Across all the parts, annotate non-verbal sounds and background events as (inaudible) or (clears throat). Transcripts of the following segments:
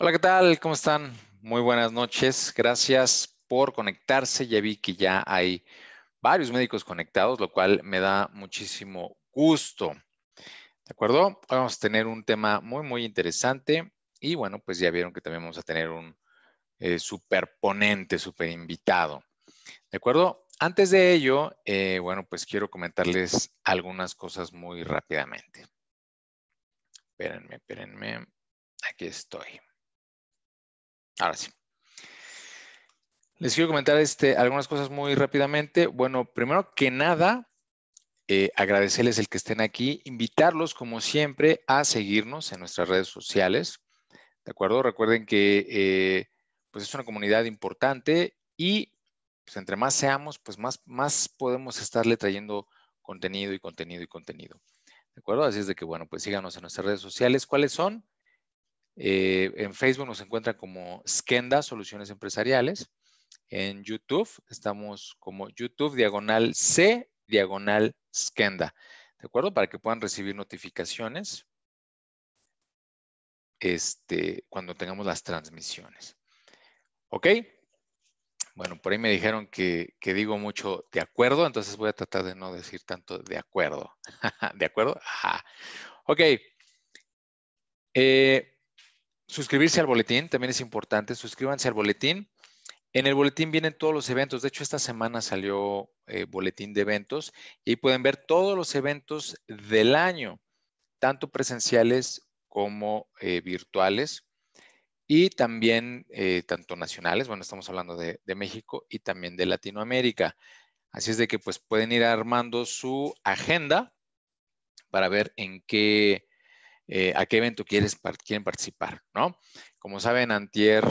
Hola, ¿qué tal? ¿Cómo están? Muy buenas noches. Gracias por conectarse. Ya vi que ya hay varios médicos conectados, lo cual me da muchísimo gusto. ¿De acuerdo? vamos a tener un tema muy, muy interesante. Y bueno, pues ya vieron que también vamos a tener un eh, superponente, super invitado. ¿De acuerdo? Antes de ello, eh, bueno, pues quiero comentarles algunas cosas muy rápidamente. Espérenme, espérenme. Aquí estoy. Ahora sí. Les quiero comentar este, algunas cosas muy rápidamente. Bueno, primero que nada, eh, agradecerles el que estén aquí, invitarlos como siempre a seguirnos en nuestras redes sociales, ¿de acuerdo? Recuerden que eh, pues es una comunidad importante y pues, entre más seamos, pues más, más podemos estarle trayendo contenido y contenido y contenido, ¿de acuerdo? Así es de que, bueno, pues síganos en nuestras redes sociales. ¿Cuáles son? Eh, en Facebook nos encuentran como Skenda Soluciones Empresariales. En YouTube estamos como YouTube diagonal C diagonal Skenda. ¿De acuerdo? Para que puedan recibir notificaciones este, cuando tengamos las transmisiones. ¿Ok? Bueno, por ahí me dijeron que, digo mucho de acuerdo, entonces voy a tratar de no decir tanto de acuerdo. (laughs) ¿De acuerdo? Ajá. Ok. Eh, Suscribirse al boletín también es importante. Suscríbanse al boletín. En el boletín vienen todos los eventos. De hecho, esta semana salió eh, boletín de eventos y pueden ver todos los eventos del año, tanto presenciales como eh, virtuales y también eh, tanto nacionales. Bueno, estamos hablando de, de México y también de Latinoamérica. Así es de que pues pueden ir armando su agenda para ver en qué eh, a qué evento quieres, quieren participar, ¿no? Como saben, antier,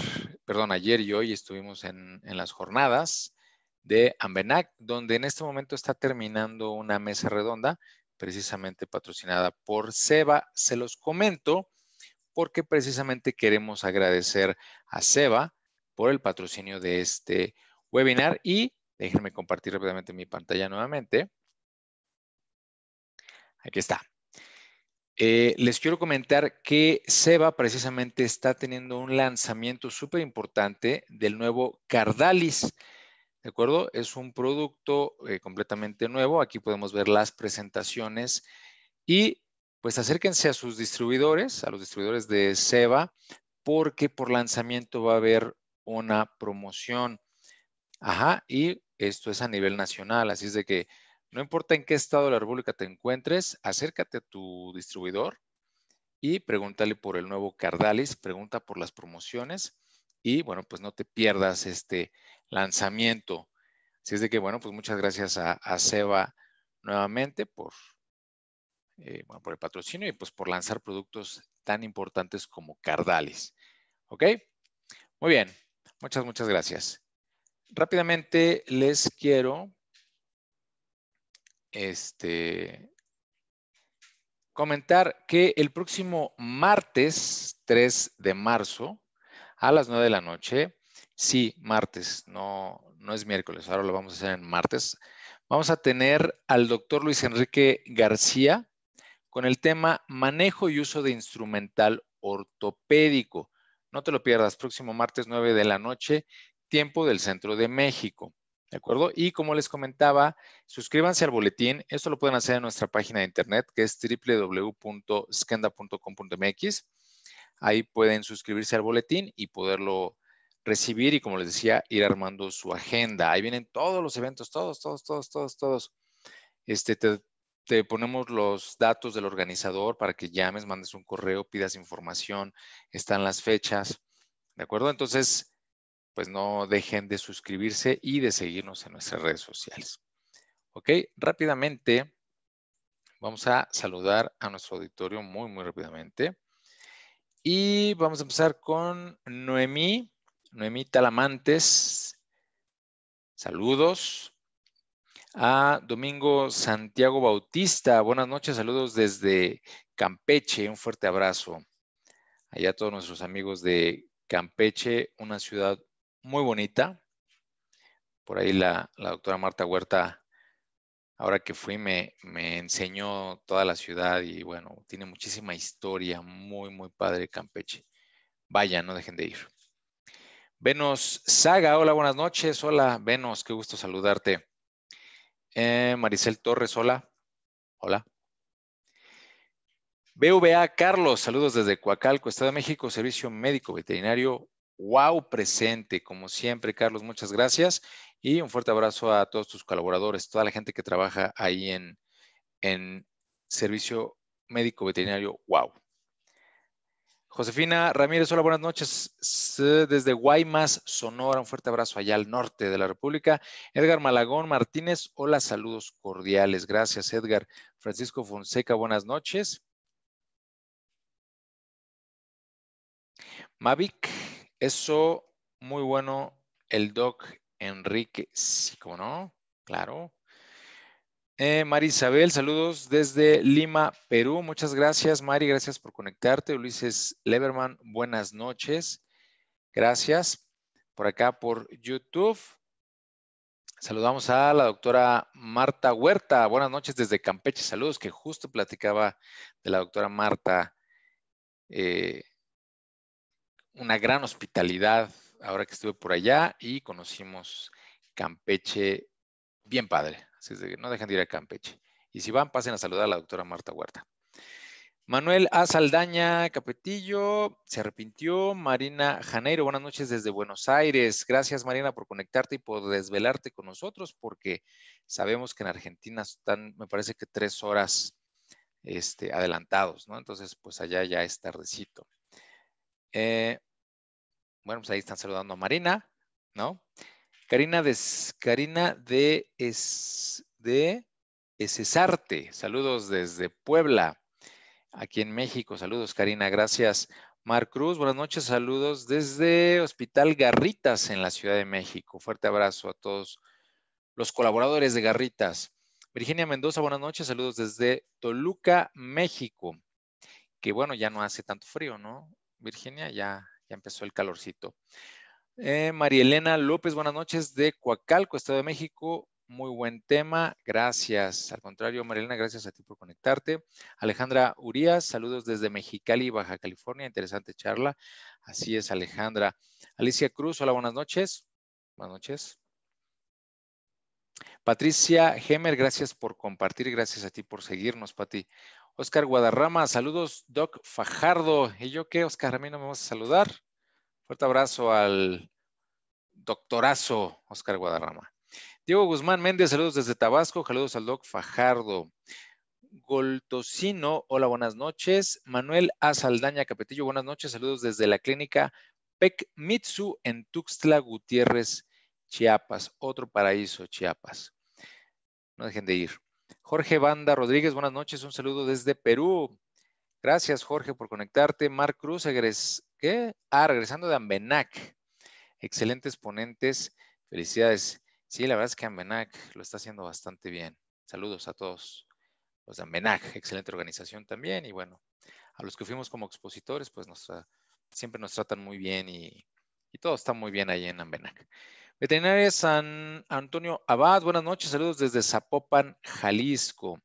perdón, ayer y hoy estuvimos en, en las jornadas de Ambenac, donde en este momento está terminando una mesa redonda, precisamente patrocinada por Seba. Se los comento porque precisamente queremos agradecer a Seba por el patrocinio de este webinar y déjenme compartir rápidamente mi pantalla nuevamente. Aquí está. Eh, les quiero comentar que Seba precisamente está teniendo un lanzamiento súper importante del nuevo Cardalis. ¿De acuerdo? Es un producto eh, completamente nuevo. Aquí podemos ver las presentaciones. Y pues acérquense a sus distribuidores, a los distribuidores de Seba, porque por lanzamiento va a haber una promoción. Ajá, y esto es a nivel nacional. Así es de que no importa en qué estado de la República te encuentres, acércate a tu distribuidor y pregúntale por el nuevo Cardalis, pregunta por las promociones y bueno, pues no te pierdas este lanzamiento. Así es de que bueno, pues muchas gracias a, Seba nuevamente por, eh, por el patrocinio y pues por lanzar productos tan importantes como Cardalis. ¿Ok? Muy bien, muchas, muchas gracias. Rápidamente les quiero este, comentar que el próximo martes 3 de marzo a las 9 de la noche, sí, martes, no, no es miércoles, ahora lo vamos a hacer en martes, vamos a tener al doctor Luis Enrique García con el tema manejo y uso de instrumental ortopédico. No te lo pierdas, próximo martes 9 de la noche, tiempo del Centro de México. ¿De acuerdo? Y como les comentaba, suscríbanse al boletín. Esto lo pueden hacer en nuestra página de internet, que es www.scanda.com.mx Ahí pueden suscribirse al boletín y poderlo recibir y, como les decía, ir armando su agenda. Ahí vienen todos los eventos, todos, todos, todos, todos, todos. Este, te, te ponemos los datos del organizador para que llames, mandes un correo, pidas información, están las fechas. ¿De acuerdo? Entonces, pues no dejen de suscribirse y de seguirnos en nuestras redes sociales. Ok, rápidamente vamos a saludar a nuestro auditorio muy, muy rápidamente. Y vamos a empezar con Noemí, Noemí Talamantes. Saludos. A Domingo Santiago Bautista, buenas noches, saludos desde Campeche, un fuerte abrazo. Allá a todos nuestros amigos de Campeche, una ciudad muy bonita. Por ahí la, doctora Marta Huerta, ahora que fui, me, enseñó toda la ciudad y bueno, tiene muchísima historia, muy, muy padre Campeche. Vaya, no dejen de ir. Venos Saga, hola, buenas noches. Hola, Venos, qué gusto saludarte. Eh, Maricel Torres, hola. Hola. BVA Carlos, saludos desde Coacalco, Estado de México, Servicio Médico Veterinario wow presente, como siempre, Carlos, muchas gracias y un fuerte abrazo a todos tus colaboradores, toda la gente que trabaja ahí en, en Servicio Médico Veterinario wow. Josefina Ramírez, hola, buenas noches desde Guaymas, Sonora. Un fuerte abrazo allá al norte de la República. Edgar Malagón Martínez, hola, saludos cordiales. Gracias, Edgar. Francisco Fonseca, buenas noches. Mavic eso, muy bueno, el doc Enrique, sí, no? Claro. Eh, Mari Isabel, saludos desde Lima, Perú. Muchas gracias, Mari, gracias por conectarte. Ulises Leverman, buenas noches. Gracias por acá por YouTube. Saludamos a la doctora Marta Huerta. Buenas noches desde Campeche. Saludos, que justo platicaba de la doctora Marta eh, una gran hospitalidad ahora que estuve por allá y conocimos Campeche bien padre. Así es que no dejan de ir a Campeche. Y si van, pasen a saludar a la doctora Marta Huerta. Manuel A. Saldaña Capetillo se arrepintió. Marina Janeiro, buenas noches desde Buenos Aires. Gracias, Marina, por conectarte y por desvelarte con nosotros, porque sabemos que en Argentina están, me parece que tres horas este, adelantados, ¿no? Entonces, pues allá ya es tardecito. Eh, bueno, pues ahí están saludando a Marina, ¿no? Karina de, Karina de, de Cesarte, saludos desde Puebla, aquí en México, saludos Karina, gracias. Mar Cruz, buenas noches, saludos desde Hospital Garritas en la Ciudad de México, fuerte abrazo a todos los colaboradores de Garritas. Virginia Mendoza, buenas noches, saludos desde Toluca, México, que bueno, ya no hace tanto frío, ¿no? Virginia, ya ya empezó el calorcito. Eh, María Elena López, buenas noches de Coacalco, Estado de México. Muy buen tema, gracias. Al contrario, Elena, gracias a ti por conectarte. Alejandra Urias, saludos desde Mexicali, Baja California, interesante charla. Así es, Alejandra. Alicia Cruz, hola, buenas noches. Buenas noches. Patricia Gemer, gracias por compartir, gracias a ti por seguirnos, Pati. Oscar Guadarrama, saludos, Doc Fajardo. ¿Y yo qué, Oscar? A mí no me vas a saludar. Fuerte abrazo al doctorazo Oscar Guadarrama. Diego Guzmán Méndez, saludos desde Tabasco, saludos al Doc Fajardo. Goltocino, hola, buenas noches. Manuel A. Saldaña Capetillo, buenas noches, saludos desde la clínica PEC Mitsu en Tuxtla Gutiérrez, Chiapas, otro paraíso, Chiapas. No dejen de ir. Jorge Banda Rodríguez, buenas noches, un saludo desde Perú. Gracias, Jorge, por conectarte. Marc Cruz, ¿qué? Ah, regresando de Ambenac. Excelentes ponentes, felicidades. Sí, la verdad es que Ambenac lo está haciendo bastante bien. Saludos a todos los de Ambenac, excelente organización también. Y bueno, a los que fuimos como expositores, pues ah, siempre nos tratan muy bien y, y todo está muy bien ahí en Ambenac. Veterinaria San Antonio Abad, buenas noches, saludos desde Zapopan, Jalisco.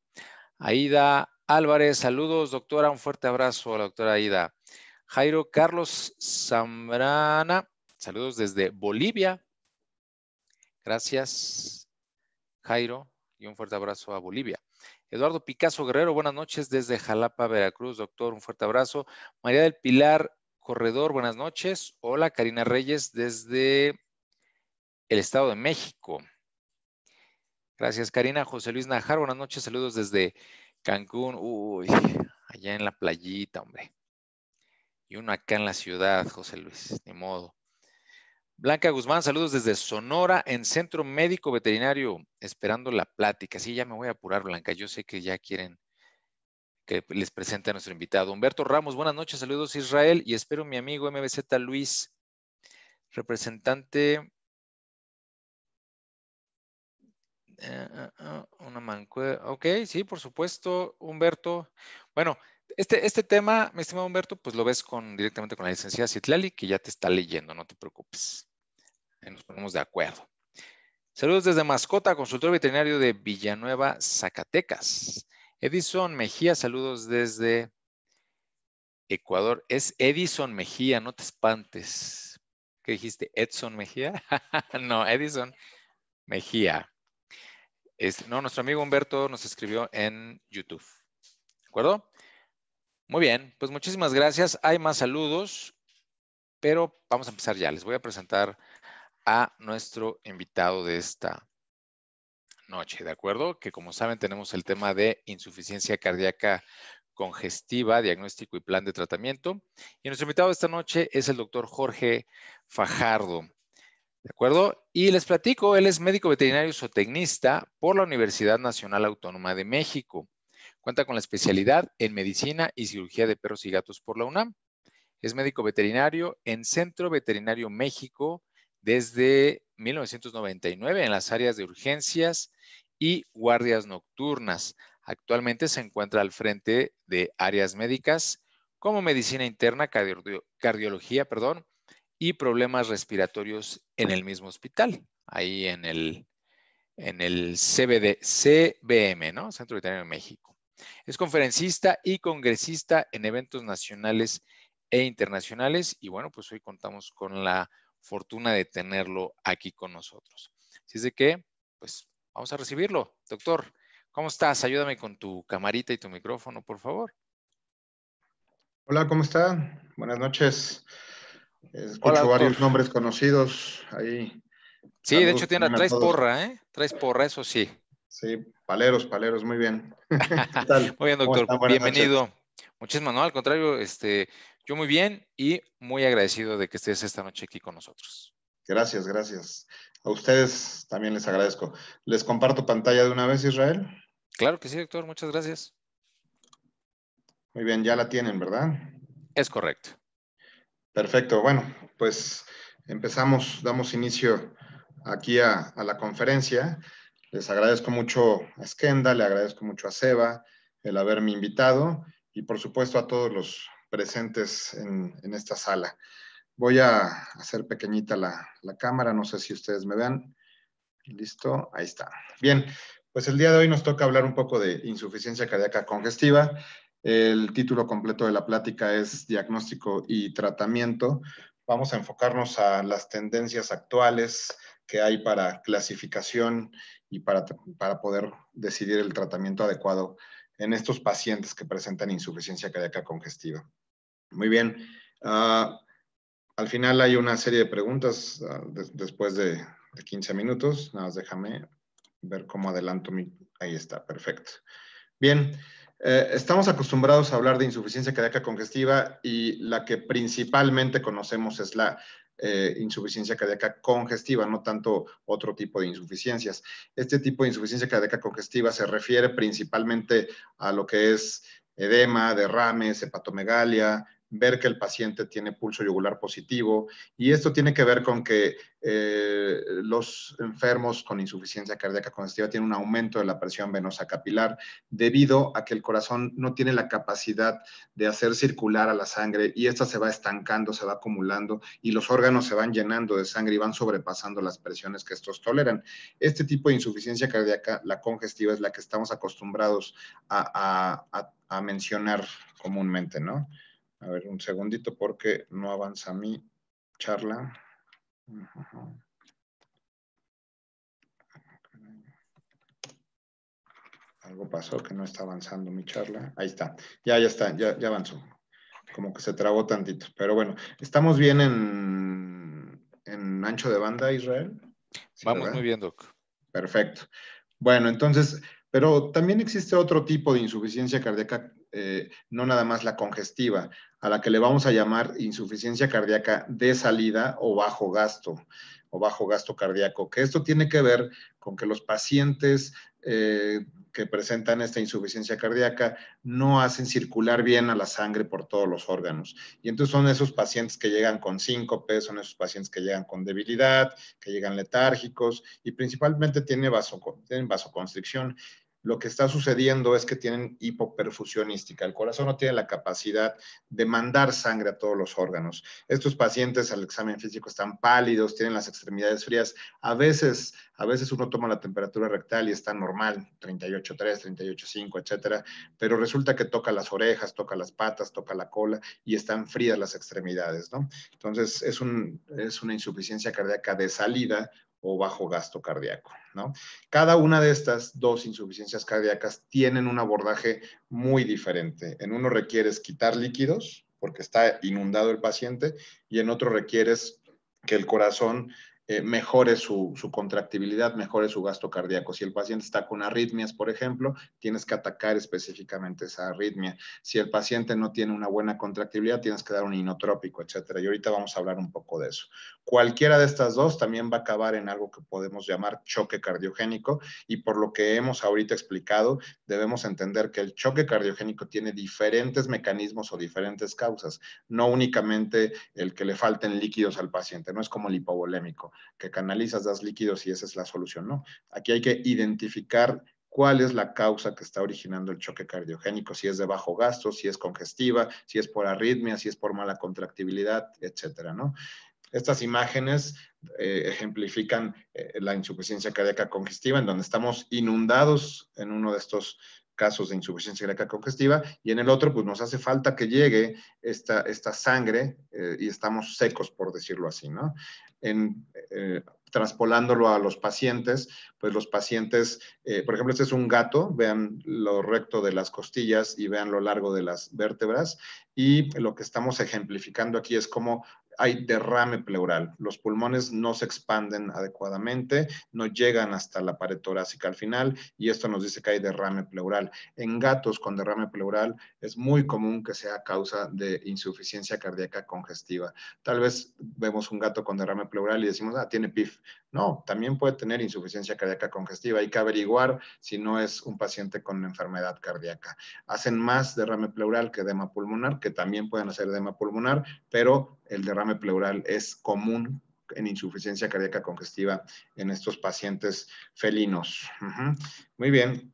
Aida Álvarez, saludos, doctora, un fuerte abrazo a la doctora Aida. Jairo Carlos Zambrana, saludos desde Bolivia. Gracias, Jairo, y un fuerte abrazo a Bolivia. Eduardo Picasso Guerrero, buenas noches desde Jalapa, Veracruz. Doctor, un fuerte abrazo. María del Pilar Corredor, buenas noches. Hola, Karina Reyes desde el Estado de México. Gracias, Karina. José Luis Najar, buenas noches. Saludos desde Cancún. Uy, allá en la playita, hombre. Y uno acá en la ciudad, José Luis, ni modo. Blanca Guzmán, saludos desde Sonora, en Centro Médico Veterinario, esperando la plática. Sí, ya me voy a apurar, Blanca. Yo sé que ya quieren que les presente a nuestro invitado. Humberto Ramos, buenas noches, saludos Israel y espero mi amigo MBZ Luis, representante Eh, eh, eh, una mancuerna. Ok, sí, por supuesto, Humberto. Bueno, este, este tema, mi estimado Humberto, pues lo ves con, directamente con la licenciada Citlali, que ya te está leyendo, no te preocupes. Nos ponemos de acuerdo. Saludos desde Mascota, consultor veterinario de Villanueva, Zacatecas. Edison Mejía, saludos desde Ecuador. Es Edison Mejía, no te espantes. ¿Qué dijiste? ¿Edson Mejía? (laughs) no, Edison Mejía. Este, no, nuestro amigo Humberto nos escribió en YouTube. ¿De acuerdo? Muy bien, pues muchísimas gracias. Hay más saludos, pero vamos a empezar ya. Les voy a presentar a nuestro invitado de esta noche, ¿de acuerdo? Que como saben tenemos el tema de insuficiencia cardíaca congestiva, diagnóstico y plan de tratamiento. Y nuestro invitado de esta noche es el doctor Jorge Fajardo. ¿De acuerdo? Y les platico, él es médico veterinario zootecnista por la Universidad Nacional Autónoma de México. Cuenta con la especialidad en medicina y cirugía de perros y gatos por la UNAM. Es médico veterinario en Centro Veterinario México desde 1999 en las áreas de urgencias y guardias nocturnas. Actualmente se encuentra al frente de áreas médicas como medicina interna, cardiología, perdón, y problemas respiratorios en el mismo hospital, ahí en el, en el CBD, CBM, ¿no? Centro Veterinario de México. Es conferencista y congresista en eventos nacionales e internacionales y bueno, pues hoy contamos con la fortuna de tenerlo aquí con nosotros. Así es de que, pues vamos a recibirlo. Doctor, ¿cómo estás? Ayúdame con tu camarita y tu micrófono, por favor. Hola, ¿cómo está? Buenas noches. Escucho varios nombres conocidos ahí. Sí, de hecho tiene, tres porra, ¿eh? tres porra, eso sí. Sí, paleros, paleros, muy bien. (laughs) muy bien, doctor, bienvenido. Muchísimas, no, al contrario, este, yo muy bien y muy agradecido de que estés esta noche aquí con nosotros. Gracias, gracias. A ustedes también les agradezco. ¿Les comparto pantalla de una vez, Israel? Claro que sí, doctor, muchas gracias. Muy bien, ya la tienen, ¿verdad? Es correcto. Perfecto. Bueno, pues empezamos, damos inicio aquí a, la conferencia. Les agradezco mucho a Skenda, le agradezco mucho a Seba el haberme invitado y por supuesto a todos los presentes en, esta sala. Voy a hacer pequeñita la, la, cámara, no sé si ustedes me vean. Listo, ahí está. Bien, pues el día de hoy nos toca hablar un poco de insuficiencia cardíaca congestiva el título completo de la plática es Diagnóstico y Tratamiento. Vamos a enfocarnos a las tendencias actuales que hay para clasificación y para, poder decidir el tratamiento adecuado en estos pacientes que presentan insuficiencia cardíaca congestiva. Muy bien. Ah, al final hay una serie de preguntas ah, después de, de, 15 minutos. Nada déjame ver cómo adelanto mi... Ahí está, perfecto. Bien. Eh, estamos acostumbrados a hablar de insuficiencia cardíaca congestiva y la que principalmente conocemos es la eh, insuficiencia cardíaca congestiva, no tanto otro tipo de insuficiencias. Este tipo de insuficiencia cardíaca congestiva se refiere principalmente a lo que es edema, derrames, hepatomegalia, ver que el paciente tiene pulso yugular positivo y esto tiene que ver con que eh, los enfermos con insuficiencia cardíaca congestiva tienen un aumento de la presión venosa capilar debido a que el corazón no tiene la capacidad de hacer circular a la sangre y esta se va estancando, se va acumulando y los órganos se van llenando de sangre y van sobrepasando las presiones que estos toleran. Este tipo de insuficiencia cardíaca, la congestiva, es la que estamos acostumbrados a, a mencionar comúnmente, ¿no? A ver, un segundito porque no avanza mi charla. Algo pasó que no está avanzando mi charla. Ahí está. Ya, ya está, ya, avanzó. Como que se trabó tantito. Pero bueno, ¿estamos bien en, ancho de banda, Israel? Vamos muy bien, Doc. Perfecto. Bueno, entonces, pero también existe otro tipo de insuficiencia cardíaca, eh, no nada más la congestiva a la que le vamos a llamar insuficiencia cardíaca de salida o bajo gasto o bajo gasto cardíaco, que esto tiene que ver con que los pacientes eh, que presentan esta insuficiencia cardíaca no hacen circular bien a la sangre por todos los órganos. Y entonces son esos pacientes que llegan con síncope, son esos pacientes que llegan con debilidad, que llegan letárgicos y principalmente tienen vasoconstricción lo que está sucediendo es que tienen hipoperfusionística. El corazón no tiene la capacidad de mandar sangre a todos los órganos. Estos pacientes al examen físico están pálidos, tienen las extremidades frías. A veces, a veces uno toma la temperatura rectal y está normal, 38.3, 38.5, etcétera, pero resulta que toca las orejas, toca las patas, toca la cola y están frías las extremidades, Entonces, es, un, es una insuficiencia cardíaca de salida o bajo gasto cardíaco. ¿no? Cada una de estas dos insuficiencias cardíacas tienen un abordaje muy diferente. En uno requieres quitar líquidos porque está inundado el paciente y en otro requieres que el corazón eh, mejore su, su, contractibilidad, mejore su gasto cardíaco. Si el paciente está con arritmias, por ejemplo, tienes que atacar específicamente esa arritmia. Si el paciente no tiene una buena contractibilidad, tienes que dar un inotrópico, etcétera. Y ahorita vamos a hablar un poco de eso. Cualquiera de estas dos también va a acabar en algo que podemos llamar choque cardiogénico y por lo que hemos ahorita explicado, debemos entender que el choque cardiogénico tiene diferentes mecanismos o diferentes causas, no únicamente el que le falten líquidos al paciente, no es como el hipovolémico que canalizas, das líquidos y esa es la solución, ¿no? Aquí hay que identificar cuál es la causa que está originando el choque cardiogénico, si es de bajo gasto, si es congestiva, si es por arritmia, si es por mala contractibilidad, etcétera, ¿no? Estas imágenes eh, ejemplifican eh, la insuficiencia cardíaca congestiva, en donde estamos inundados en uno de estos casos de insuficiencia cardíaca congestiva, y en el otro, pues nos hace falta que llegue esta, esta sangre eh, y estamos secos, por decirlo así, ¿no? en, eh, traspolándolo a los pacientes, pues los pacientes, eh, por ejemplo, este es un gato, vean lo recto de las costillas y vean lo largo de las vértebras, y lo que estamos ejemplificando aquí es cómo hay derrame pleural. Los pulmones no se expanden adecuadamente, no llegan hasta la pared torácica al final y esto nos dice que hay derrame pleural. En gatos con derrame pleural es muy común que sea causa de insuficiencia cardíaca congestiva. Tal vez vemos un gato con derrame pleural y decimos, ah, tiene PIF. No, también puede tener insuficiencia cardíaca congestiva. Hay que averiguar si no es un paciente con enfermedad cardíaca. Hacen más derrame pleural que edema pulmonar, que también pueden hacer edema pulmonar, pero el derrame pleural es común en insuficiencia cardíaca congestiva en estos pacientes felinos. Muy bien.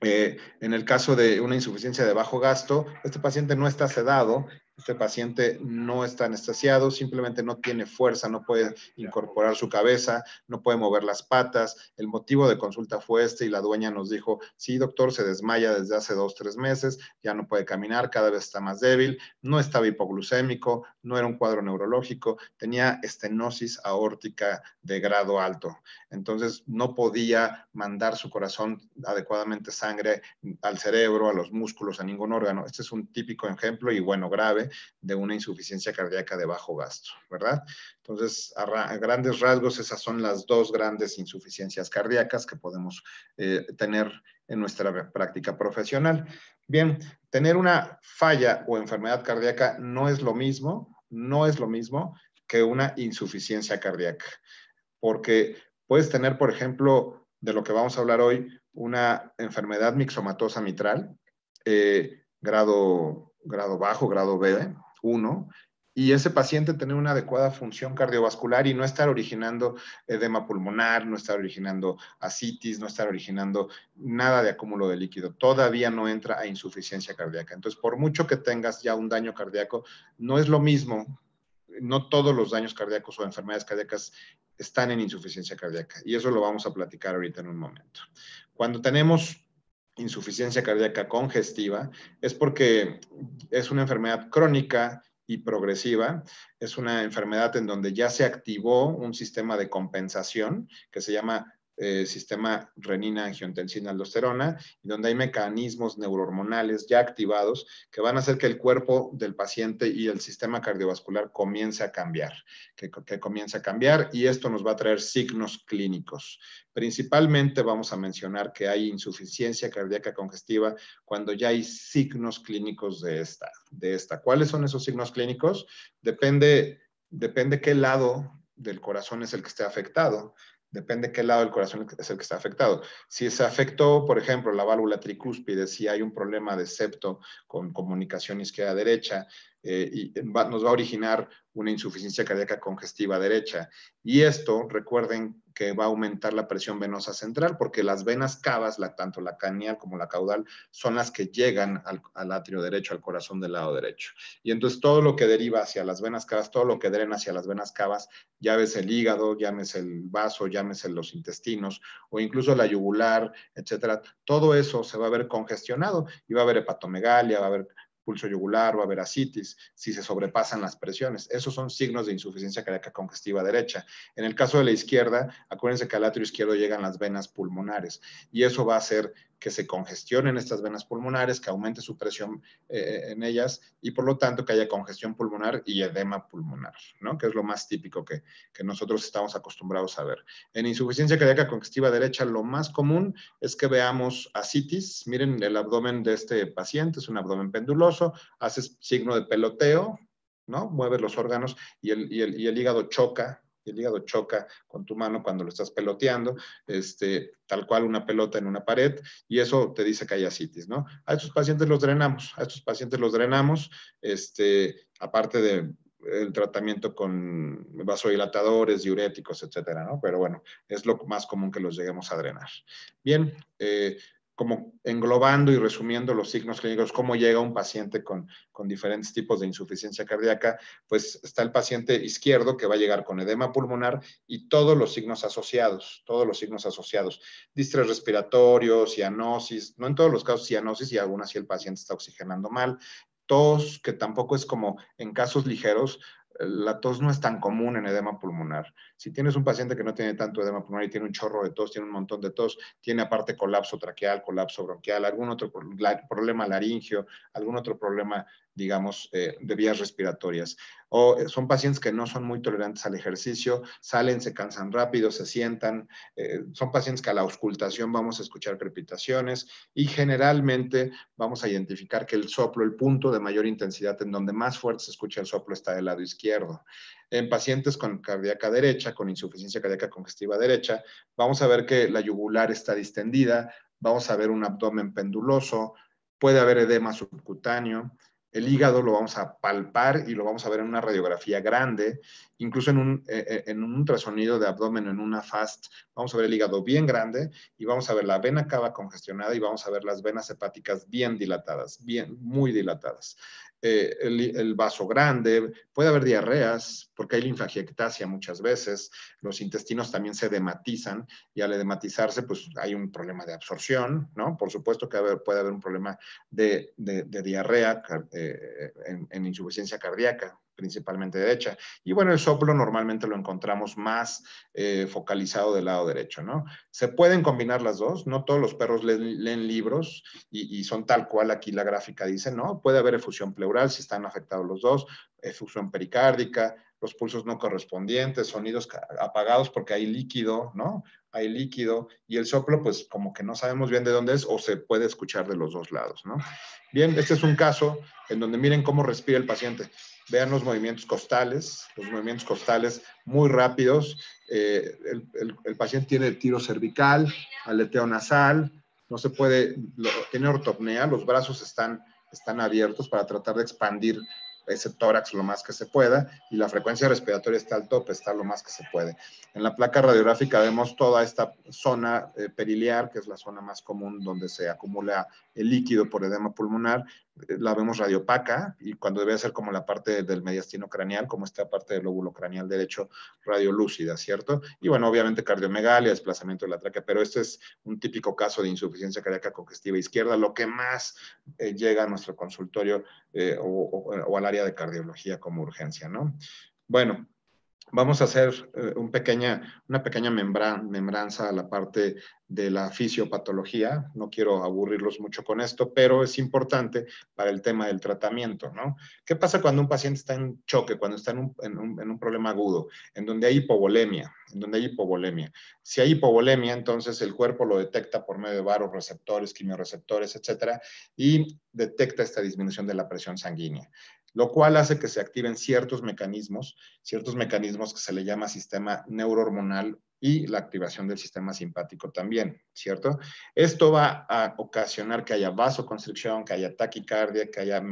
Eh, en el caso de una insuficiencia de bajo gasto, este paciente no está sedado este paciente no está anestesiado, simplemente no tiene fuerza, no puede incorporar su cabeza, no puede mover las patas. El motivo de consulta fue este y la dueña nos dijo, sí, doctor, se desmaya desde hace dos, tres meses, ya no puede caminar, cada vez está más débil, no estaba hipoglucémico, no era un cuadro neurológico, tenía estenosis aórtica de grado alto. Entonces no podía mandar su corazón adecuadamente sangre al cerebro, a los músculos, a ningún órgano. Este es un típico ejemplo y bueno, grave de una insuficiencia cardíaca de bajo gasto, ¿verdad? Entonces, a, grandes rasgos, esas son las dos grandes insuficiencias cardíacas que podemos eh, tener en nuestra práctica profesional. Bien, tener una falla o enfermedad cardíaca no es lo mismo, no es lo mismo que una insuficiencia cardíaca, porque puedes tener, por ejemplo, de lo que vamos a hablar hoy, una enfermedad mixomatosa mitral, eh, grado grado bajo, grado B, 1, y ese paciente tener una adecuada función cardiovascular y no estar originando edema pulmonar, no estar originando asitis, no estar originando nada de acúmulo de líquido. Todavía no entra a insuficiencia cardíaca. Entonces, por mucho que tengas ya un daño cardíaco, no es lo mismo, no todos los daños cardíacos o enfermedades cardíacas están en insuficiencia cardíaca y eso lo vamos a platicar ahorita en un momento. Cuando tenemos insuficiencia cardíaca congestiva es porque es una enfermedad crónica y progresiva. Es una enfermedad en donde ya se activó un sistema de compensación que se llama eh, sistema renina-angiotensina-aldosterona, donde hay mecanismos neurohormonales ya activados que van a hacer que el cuerpo del paciente y el sistema cardiovascular comience a cambiar, que, comience a cambiar, y esto nos va a traer signos clínicos. Principalmente vamos a mencionar que hay insuficiencia cardíaca congestiva cuando ya hay signos clínicos de esta. De esta. ¿Cuáles son esos signos clínicos? Depende, depende qué lado del corazón es el que esté afectado. Depende qué lado del corazón es el que está afectado. Si se afectó, por ejemplo, la válvula tricúspide, si hay un problema de septo con comunicación izquierda-derecha, eh, nos va a originar una insuficiencia cardíaca congestiva derecha. Y esto, recuerden que va a aumentar la presión venosa central porque las venas cavas, la, tanto la canial como la caudal, son las que llegan al, atrio derecho, al corazón del lado derecho. Y entonces todo lo que deriva hacia las venas cavas, todo lo que drena hacia las venas cavas, llámese el hígado, llámese el vaso, llámese los intestinos o incluso la yugular, etcétera, todo eso se va a ver congestionado y va a haber hepatomegalia, va a haber pulso yugular, o a veracitis, si se sobrepasan las presiones. Esos son signos de insuficiencia cardíaca congestiva derecha. En el caso de la izquierda, acuérdense que al atrio izquierdo llegan las venas pulmonares y eso va a ser que se congestionen estas venas pulmonares, que aumente su presión eh, en ellas y por lo tanto que haya congestión pulmonar y edema pulmonar, ¿no? que es lo más típico que, nosotros estamos acostumbrados a ver. En insuficiencia cardíaca congestiva derecha, lo más común es que veamos ascitis. Miren el abdomen de este paciente, es un abdomen penduloso, hace signo de peloteo, ¿no? mueve los órganos y el, y el, y el hígado choca el hígado choca con tu mano cuando lo estás peloteando, este, tal cual una pelota en una pared, y eso te dice que hay asitis, ¿no? A estos pacientes los drenamos, a estos pacientes los drenamos, este, aparte de el tratamiento con vasodilatadores, diuréticos, etcétera, ¿no? Pero bueno, es lo más común que los lleguemos a drenar. Bien, eh, como englobando y resumiendo los signos clínicos, cómo llega un paciente con, diferentes tipos de insuficiencia cardíaca, pues está el paciente izquierdo que va a llegar con edema pulmonar y todos los signos asociados, todos los signos asociados, distres respiratorio, cianosis, no en todos los casos cianosis y aún así el paciente está oxigenando mal, tos, que tampoco es como en casos ligeros, la tos no es tan común en edema pulmonar. Si tienes un paciente que no tiene tanto edema pulmonar y tiene un chorro de tos, tiene un montón de tos, tiene aparte colapso traqueal, colapso bronquial, algún otro problema laringio, algún otro problema digamos, eh, de vías respiratorias. O eh, son pacientes que no son muy tolerantes al ejercicio, salen, se cansan rápido, se sientan. Eh, son pacientes que a la auscultación vamos a escuchar crepitaciones y generalmente vamos a identificar que el soplo, el punto de mayor intensidad en donde más fuerte se escucha el soplo está del lado izquierdo. En pacientes con cardíaca derecha, con insuficiencia cardíaca congestiva derecha, vamos a ver que la yugular está distendida, vamos a ver un abdomen penduloso, puede haber edema subcutáneo. El hígado lo vamos a palpar y lo vamos a ver en una radiografía grande, incluso eh, eh, en un, ultrasonido de abdomen, en una FAST, vamos a ver el hígado bien grande y vamos a ver la vena cava congestionada y vamos a ver las venas hepáticas bien dilatadas, bien, muy dilatadas. Eh, el, vaso grande, puede haber diarreas, porque hay linfagiectasia muchas veces, los intestinos también se dematizan y al dematizarse pues hay un problema de absorción, ¿no? Por supuesto que puede haber un problema de, diarrea eh, en insuficiencia cardíaca, principalmente derecha. Y bueno, el soplo normalmente lo encontramos más eh, focalizado del lado derecho, ¿no? Se pueden combinar las dos, no todos los perros leen, libros y, y, son tal cual aquí la gráfica dice, ¿no? Puede haber efusión pleural si están afectados los dos, efusión pericárdica, los pulsos no correspondientes, sonidos apagados porque hay líquido, ¿no? Hay líquido y el soplo, pues como que no sabemos bien de dónde es o se puede escuchar de los dos lados, ¿no? Bien, este es un caso en donde miren cómo respira el paciente. Vean los movimientos costales, los movimientos costales muy rápidos. Eh, el, paciente tiene tiro cervical, aleteo nasal, no se puede, tiene ortopnea, los brazos están, están abiertos para tratar de expandir ese tórax lo más que se pueda y la frecuencia respiratoria está al tope, está lo más que se puede. En la placa radiográfica vemos toda esta zona eh, periliar, que es la zona más común donde se acumula el líquido por edema pulmonar, la vemos radiopaca y cuando debe ser como la parte del mediastino craneal, como esta parte del lóbulo craneal derecho radiolúcida, ¿cierto? Y bueno, obviamente cardiomegalia, desplazamiento de la tráquea, pero este es un típico caso de insuficiencia cardíaca congestiva izquierda, lo que más eh, llega a nuestro consultorio eh, o al área de cardiología como urgencia, ¿no? Bueno, Vamos a hacer eh, una pequeña membranza a la parte de la fisiopatología. No quiero aburrirlos mucho con esto, pero es importante para el tema del tratamiento, ¿no? ¿Qué pasa cuando un paciente está en choque, cuando está en un, problema agudo, en donde hay hipovolemia, en donde hay hipovolemia? Si hay hipovolemia, entonces el cuerpo lo detecta por medio de receptores, quimioreceptores, etcétera, y detecta esta disminución de la presión sanguínea lo cual hace que se activen ciertos mecanismos, ciertos mecanismos que se le llama sistema neurohormonal y la activación del sistema simpático también, ¿cierto? Esto va a ocasionar que haya vasoconstricción, que haya taquicardia, que haya,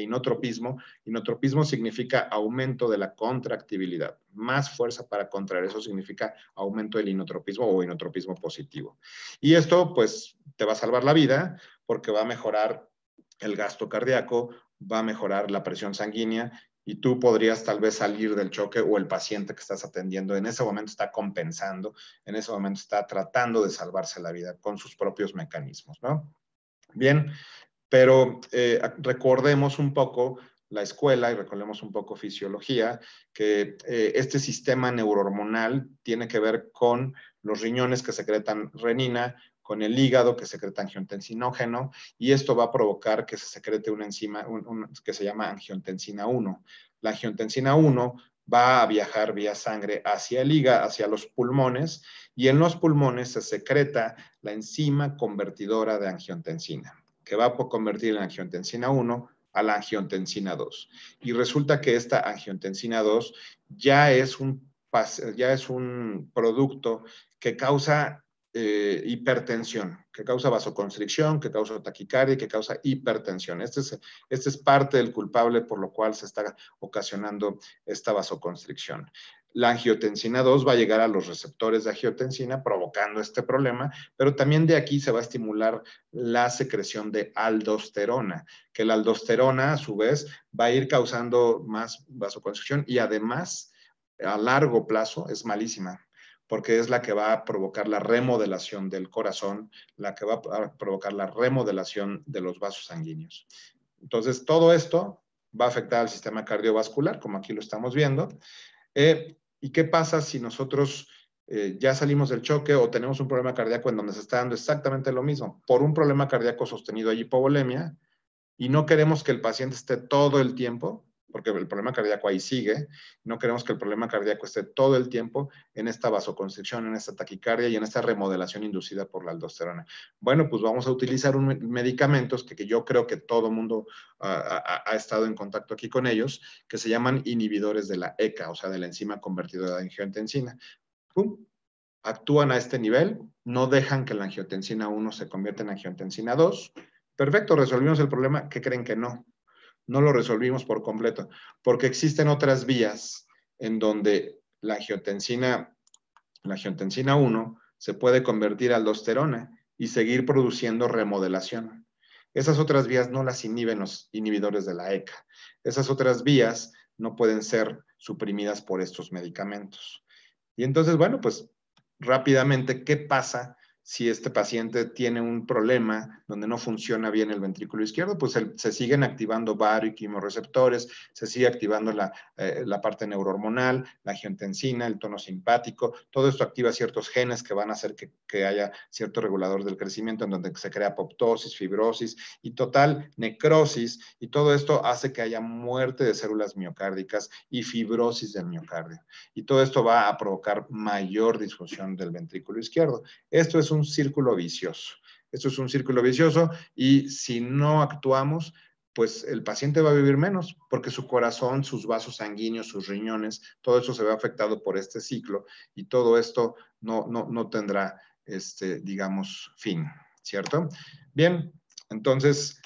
inotropismo. Inotropismo significa aumento de la contractibilidad. Más fuerza para contraer eso significa aumento del inotropismo o inotropismo positivo. Y esto, pues, te va a salvar la vida porque va a mejorar el gasto cardíaco, va a mejorar la presión sanguínea y tú podrías tal vez salir del choque o el paciente que estás atendiendo en ese momento está compensando, en ese momento está tratando de salvarse la vida con sus propios mecanismos, ¿no? Bien, pero eh, recordemos un poco la escuela y recordemos un poco fisiología, que eh, este sistema neurohormonal tiene que ver con los riñones que secretan renina, con el hígado que secreta angiotensinógeno y esto va a provocar que se secrete una enzima que se llama angiotensina 1. La angiotensina 1 va a viajar vía sangre hacia el hígado, hacia los pulmones, y en los pulmones se secreta la enzima convertidora de angiotensina, que va a convertir la angiotensina 1 a la angiotensina 2. Y resulta que esta angiotensina 2 ya es un, ya es un producto que causa eh, hipertensión, que causa vasoconstricción, que causa taquicardia, que causa hipertensión. Este es, este es parte del culpable por lo cual se está ocasionando esta vasoconstricción. La angiotensina 2 va a llegar a los receptores de angiotensina provocando este problema, pero también de aquí se va a estimular la secreción de aldosterona, que la aldosterona a su vez va a ir causando más vasoconstricción y además a largo plazo es malísima porque es la que va a provocar la remodelación del corazón, la que va a provocar la remodelación de los vasos sanguíneos. Entonces, todo esto va a afectar al sistema cardiovascular, como aquí lo estamos viendo. Eh, ¿Y qué pasa si nosotros eh, ya salimos del choque o tenemos un problema cardíaco en donde se está dando exactamente lo mismo? Por un problema cardíaco sostenido hay hipovolemia y no queremos que el paciente esté todo el tiempo porque el problema cardíaco ahí sigue. No queremos que el problema cardíaco esté todo el tiempo en esta vasoconstricción, en esta taquicardia y en esta remodelación inducida por la aldosterona. Bueno, pues vamos a utilizar un, medicamentos que, yo creo que todo mundo ah, ah, ah, ha, estado en contacto aquí con ellos, que se llaman inhibidores de la ECA, o sea, de la enzima convertidora de angiotensina. ¡Pum! Actúan a este nivel, no dejan que la angiotensina 1 se convierta en angiotensina 2. Perfecto, resolvimos el problema. ¿Qué creen que no? no lo resolvimos por completo, porque existen otras vías en donde la geotensina la 1 se puede convertir a aldosterona y seguir produciendo remodelación. Esas otras vías no las inhiben los inhibidores de la ECA. Esas otras vías no pueden ser suprimidas por estos medicamentos. Y entonces, bueno, pues rápidamente, ¿qué pasa si este paciente tiene un problema donde no funciona bien el ventrículo izquierdo, pues se siguen activando varios y se sigue activando eh, la, parte neurohormonal, la angiotensina, el tono simpático, todo esto activa ciertos genes que van a hacer que, haya cierto regulador del crecimiento en donde se crea apoptosis, fibrosis y total necrosis, y todo esto hace que haya muerte de células miocárdicas y fibrosis del miocardio. Y todo esto va a provocar mayor disfunción del ventrículo izquierdo. Esto es un un círculo vicioso. Esto es un círculo vicioso y si no actuamos, pues el paciente va a vivir menos porque su corazón, sus vasos sanguíneos, sus riñones, todo eso se ve afectado por este ciclo y todo esto no, no, tendrá, este, digamos, fin, ¿cierto? Bien, entonces,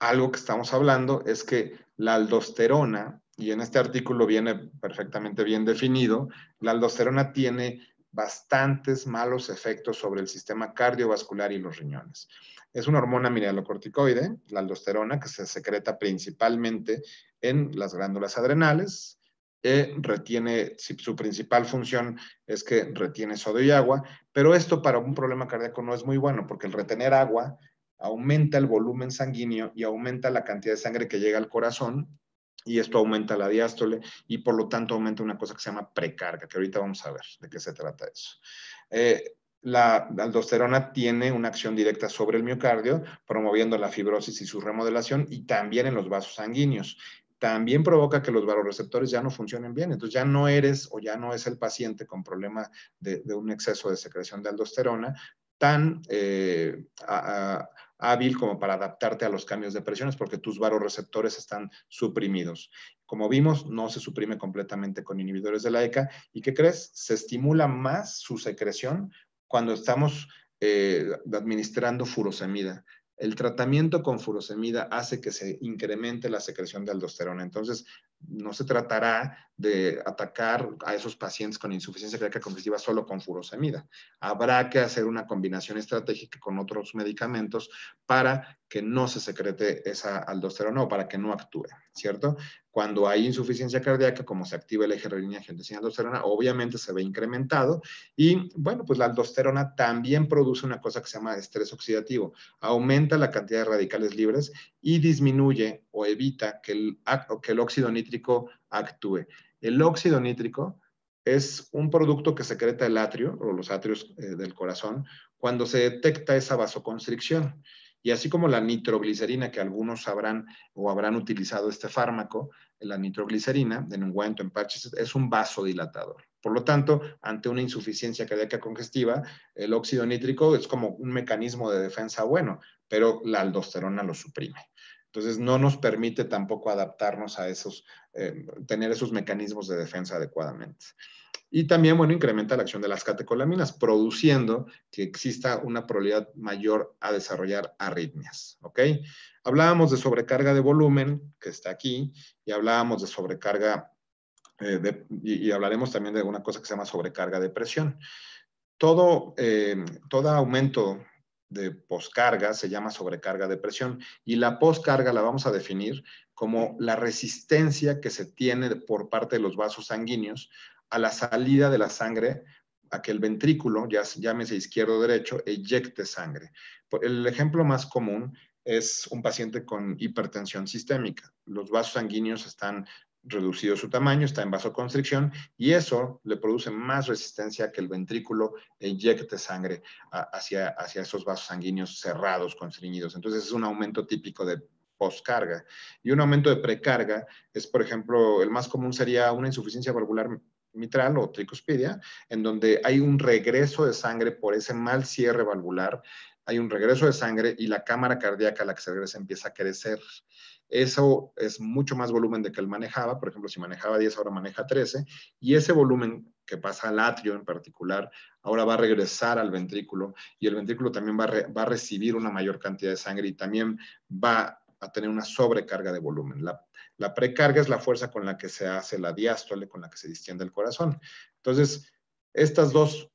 algo que estamos hablando es que la aldosterona, y en este artículo viene perfectamente bien definido, la aldosterona tiene bastantes malos efectos sobre el sistema cardiovascular y los riñones. Es una hormona mineralocorticoide, la aldosterona, que se secreta principalmente en las glándulas adrenales. retiene, su principal función es que retiene sodio y agua, pero esto para un problema cardíaco no es muy bueno porque el retener agua aumenta el volumen sanguíneo y aumenta la cantidad de sangre que llega al corazón y esto aumenta la diástole y por lo tanto aumenta una cosa que se llama precarga, que ahorita vamos a ver de qué se trata eso. Eh, la aldosterona tiene una acción directa sobre el miocardio, promoviendo la fibrosis y su remodelación y también en los vasos sanguíneos. También provoca que los varoreceptores ya no funcionen bien. Entonces ya no eres o ya no es el paciente con problema de, un exceso de secreción de aldosterona tan eh, hábil como para adaptarte a los cambios de presiones porque tus varoreceptores están suprimidos. Como vimos, no se suprime completamente con inhibidores de la ECA. ¿Y qué crees? Se estimula más su secreción cuando estamos eh, administrando furosemida. El tratamiento con furosemida hace que se incremente la secreción de aldosterona. Entonces, no se tratará de atacar a esos pacientes con insuficiencia cardíaca congestiva solo con furosemida. Habrá que hacer una combinación estratégica con otros medicamentos para que no se secrete esa aldosterona o para que no actúe, ¿cierto? Cuando hay insuficiencia cardíaca, como se activa el eje renina-angiotensina-aldosterona, obviamente se ve incrementado y, bueno, pues la aldosterona también produce una cosa que se llama estrés oxidativo. Aumenta la cantidad de radicales libres y disminuye o evita que el, óxido nítrico actúe. El óxido nítrico es un producto que secreta el atrio o los atrios eh, del corazón cuando se detecta esa vasoconstricción. Y así como la nitroglicerina, que algunos sabrán o habrán utilizado este fármaco, la nitroglicerina, en ungüento, en parches, es un vasodilatador. Por lo tanto, ante una insuficiencia cardíaca congestiva, el óxido nítrico es como un mecanismo de defensa bueno, pero la aldosterona lo suprime. Entonces, no nos permite tampoco adaptarnos a esos, em, tener esos mecanismos de defensa adecuadamente. Y también, bueno, incrementa la acción de las catecolaminas, produciendo que exista una probabilidad mayor a desarrollar arritmias, ¿ok? Hablábamos de sobrecarga de volumen, que está aquí, y hablábamos de sobrecarga, eh, y, hablaremos también de una cosa que se llama sobrecarga de presión. Todo, em, todo aumento de poscarga se llama sobrecarga de presión y la poscarga la vamos a definir como la resistencia que se tiene por parte de los vasos sanguíneos a la salida de la sangre a que el ventrículo, ya llámese izquierdo o derecho, eyecte sangre. El ejemplo más común es un paciente con hipertensión sistémica. Los vasos sanguíneos están reducido su tamaño, está en vasoconstricción y eso le produce más resistencia que el ventrículo eyecte sangre hacia, hacia esos vasos sanguíneos cerrados, constriñidos. Entonces es un aumento típico de poscarga. Y un aumento de precarga es, por ejemplo, el más común sería una insuficiencia valvular mitral o tricuspidia, en donde hay un regreso de sangre por ese mal cierre valvular, hay un regreso de sangre y la cámara cardíaca a la que se regresa empieza a crecer. Eso es mucho más volumen de que él manejaba. Por ejemplo, si manejaba 10, ahora maneja 13. Y ese volumen que pasa al atrio en particular, ahora va a regresar al ventrículo y el ventrículo también va a, recibir una mayor cantidad de sangre y también va a tener una sobrecarga de volumen. La, la precarga es la fuerza con la que se hace la diástole, con la que se distiende el corazón. Entonces, estas dos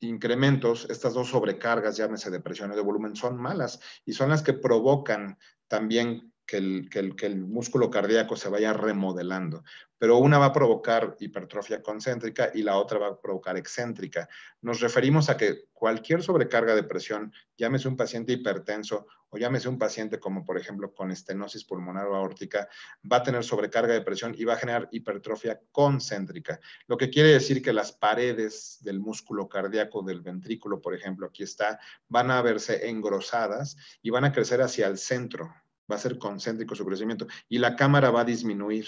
incrementos, estas dos sobrecargas, llámese depresiones de volumen, son malas y son las que provocan también que el, músculo cardíaco se vaya remodelando. Pero una va a provocar hipertrofia concéntrica y la otra va a provocar excéntrica. Nos referimos a que cualquier sobrecarga de presión, llámese un paciente hipertenso o llámese un paciente como por ejemplo con estenosis pulmonar o aórtica, va a tener sobrecarga de presión y va a generar hipertrofia concéntrica. Lo que quiere decir que las paredes del músculo cardíaco del ventrículo, por ejemplo, aquí está, van a verse engrosadas y van a crecer hacia el centro va a ser concéntrico su crecimiento y la cámara va a disminuir,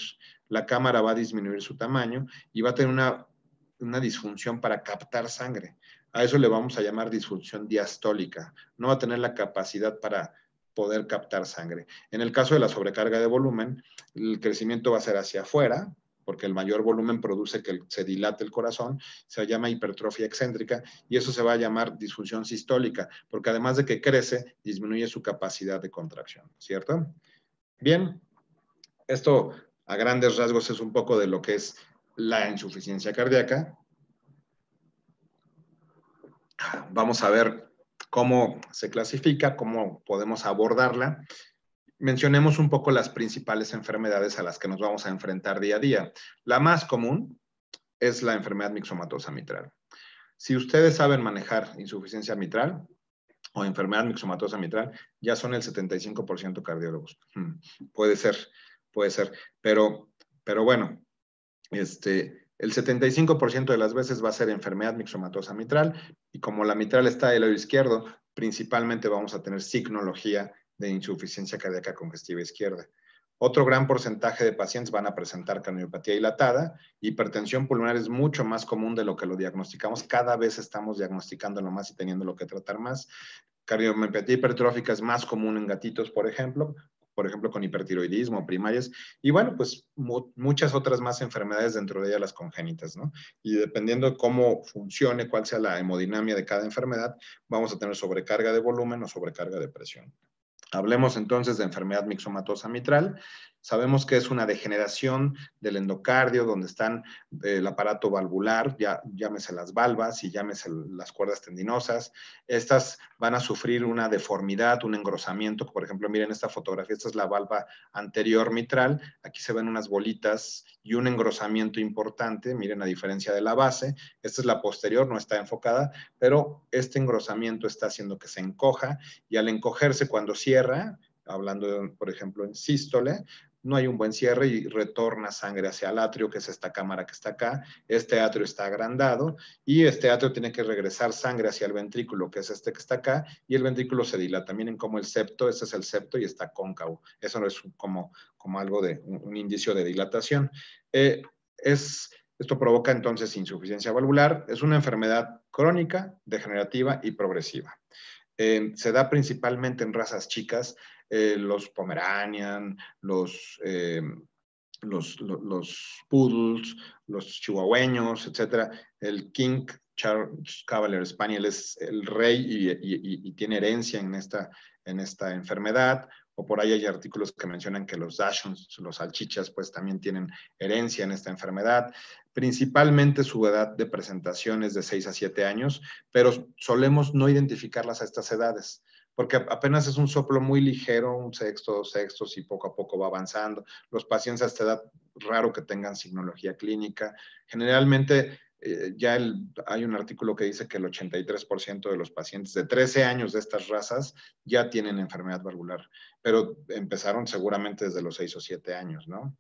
la cámara va a disminuir su tamaño y va a tener una, disfunción para captar sangre. A eso le vamos a llamar disfunción diastólica. No va a tener la capacidad para poder captar sangre. En el caso de la sobrecarga de volumen, el crecimiento va a ser hacia afuera, porque el mayor volumen produce que se dilate el corazón, se llama hipertrofia excéntrica y eso se va a llamar disfunción sistólica, porque además de que crece, disminuye su capacidad de contracción, ¿cierto? Bien, esto a grandes rasgos es un poco de lo que es la insuficiencia cardíaca. Vamos a ver cómo se clasifica, cómo podemos abordarla mencionemos un poco las principales enfermedades a las que nos vamos a enfrentar día a día. La más común es la enfermedad mixomatosa mitral. Si ustedes saben manejar insuficiencia mitral o enfermedad mixomatosa mitral, ya son el 75% cardiólogos. Hmm, puede ser, puede ser, pero, pero bueno, este, el 75% de las veces va a ser enfermedad mixomatosa mitral y como la mitral está del lado izquierdo, principalmente vamos a tener signología de insuficiencia cardíaca congestiva izquierda. Otro gran porcentaje de pacientes van a presentar cardiopatía dilatada. Hipertensión pulmonar es mucho más común de lo que lo diagnosticamos. Cada vez estamos diagnosticándolo más y teniendo lo que tratar más. Cardiomepatía hipertrófica es más común en gatitos, por ejemplo, por ejemplo, con hipertiroidismo, primarias, y bueno, pues muchas otras más enfermedades dentro de ellas las congénitas, ¿no? Y dependiendo de cómo funcione, cuál sea la hemodinamia de cada enfermedad, vamos a tener sobrecarga de volumen o sobrecarga de presión. Hablemos entonces de enfermedad mixomatosa mitral. Sabemos que es una degeneración del endocardio, donde están eh, el aparato valvular, llámese las valvas y llámese las cuerdas tendinosas. Estas van a sufrir una deformidad, un engrosamiento. Por ejemplo, miren esta fotografía, esta es la valva anterior mitral. Aquí se ven unas bolitas y un engrosamiento importante. Miren la diferencia de la base. Esta es la posterior, no está enfocada, pero este engrosamiento está haciendo que se encoja y al encogerse cuando cierra, hablando, por ejemplo, en sístole, no hay un buen cierre y retorna sangre hacia el atrio, que es esta cámara que está acá. Este atrio está agrandado y este atrio tiene que regresar sangre hacia el ventrículo, que es este que está acá, y el ventrículo se dilata. Miren cómo el septo, este es el septo y está cóncavo. Eso no es como, como algo de un, indicio de dilatación. Eh, es, esto provoca entonces insuficiencia valvular. Es una enfermedad crónica, degenerativa y progresiva. Eh, se da principalmente en razas chicas. Eh, los Pomeranian, los, eh, los, los, Poodles, los Chihuahueños, etc. El King Charles Cavalier Spaniel es el rey y, tiene herencia en esta, en esta enfermedad. O por ahí hay artículos que mencionan que los Dachshunds, los salchichas, pues también tienen herencia en esta enfermedad. Principalmente su edad de presentación es de 6 a 7 años, pero solemos no identificarlas a estas edades porque apenas es un soplo muy ligero, un sexto, dos sextos, y poco a poco va avanzando. Los pacientes a esta edad, raro que tengan signología clínica. Generalmente, eh, ya hay un artículo que dice que el 83% de los pacientes de 13 años de estas razas ya tienen enfermedad valvular, pero empezaron seguramente desde los 6 o 7 años, ¿no?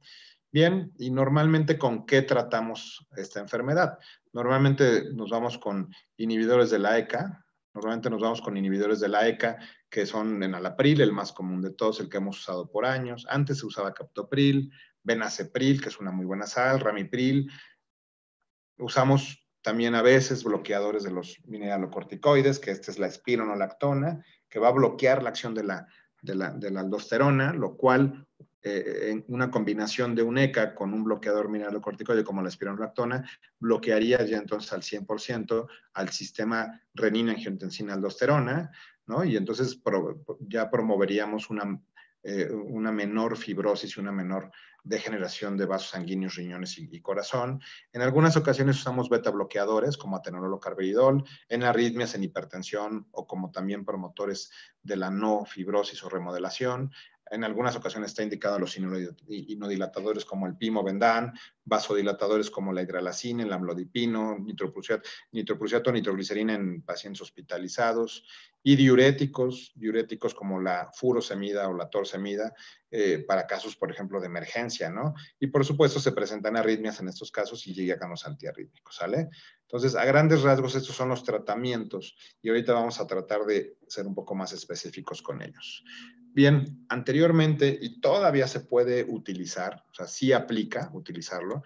Bien, y normalmente con qué tratamos esta enfermedad? Normalmente nos vamos con inhibidores de la ECA, Normalmente nos vamos con inhibidores de la ECA, que son enalapril, el más común de todos, el que hemos usado por años. Antes se usaba captopril, venacepril, que es una muy buena sal, ramipril. Usamos también a veces bloqueadores de los mineralocorticoides, que esta es la espironolactona, que va a bloquear la acción de la, de la aldosterona, lo cual eh, en una combinación de un ECA con un bloqueador mineralocorticoide como la espironolactona bloquearía ya entonces al 100% al sistema renina-angiotensina-aldosterona, ¿no? Y entonces ya promoveríamos una, eh, una menor fibrosis y una menor degeneración de vasos sanguíneos, riñones y, corazón. En algunas ocasiones usamos beta bloqueadores como o carbidol, en arritmias, en hipertensión o como también promotores de la no fibrosis o remodelación. En algunas ocasiones está indicado los inodilatadores como el pimo-vendán, vasodilatadores como la hidralacina, el amlodipino, nitroprusiato, nitroglicerina en pacientes hospitalizados y diuréticos, diuréticos como la furosemida o la torsemida eh, para casos, por ejemplo, de emergencia, ¿no? Y por supuesto se presentan arritmias en estos casos y los antiarrítmicos, ¿sale? Entonces, a grandes rasgos, estos son los tratamientos y ahorita vamos a tratar de ser un poco más específicos con ellos. Bien, anteriormente y todavía se puede utilizar, o sea, sí aplica utilizarlo,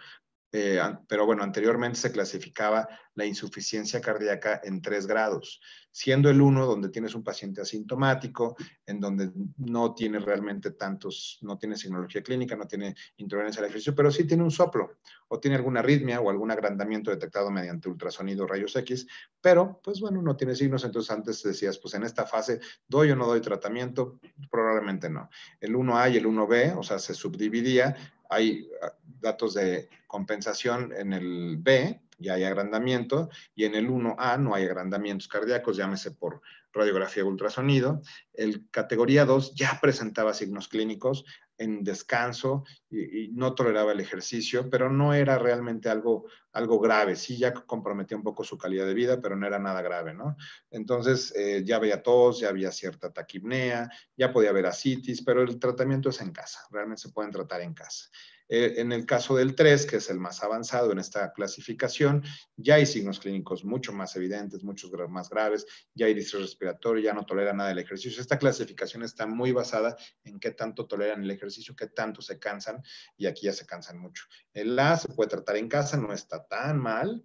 eh, pero bueno, anteriormente se clasificaba la insuficiencia cardíaca en tres grados, siendo el uno donde tienes un paciente asintomático, en donde no tiene realmente tantos, no tiene sinología clínica, no tiene intolerancia al ejercicio, pero sí tiene un soplo o tiene alguna arritmia o algún agrandamiento detectado mediante ultrasonido rayos X, pero pues bueno, no tiene signos, entonces antes decías, pues en esta fase, ¿doy o no doy tratamiento? Probablemente no. El 1A y el 1B, o sea, se subdividía hay ah, datos de compensación en el B, ya hay agrandamiento, y en el 1A no hay agrandamientos cardíacos, llámese por radiografía ultrasonido. El categoría 2 ya presentaba signos clínicos, en descanso y, no toleraba el ejercicio, pero no era realmente algo, algo grave. Sí, ya comprometía un poco su calidad de vida, pero no era nada grave, ¿no? Entonces, eh, ya veía tos, ya había cierta taquipnea, ya podía haber asitis, pero el tratamiento es en casa, realmente se pueden tratar en casa. Eh, en el caso del 3, que es el más avanzado en esta clasificación, ya hay signos clínicos mucho más evidentes, muchos más graves, ya hay distrés respiratorio, ya no tolera nada el ejercicio. Esta clasificación está muy basada en qué tanto toleran el ejercicio, qué tanto se cansan, y aquí ya se cansan mucho. El A se puede tratar en casa, no está tan mal,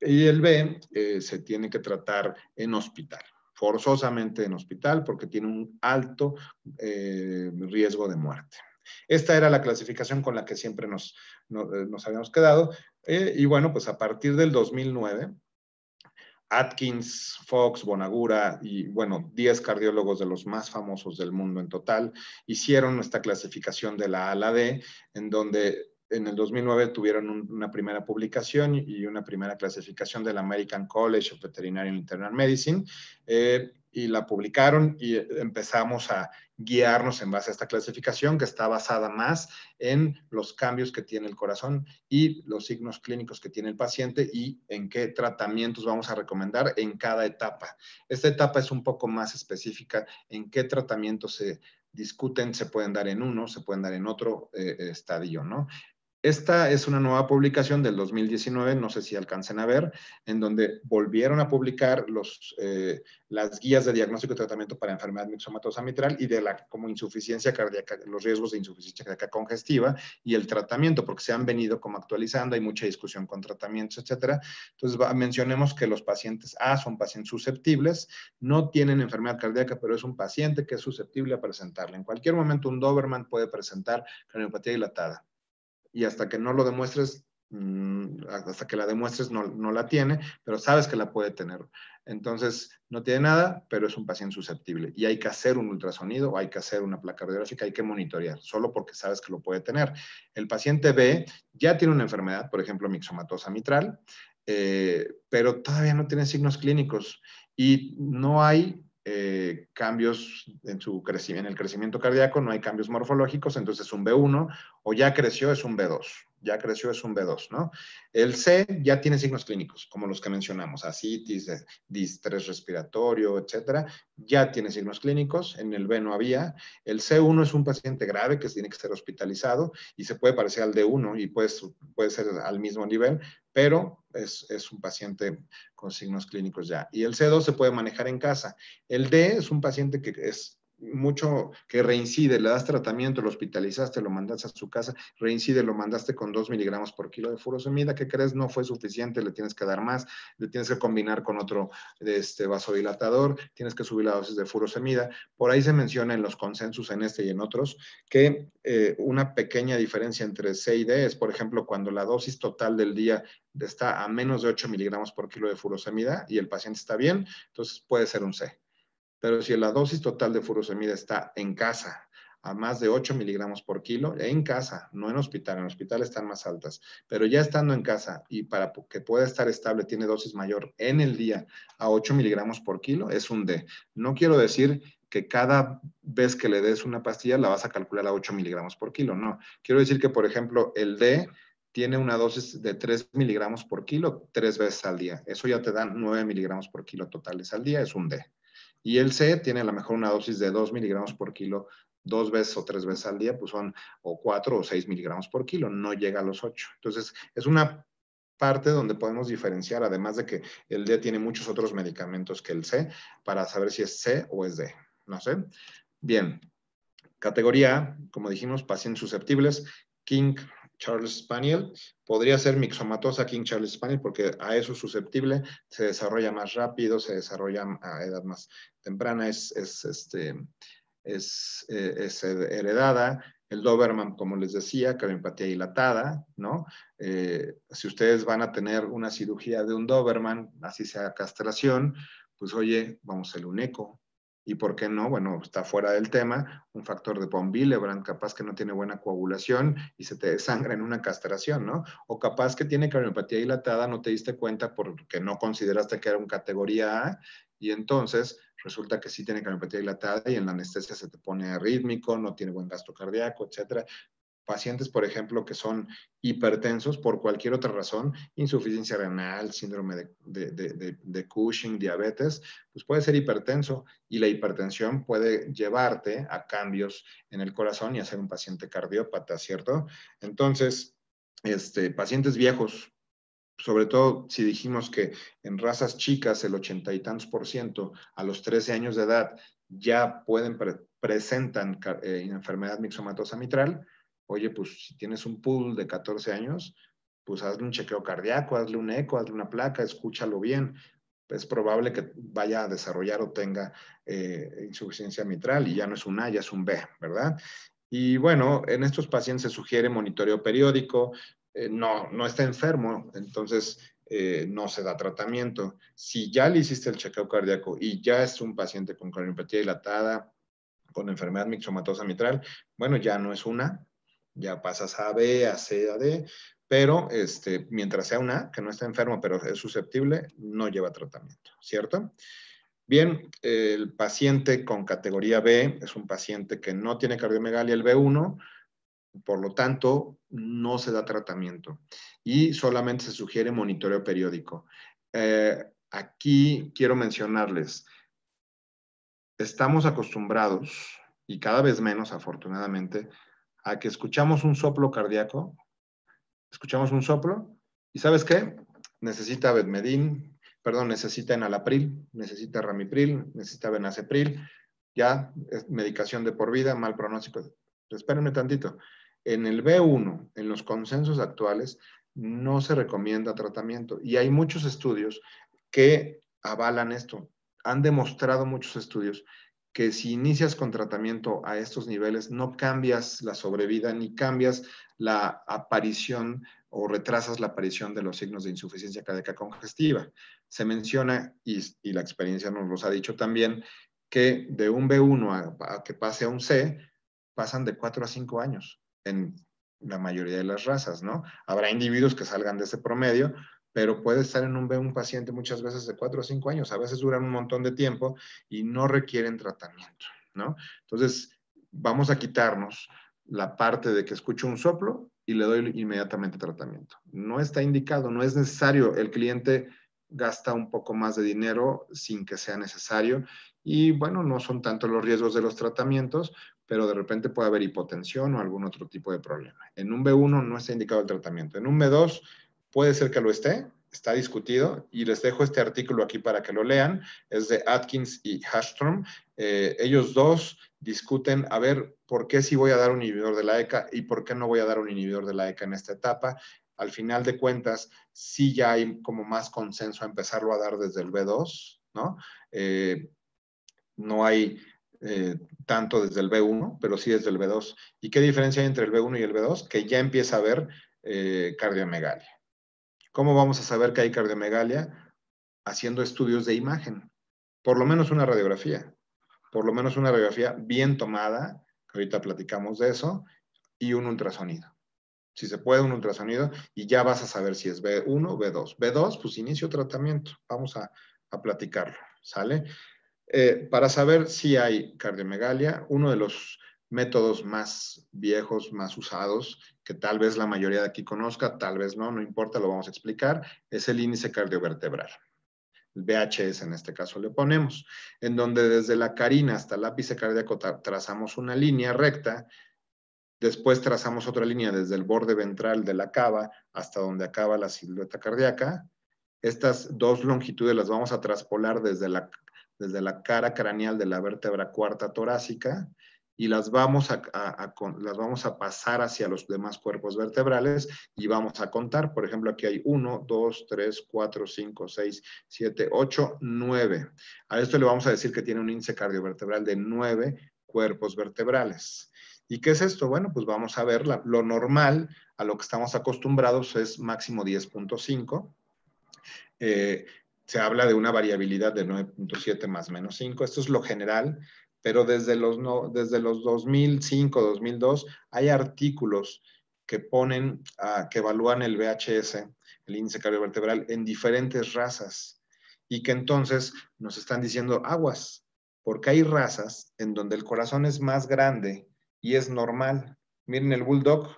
y el B eh, se tiene que tratar en hospital forzosamente en hospital porque tiene un alto eh, riesgo de muerte. Esta era la clasificación con la que siempre nos, eh, habíamos quedado. Eh, y bueno, pues a partir del 2009, Atkins, Fox, Bonagura y, bueno, 10 cardiólogos de los más famosos del mundo en total hicieron nuestra clasificación de la A a la D, en donde en el 2009 tuvieron una primera publicación y una primera clasificación del American College of Veterinary and Internal Medicine eh, y la publicaron y empezamos a guiarnos en base a esta clasificación que está basada más en los cambios que tiene el corazón y los signos clínicos que tiene el paciente y en qué tratamientos vamos a recomendar en cada etapa. Esta etapa es un poco más específica en qué tratamientos se discuten, se pueden dar en uno, se pueden dar en otro eh, eh, estadio, ¿no? Esta es una nueva publicación del 2019, no sé si alcancen a ver, en donde volvieron a publicar eh, las guías de diagnóstico y tratamiento para enfermedad mixomatosa mitral y de la como insuficiencia cardíaca, los riesgos de insuficiencia cardíaca congestiva y el tratamiento, porque se han venido como actualizando, hay mucha discusión con tratamientos, etcétera. Entonces, mencionemos que los pacientes A son pacientes susceptibles, no tienen enfermedad cardíaca, pero es un paciente que es susceptible a presentarla. En cualquier momento un Doberman puede presentar cardiopatía dilatada y hasta que no lo demuestres, mm, hasta que la demuestres no, la tiene, pero sabes que la puede tener. Entonces, no tiene nada, pero es un paciente susceptible. Y hay que hacer un ultrasonido hay que hacer una placa radiográfica, hay que monitorear, solo porque sabes que lo puede tener. El paciente B ya tiene una enfermedad, por ejemplo, mixomatosa mitral, eh, pero todavía no tiene signos clínicos y no hay eh, cambios en, su crecimiento, en el crecimiento cardíaco, no hay cambios morfológicos, entonces es un B1 o ya creció, es un B2 ya creció, es un B2, ¿no? El C ya tiene signos clínicos, como los que mencionamos, asitis, eh, distrés respiratorio, etcétera, ya tiene signos clínicos, en el B no había. El C1 es un paciente grave que tiene que ser hospitalizado y se puede parecer al D1 y puede, puede ser al mismo nivel, pero es, es, un paciente con signos clínicos ya. Y el C2 se puede manejar en casa. El D es un paciente que es mucho que reincide, le das tratamiento, lo hospitalizaste, lo mandaste a su casa, reincide, lo mandaste con 2 miligramos por kilo de furosemida, ¿qué crees no fue suficiente, le tienes que dar más, le tienes que combinar con otro este vasodilatador, tienes que subir la dosis de furosemida. Por ahí se menciona en los consensos, en este y en otros, que eh, una pequeña diferencia entre C y D es, por ejemplo, cuando la dosis total del día está a menos de 8 miligramos por kilo de furosemida y el paciente está bien, entonces puede ser un C. Pero si la dosis total de furosemida está en casa, a más de 8 miligramos por kilo en casa, no en hospital. En hospital están más altas, pero ya estando en casa y para que pueda estar estable, tiene dosis mayor en el día a 8 miligramos por kilo, es un D. No quiero decir que cada vez que le des una pastilla la vas a calcular a 8 miligramos por kilo, no. Quiero decir que, por ejemplo, el D tiene una dosis de 3 miligramos por kilo tres veces al día. Eso ya te dan 9 miligramos por kilo totales al día, es un D. Y el C tiene a lo mejor una dosis de 2 miligramos por kilo dos veces o tres veces al día, pues son o 4 o 6 miligramos por kilo, no llega a los 8. Entonces, es una parte donde podemos diferenciar, además de que el D tiene muchos otros medicamentos que el C, para saber si es C o es D. No sé. Bien. Categoría, como dijimos, pacientes susceptibles, King. Charles Spaniel, podría ser mixomatosa King Charles Spaniel, porque a eso es susceptible, se desarrolla más rápido, se desarrolla a edad más temprana, es, este, es, eh, heredada. El Doberman, como les decía, cardiopatía dilatada, ¿no? Eh, si ustedes van a tener una cirugía de un Doberman, así sea castración, pues oye, vamos a UNECO. un eco, y por qué no, bueno, está fuera del tema, un factor de von Willebrand, capaz que no tiene buena coagulación y se te desangra en una castración, ¿no? O capaz que tiene cardiopatía dilatada, no te diste cuenta porque no consideraste que era un categoría A y entonces resulta que sí tiene cardiopatía dilatada y en la anestesia se te pone arrítmico, no tiene buen gasto cardíaco, etcétera pacientes, por ejemplo, que son hipertensos por cualquier otra razón, insuficiencia renal, síndrome de, Cushing, diabetes, pues puede ser hipertenso y la hipertensión puede llevarte a cambios en el corazón y hacer un paciente cardiópata, ¿cierto? Entonces, este, pacientes viejos, sobre todo si dijimos que en razas chicas el ochenta y tantos por ciento a los 13 años de edad ya pueden presentan eh, enfermedad mixomatosa mitral, oye, pues si tienes un pool de 14 años, pues hazle un chequeo cardíaco, hazle un eco, hazle una placa, escúchalo bien. Es probable que vaya a desarrollar o tenga eh, insuficiencia mitral y ya no es un A, ya es un B, ¿verdad? Y bueno, en estos pacientes se sugiere monitoreo periódico, eh, no, no está enfermo, entonces eh, no se da tratamiento. Si ya le hiciste el chequeo cardíaco y ya es un paciente con cardiopatía dilatada, con enfermedad mixomatosa mitral, bueno, ya no es una, ya pasas a B, a C, a D, pero este, mientras sea un A, que no está enfermo, pero es susceptible, no lleva tratamiento, ¿cierto? Bien, el paciente con categoría B es un paciente que no tiene cardiomegalia, el B1, por lo tanto, no se da tratamiento y solamente se sugiere monitoreo periódico. Eh, aquí quiero mencionarles, estamos acostumbrados, y cada vez menos afortunadamente, a que escuchamos un soplo cardíaco, escuchamos un soplo, y ¿sabes qué? Necesita betmedin, perdón, necesita enalapril, necesita ramipril, necesita venacepril, ya es medicación de por vida, mal pronóstico. Pues, espérenme tantito. En el B1, en los consensos actuales, no se recomienda tratamiento y hay muchos estudios que avalan esto. Han demostrado muchos estudios que si inicias con tratamiento a estos niveles, no cambias la sobrevida ni cambias la aparición o retrasas la aparición de los signos de insuficiencia cardíaca congestiva. Se menciona, y, la experiencia nos los ha dicho también, que de un B1 a, que pase a un C, pasan de 4 a 5 años en la mayoría de las razas, ¿no? Habrá individuos que salgan de ese promedio, pero puede estar en un B un paciente muchas veces de 4 o 5 años, a veces duran un montón de tiempo y no requieren tratamiento, ¿no? Entonces, vamos a quitarnos la parte de que escucho un soplo y le doy inmediatamente tratamiento. No está indicado, no es necesario. El cliente gasta un poco más de dinero sin que sea necesario y bueno, no son tanto los riesgos de los tratamientos, pero de repente puede haber hipotensión o algún otro tipo de problema. En un B1 no está indicado el tratamiento. En un B2 Puede ser que lo esté, está discutido y les dejo este artículo aquí para que lo lean. Es de Atkins y Hashstrom. Eh, ellos dos discuten a ver por qué sí voy a dar un inhibidor de la ECA y por qué no voy a dar un inhibidor de la ECA en esta etapa. Al final de cuentas, sí ya hay como más consenso a empezarlo a dar desde el B2, ¿no? Eh, no hay eh, tanto desde el B1, pero sí desde el B2. ¿Y qué diferencia hay entre el B1 y el B2? Que ya empieza a haber cardiomegalia. ¿Cómo vamos a saber que hay cardiomegalia? Haciendo estudios de imagen, por lo menos una radiografía, por lo menos una radiografía bien tomada, ahorita platicamos de eso, y un ultrasonido. Si se puede, un ultrasonido, y ya vas a saber si es B1 B2. B2, pues inicio tratamiento. Vamos a, platicarlo, ¿sale? Eh, para saber si hay cardiomegalia, uno de los métodos más viejos, más usados que tal vez la mayoría de aquí conozca, tal vez no, no importa, lo vamos a explicar, es el índice cardiovertebral. El VHS en este caso le ponemos, en donde desde la carina hasta el ápice cardíaco trazamos una línea recta, después trazamos otra línea desde el borde ventral de la cava hasta donde acaba la silueta cardíaca. Estas dos longitudes las vamos a traspolar desde la, desde la cara craneal de la vértebra cuarta torácica y las vamos a, las vamos a pasar hacia los demás cuerpos vertebrales y vamos a contar. Por ejemplo, aquí hay 1, 2, 3, 4, 5, 6, 7, 8, 9. A esto le vamos a decir que tiene un índice cardiovertebral de 9 cuerpos vertebrales. ¿Y qué es esto? Bueno, pues vamos a ver, lo normal a lo que estamos acostumbrados es máximo 10.5. Eh, se habla de una variabilidad de 9.7 más menos 5. Esto es lo general pero desde los, desde los 2005, 2002, hay artículos que ponen, ah, que evalúan el VHS, el índice cardiovertebral, en diferentes razas y que entonces nos están diciendo aguas, porque hay razas en donde el corazón es más grande y es normal. Miren el bulldog.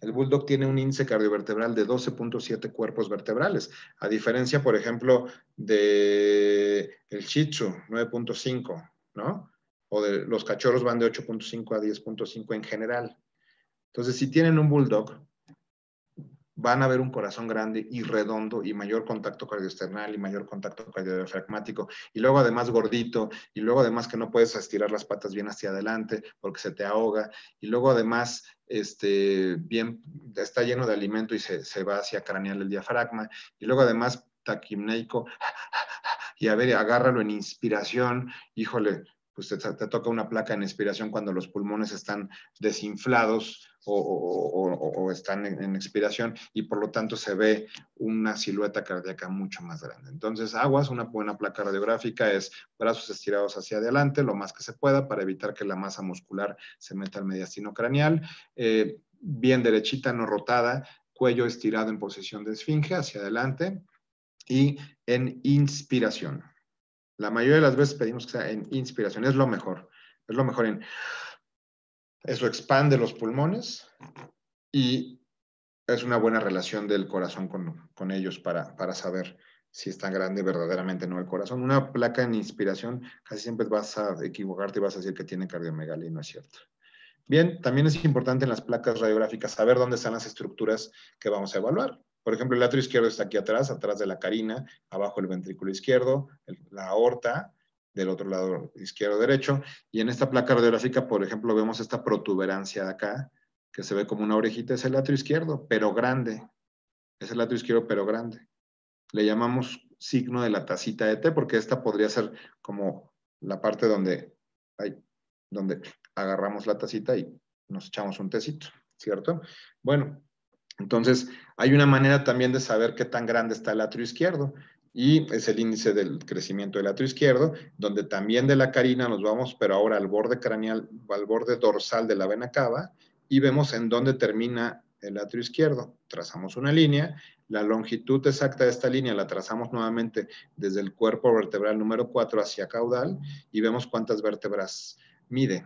El bulldog tiene un índice cardiovertebral de 12.7 cuerpos vertebrales, a diferencia, por ejemplo, de el 9.5, ¿no? o de los cachorros van de 8.5 a 10.5 en general. Entonces, si tienen un bulldog, van a ver un corazón grande y redondo y mayor contacto cardioesternal y mayor contacto diafragmático y luego además gordito y luego además que no puedes estirar las patas bien hacia adelante porque se te ahoga y luego además este bien está lleno de alimento y se, va hacia craneal el diafragma y luego además taquimneico y a ver agárralo en inspiración híjole pues te, toca una placa en expiración cuando los pulmones están desinflados o, están en, expiración y por lo tanto se ve una silueta cardíaca mucho más grande. Entonces, aguas, una buena placa radiográfica es brazos estirados hacia adelante lo más que se pueda para evitar que la masa muscular se meta al mediastino craneal, eh, bien derechita, no rotada, cuello estirado en posición de esfinge hacia adelante y en inspiración. La mayoría de las veces pedimos que sea en inspiración, es lo mejor. Es lo mejor Eso expande los pulmones y es una buena relación del corazón con, ellos para, saber si es tan grande verdaderamente no el corazón. Una placa en inspiración, casi siempre vas a equivocarte y vas a decir que tiene cardiomegalia y no es cierto. Bien, también es importante en las placas radiográficas saber dónde están las estructuras que vamos a evaluar. Por ejemplo, el atrio izquierdo está aquí atrás, atrás de la carina, abajo el ventrículo izquierdo, la aorta, del otro lado izquierdo-derecho. Y en esta placa radiográfica, por ejemplo, vemos esta protuberancia de acá, que se ve como una orejita, es el atrio izquierdo, pero grande. Es el atrio izquierdo, pero grande. Le llamamos signo de la tacita de té, porque esta podría ser como la parte donde, donde agarramos la tacita y nos echamos un tecito, ¿cierto? Bueno, entonces, hay una manera también de saber qué tan grande está el atrio izquierdo y es el índice del crecimiento del atrio izquierdo, donde también de la carina nos vamos, pero ahora al borde craneal, al borde dorsal de la vena cava y vemos en dónde termina el atrio izquierdo. Trazamos una línea, la longitud exacta de esta línea la trazamos nuevamente desde el cuerpo vertebral número 4 hacia caudal y vemos cuántas vértebras mide.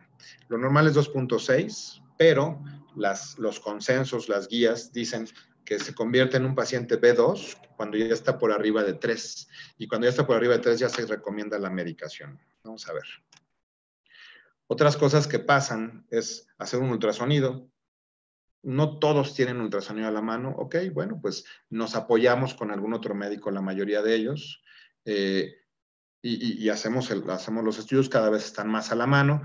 Lo normal es 2.6, pero las, los consensos, las guías dicen que se convierte en un paciente B2 cuando ya está por arriba de 3. Y cuando ya está por arriba de 3 ya se recomienda la medicación. Vamos a ver. Otras cosas que pasan es hacer un ultrasonido. No todos tienen ultrasonido a la mano. Ok, bueno, pues nos apoyamos con algún otro médico, la mayoría de ellos. Eh, y, hacemos, el, hacemos los estudios, cada vez están más a la mano.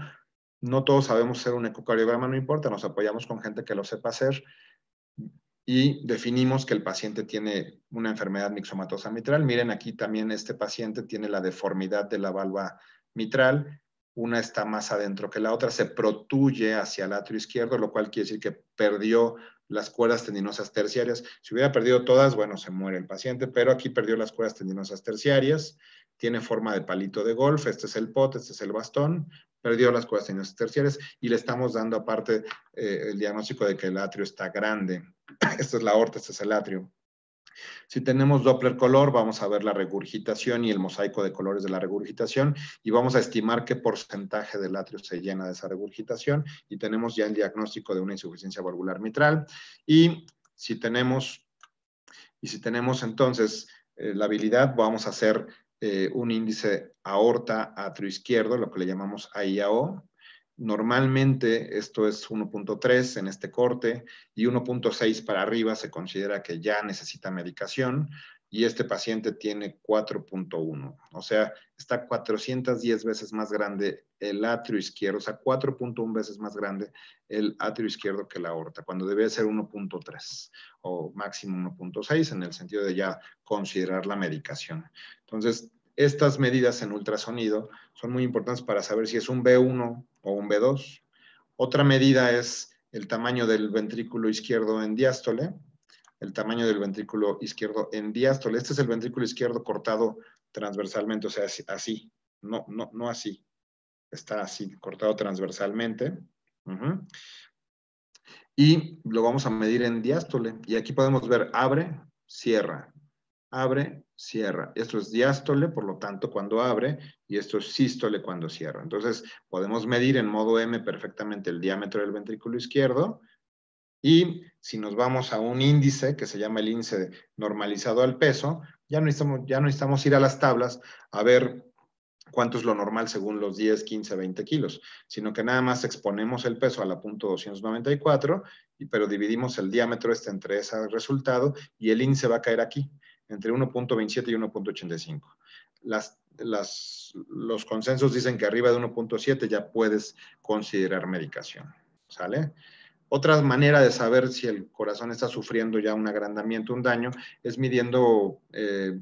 No todos sabemos hacer un ecocardiograma, no importa, nos apoyamos con gente que lo sepa hacer y definimos que el paciente tiene una enfermedad mixomatosa mitral. Miren, aquí también este paciente tiene la deformidad de la valva mitral, una está más adentro que la otra, se protuye hacia el atrio izquierdo, lo cual quiere decir que perdió las cuerdas tendinosas terciarias. Si hubiera perdido todas, bueno, se muere el paciente, pero aquí perdió las cuerdas tendinosas terciarias, tiene forma de palito de golf, este es el pot, este es el bastón, perdió las cuerdas terciarias y le estamos dando aparte eh, el diagnóstico de que el atrio está grande. (clears throat) Esta es la aorta, este es el atrio. Si tenemos Doppler color, vamos a ver la regurgitación y el mosaico de colores de la regurgitación y vamos a estimar qué porcentaje del atrio se llena de esa regurgitación y tenemos ya el diagnóstico de una insuficiencia valvular mitral. Y si tenemos, y si tenemos entonces eh, la habilidad, vamos a hacer eh, un índice aorta izquierdo, lo que le llamamos AIAO. Normalmente esto es 1.3 en este corte y 1.6 para arriba se considera que ya necesita medicación y este paciente tiene 4.1. O sea, está 410 veces más grande el atrio izquierdo, o sea, 4.1 veces más grande el atrio izquierdo que la aorta, cuando debe ser 1.3 o máximo 1.6 en el sentido de ya considerar la medicación. Entonces, estas medidas en ultrasonido son muy importantes para saber si es un B1 o un B2. Otra medida es el tamaño del ventrículo izquierdo en diástole, el tamaño del ventrículo izquierdo en diástole. Este es el ventrículo izquierdo cortado transversalmente, o sea, así, no, no, no así, está así, cortado transversalmente. Y lo vamos a medir en diástole. Y aquí podemos ver, abre, cierra, abre, cierra. Esto es diástole, por lo tanto, cuando abre, y esto es sístole cuando cierra. Entonces, podemos medir en modo M perfectamente el diámetro del ventrículo izquierdo y si nos vamos a un índice que se llama el índice normalizado al peso, ya no necesitamos, ir a las tablas a ver cuánto es lo normal según los 10, 15, 20 kilos, sino que nada más exponemos el peso a la punto 294, pero dividimos el diámetro este entre ese resultado y el índice va a caer aquí, entre 1.27 y 1.85. los consensos dicen que arriba de 1.7 ya puedes considerar medicación, ¿sale? otra manera de saber si el corazón está sufriendo ya un agrandamiento, un daño, es midiendo eh,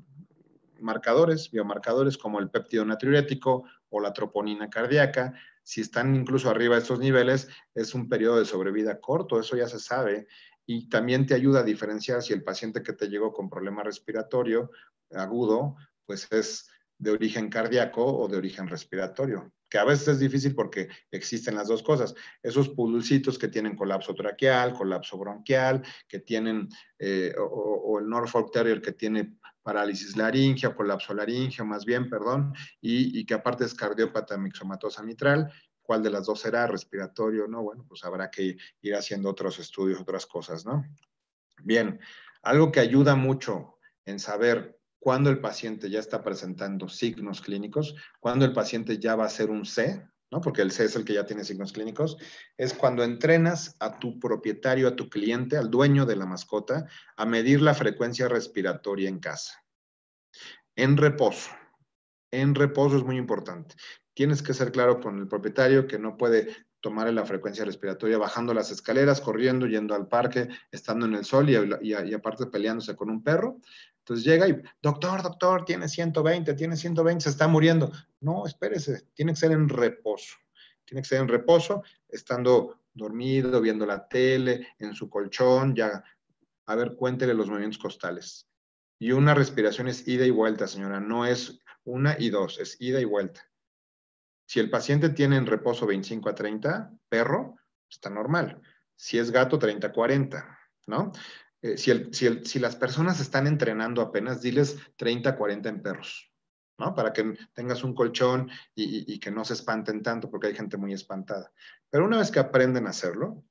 marcadores, biomarcadores como el péptido natriurético o la troponina cardíaca. Si están incluso arriba de estos niveles, es un periodo de sobrevida corto, eso ya se sabe. Y también te ayuda a diferenciar si el paciente que te llegó con problema respiratorio agudo, pues es de origen cardíaco o de origen respiratorio que a veces es difícil porque existen las dos cosas. Esos pulcitos que tienen colapso traqueal, colapso bronquial, que tienen, eh, o, el Norfolk Terrier que tiene parálisis laringea, colapso laringeo más bien, perdón, y, y que aparte es cardiópata mixomatosa mitral, cuál de las dos será, respiratorio, ¿no? Bueno, pues habrá que ir haciendo otros estudios, otras cosas, ¿no? Bien, algo que ayuda mucho en saber cuando el paciente ya está presentando signos clínicos, cuando el paciente ya va a ser un C, ¿no? porque el C es el que ya tiene signos clínicos, es cuando entrenas a tu propietario, a tu cliente, al dueño de la mascota, a medir la frecuencia respiratoria en casa. En reposo. En reposo es muy importante. Tienes que ser claro con el propietario que no puede tomar la frecuencia respiratoria bajando las escaleras, corriendo, yendo al parque, estando en el sol y, y aparte peleándose con un perro. Entonces llega y, doctor, doctor, tiene 120, tiene 120, se está muriendo. No, espérese, tiene que ser en reposo. Tiene que ser en reposo, estando dormido, viendo la tele, en su colchón, ya. A ver, cuéntele los movimientos costales. Y una respiración es ida y vuelta, señora, no es una y dos, es ida y vuelta. Si el paciente tiene en reposo 25 a 30, perro, está normal. Si es gato, 30 a 40, ¿no? Eh, si, las personas están entrenando apenas, diles 30, 40 en perros, ¿no? Para que tengas un colchón y, y, que no se espanten tanto, porque hay gente muy espantada. Pero una vez que aprenden a hacerlo,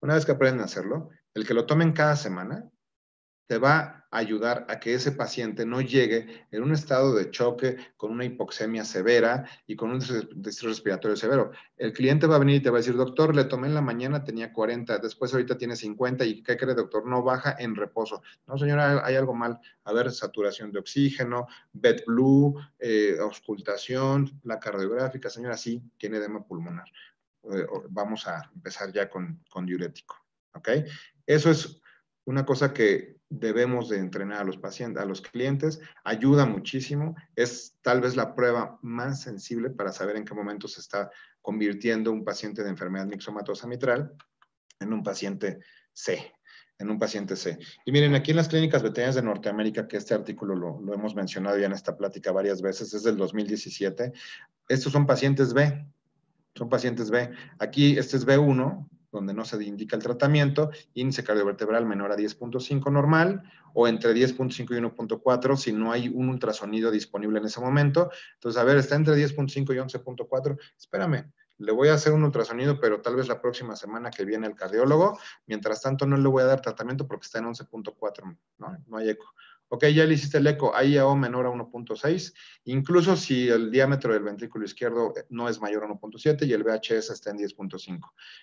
una vez que aprenden a hacerlo, el que lo tomen cada semana, te va ayudar a que ese paciente no llegue en un estado de choque con una hipoxemia severa y con un distrito respiratorio severo. El cliente va a venir y te va a decir, doctor, le tomé en la mañana, tenía 40, después ahorita tiene 50 y ¿qué cree, doctor? No baja en reposo. No, señora, hay algo mal. A ver, saturación de oxígeno, bed blue, eh, auscultación, la cardiográfica, señora, sí, tiene edema pulmonar. Eh, vamos a empezar ya con, con diurético. ¿Ok? Eso es una cosa que debemos de entrenar a los pacientes, a los clientes, ayuda muchísimo, es tal vez la prueba más sensible para saber en qué momento se está convirtiendo un paciente de enfermedad mixomatosa mitral en un paciente C, en un paciente C. Y miren, aquí en las clínicas veterinarias de Norteamérica, que este artículo lo, lo hemos mencionado ya en esta plática varias veces, es del 2017, estos son pacientes B, son pacientes B. Aquí este es B1, donde no se indica el tratamiento, índice cardiovertebral menor a 10.5 normal o entre 10.5 y 1.4 si no hay un ultrasonido disponible en ese momento. Entonces, a ver, está entre 10.5 y 11.4, espérame, le voy a hacer un ultrasonido, pero tal vez la próxima semana que viene el cardiólogo. Mientras tanto, no le voy a dar tratamiento porque está en 11.4, ¿no? no hay eco. Ok, ya le hiciste el eco, o menor a 1.6, incluso si el diámetro del ventrículo izquierdo eh, no es mayor a 1.7 y el VHS está en 10.5.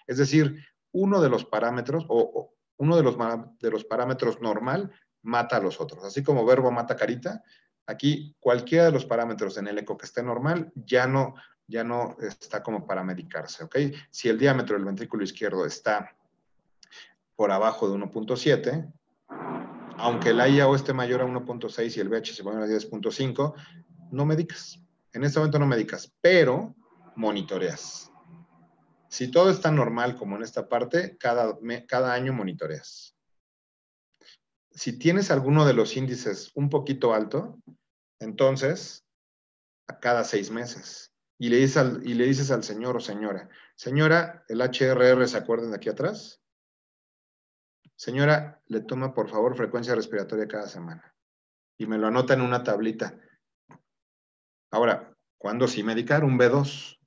Es decir, uno de los parámetros o, uno de los, de los parámetros normal mata a los otros. Así como verbo mata carita, aquí cualquiera de los parámetros en el eco que esté normal ya no, ya no está como para medicarse, ¿ok? Si el diámetro del ventrículo izquierdo está por abajo de 1.7, aunque el IAO esté mayor a 1.6 y el se mayor a 10.5, no medicas. En este momento no medicas, pero monitoreas. Si todo está normal como en esta parte, cada, cada año monitoreas. Si tienes alguno de los índices un poquito alto, entonces a cada seis meses. Y le, dices y le dices al señor o señora, señora, el HRR, ¿se acuerdan de aquí atrás? Señora, le toma por favor frecuencia respiratoria cada semana y me lo anota en una tablita. Ahora, ¿cuándo sí medicar? Un B2.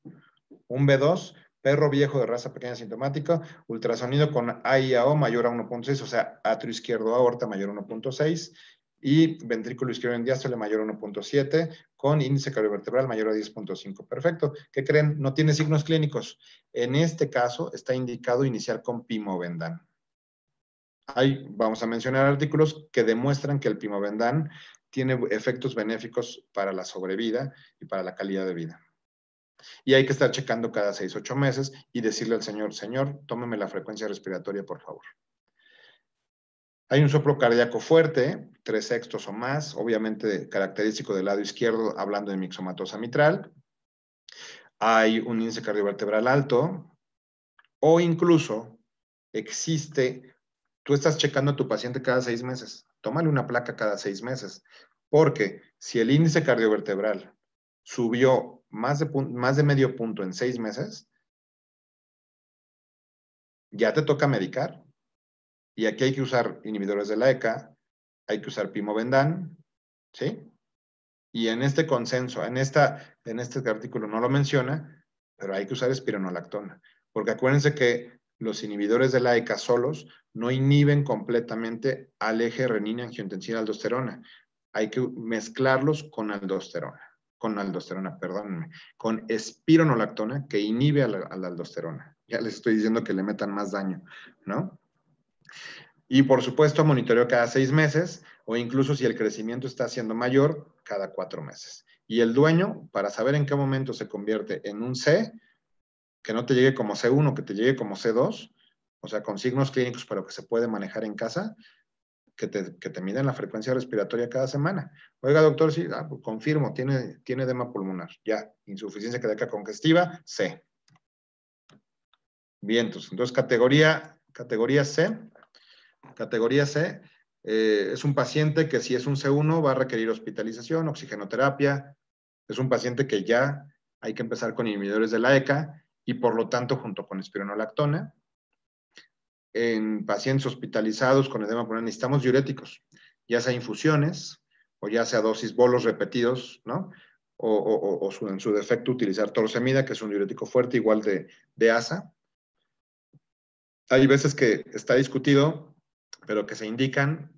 Un B2, perro viejo de raza pequeña sintomática, ultrasonido con AIAO mayor a 1.6, o sea, atrio izquierdo aorta mayor a 1.6 y ventrículo izquierdo en diástole mayor a 1.7 con índice cardiovertebral mayor a 10.5. Perfecto. ¿Qué creen? No tiene signos clínicos. En este caso está indicado iniciar con pimovendan. Hay, vamos a mencionar artículos que demuestran que el pimobendán tiene efectos benéficos para la sobrevida y para la calidad de vida. Y hay que estar checando cada 6, ocho meses y decirle al señor, señor, tómeme la frecuencia respiratoria, por favor. Hay un soplo cardíaco fuerte, tres sextos o más, obviamente característico del lado izquierdo, hablando de mixomatosa mitral. Hay un índice cardiovertebral alto o incluso existe tú estás checando a tu paciente cada seis meses. Tómale una placa cada seis meses. Porque si el índice cardiovertebral subió más de, más de medio punto en seis meses, ya te toca medicar. Y aquí hay que usar inhibidores de la ECA, hay que usar pimovendan, ¿sí? Y en este consenso, en, esta, en este artículo no lo menciona, pero hay que usar espironolactona. Porque acuérdense que los inhibidores de la ECA solos no inhiben completamente al eje renina-angiotensina-aldosterona. Hay que mezclarlos con aldosterona, con aldosterona, perdónenme, con espironolactona que inhibe a la, aldosterona. Ya les estoy diciendo que le metan más daño, ¿no? Y por supuesto, monitoreo cada seis meses o incluso si el crecimiento está siendo mayor, cada cuatro meses. Y el dueño, para saber en qué momento se convierte en un C, que no te llegue como C1, que te llegue como C2, o sea, con signos clínicos, pero que se puede manejar en casa, que te, que miden la frecuencia respiratoria cada semana. Oiga, doctor, sí, ah, pues, confirmo, tiene, tiene edema pulmonar. Ya, insuficiencia cardíaca congestiva, C. Vientos. Entonces, categoría, categoría C. Categoría C eh, es un paciente que si es un C1 va a requerir hospitalización, oxigenoterapia. Es un paciente que ya hay que empezar con inhibidores de la ECA y por lo tanto junto con espironolactona. En pacientes hospitalizados con edema pulmonar necesitamos diuréticos, ya sea infusiones o ya sea dosis bolos repetidos, ¿no? O, en su defecto utilizar torsemida, que es un diurético fuerte igual de, de ASA. Hay veces que está discutido, pero que se indican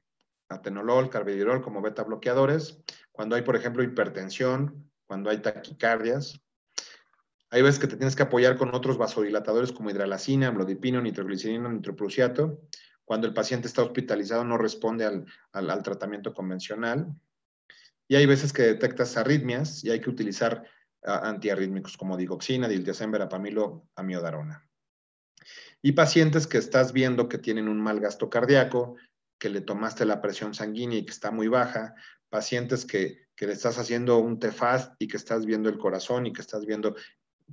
atenolol, carbidirol como beta bloqueadores, cuando hay, por ejemplo, hipertensión, cuando hay taquicardias, hay veces que te tienes que apoyar con otros vasodilatadores como hidralacina, amlodipino, nitroglicerina, nitroprusiato, cuando el paciente está hospitalizado no responde al, tratamiento convencional. Y hay veces que detectas arritmias y hay que utilizar ah, antiarrítmicos como digoxina, diltiazem, verapamilo, amiodarona. Y pacientes que estás viendo que tienen un mal gasto cardíaco, que le tomaste la presión sanguínea y que está muy baja, pacientes que, que le estás haciendo un TEFAST y que estás viendo el corazón y que estás viendo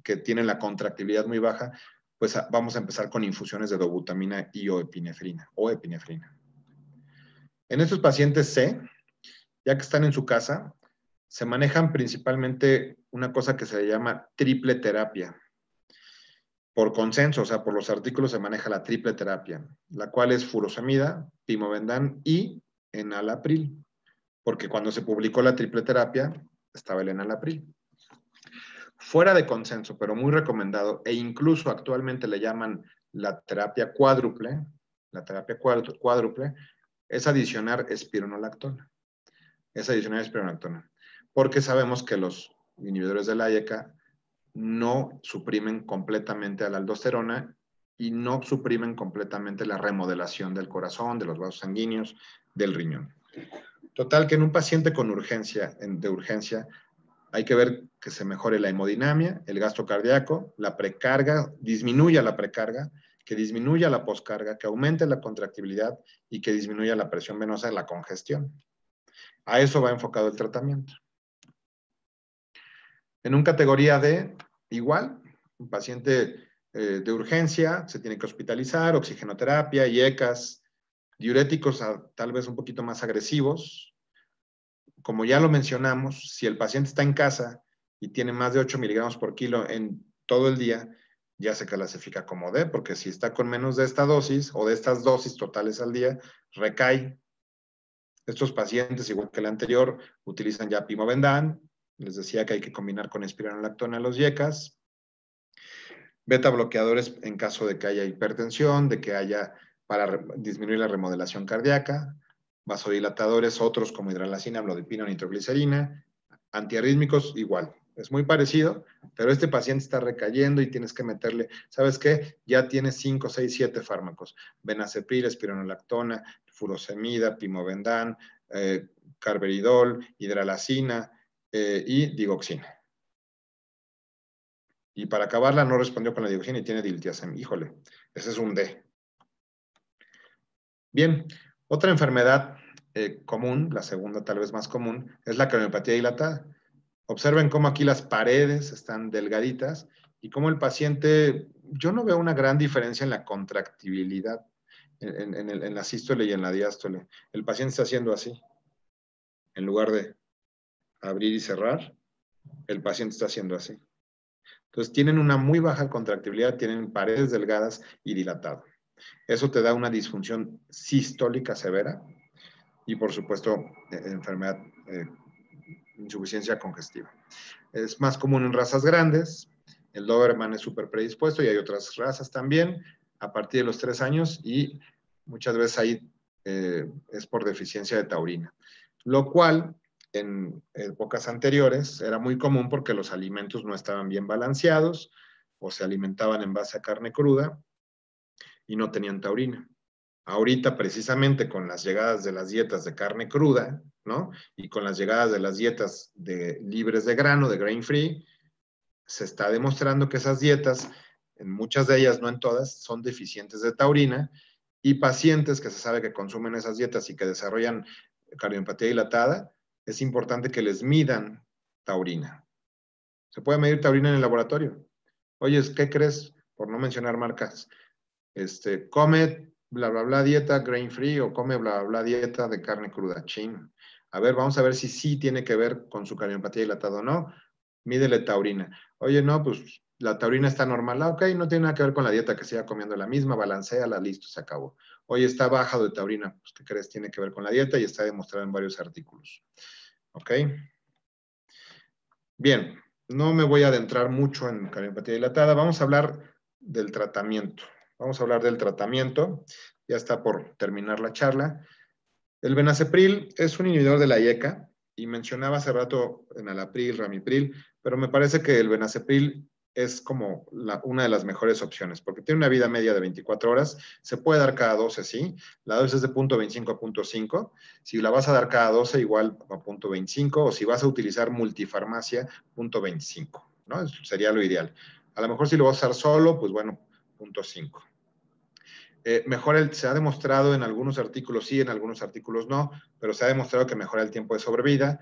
que tienen la contractibilidad muy baja, pues ah, vamos a empezar con infusiones de dobutamina y o epinefrina o epinefrina. En estos pacientes C, ya que están en su casa, se manejan principalmente una cosa que se llama triple terapia. Por consenso, o sea, por los artículos se maneja la triple terapia, la cual es furosemida, pimobendan y enalapril, porque cuando se publicó la triple terapia estaba el enalapril fuera de consenso, pero muy recomendado, e incluso actualmente le llaman la terapia cuádruple, la terapia cuádruple, es adicionar espironolactona. Es adicionar espironolactona. Porque sabemos que los inhibidores de la IECA no suprimen completamente a la aldosterona y no suprimen completamente la remodelación del corazón, de los vasos sanguíneos, del riñón. Total que en un paciente con urgencia, de urgencia, hay que ver que se mejore la hemodinamia, el gasto cardíaco, la precarga, disminuya la precarga, que disminuya la poscarga, que aumente la contractibilidad y que disminuya la presión venosa y la congestión. A eso va enfocado el tratamiento. En una categoría D, igual, un paciente eh, de urgencia se tiene que hospitalizar, oxigenoterapia, IECAS, diuréticos tal vez un poquito más agresivos, como ya lo mencionamos, si el paciente está en casa y tiene más de 8 miligramos por kilo en todo el día, ya se clasifica como D, porque si está con menos de esta dosis o de estas dosis totales al día, recae. Estos pacientes, igual que el anterior, utilizan ya pimovendan. Les decía que hay que combinar con espironolactona los yecas. Beta bloqueadores en caso de que haya hipertensión, de que haya para disminuir la remodelación cardíaca, vasodilatadores otros como hidralacina, amlodipina, nitroglicerina, antiarrítmicos igual. Es muy parecido, pero este paciente está recayendo y tienes que meterle, ¿sabes qué? Ya tiene 5, 6, 7 fármacos. Benacepril, espironolactona, furosemida, pimovendan, eh, carberidol, hidralacina eh, y digoxina. Y para acabarla no respondió con la digoxina y tiene diltiazem. Híjole, ese es un D. Bien, otra enfermedad eh, común, la segunda tal vez más común, es la cardiopatía dilatada. Observen cómo aquí las paredes están delgaditas y cómo el paciente, yo no veo una gran diferencia en la contractibilidad, en, la sístole y en la diástole. El paciente está haciendo así, en lugar de abrir y cerrar, el paciente está haciendo así. Entonces tienen una muy baja contractibilidad, tienen paredes delgadas y dilatadas. Eso te da una disfunción sistólica severa y, por supuesto, eh, enfermedad, eh, insuficiencia congestiva. Es más común en razas grandes, el Doberman es súper predispuesto y hay otras razas también a partir de los tres años y muchas veces ahí eh, es por deficiencia de taurina, lo cual en épocas anteriores era muy común porque los alimentos no estaban bien balanceados o se alimentaban en base a carne cruda y no tenían taurina. Ahorita, precisamente con las llegadas de las dietas de carne cruda, ¿no? Y con las llegadas de las dietas de, libres de grano, de grain free, se está demostrando que esas dietas, en muchas de ellas, no en todas, son deficientes de taurina y pacientes que se sabe que consumen esas dietas y que desarrollan cardiopatía dilatada, es importante que les midan taurina. Se puede medir taurina en el laboratorio. Oye, ¿qué crees? Por no mencionar marcas, este, come bla, bla, bla dieta grain free o come bla, bla, bla dieta de carne cruda, ching, A ver, vamos a ver si sí tiene que ver con su cardiopatía dilatada o no. Mídele taurina. Oye, no, pues la taurina está normal. Ah, ok, no tiene nada que ver con la dieta que siga comiendo la misma, la listo, se acabó. oye está bajado de taurina, pues ¿qué crees? Tiene que ver con la dieta y está demostrado en varios artículos. ¿Ok? Bien, no me voy a adentrar mucho en cardiopatía dilatada. Vamos a hablar del tratamiento. Vamos a hablar del tratamiento. Ya está por terminar la charla. El benacepril es un inhibidor de la IECA y mencionaba hace rato en alapril, ramipril, pero me parece que el venacepril es como una de las mejores opciones, porque tiene una vida media de 24 horas, se puede dar cada 12, sí, la dosis es de 0.25 a 0.5. si la vas a dar cada 12 igual a 0.25 o si vas a utilizar multifarmacia, punto ¿no? sería lo ideal. A lo mejor si lo vas a usar solo, pues bueno, eh, se ha demostrado en algunos artículos sí, en algunos artículos no, pero se ha demostrado que mejora el tiempo de sobrevida.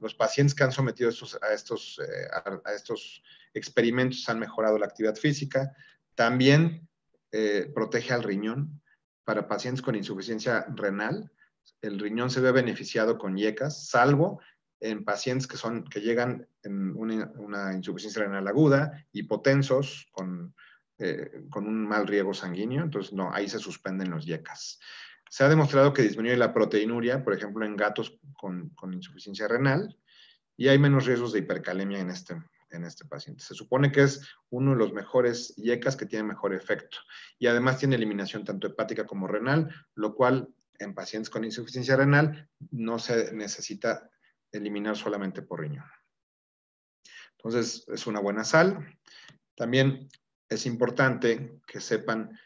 Los pacientes que han sometido a, estos, a, estos eh, experimentos han mejorado la actividad física. También eh, protege al riñón. Para pacientes con insuficiencia renal, el riñón se ve beneficiado con yecas, salvo en pacientes que, son, que llegan en una, insuficiencia renal aguda, hipotensos, con eh, con un mal riego sanguíneo, entonces no, ahí se suspenden los yecas. Se ha demostrado que disminuye la proteinuria, por ejemplo, en gatos con, insuficiencia renal, y hay menos riesgos de hipercalemia este, en este, paciente. Se supone que es uno de los mejores yecas que tiene mejor efecto y además tiene eliminación tanto hepática como renal, lo cual en pacientes con insuficiencia renal no se necesita eliminar solamente por riñón. Entonces, es una buena sal. También es importante que sepan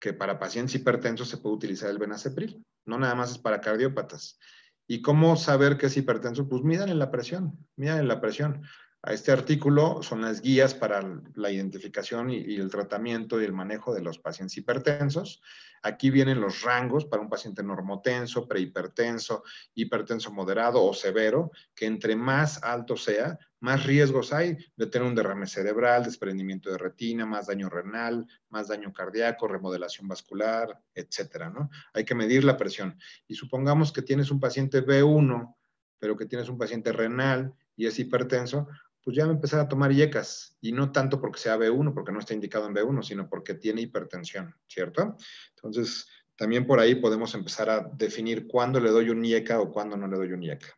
que para pacientes hipertensos se puede utilizar el benazepril, no nada más es para cardiópatas. ¿Y cómo saber que es hipertenso? Pues mídanle la presión, mídanle la presión a este artículo son las guías para la identificación y, el tratamiento y el manejo de los pacientes hipertensos. Aquí vienen los rangos para un paciente normotenso, prehipertenso, hipertenso moderado o severo, que entre más alto sea, más riesgos hay de tener un derrame cerebral, desprendimiento de retina, más daño renal, más daño cardíaco, remodelación vascular, etcétera, ¿no? Hay que medir la presión. Y supongamos que tienes un paciente B1, pero que tienes un paciente renal y es hipertenso, pues ya va empezar a tomar IECAs, y no tanto porque sea B1, porque no está indicado en B1, sino porque tiene hipertensión, ¿cierto? Entonces, también por ahí podemos empezar a definir cuándo le doy un IECA o cuándo no le doy un IECA.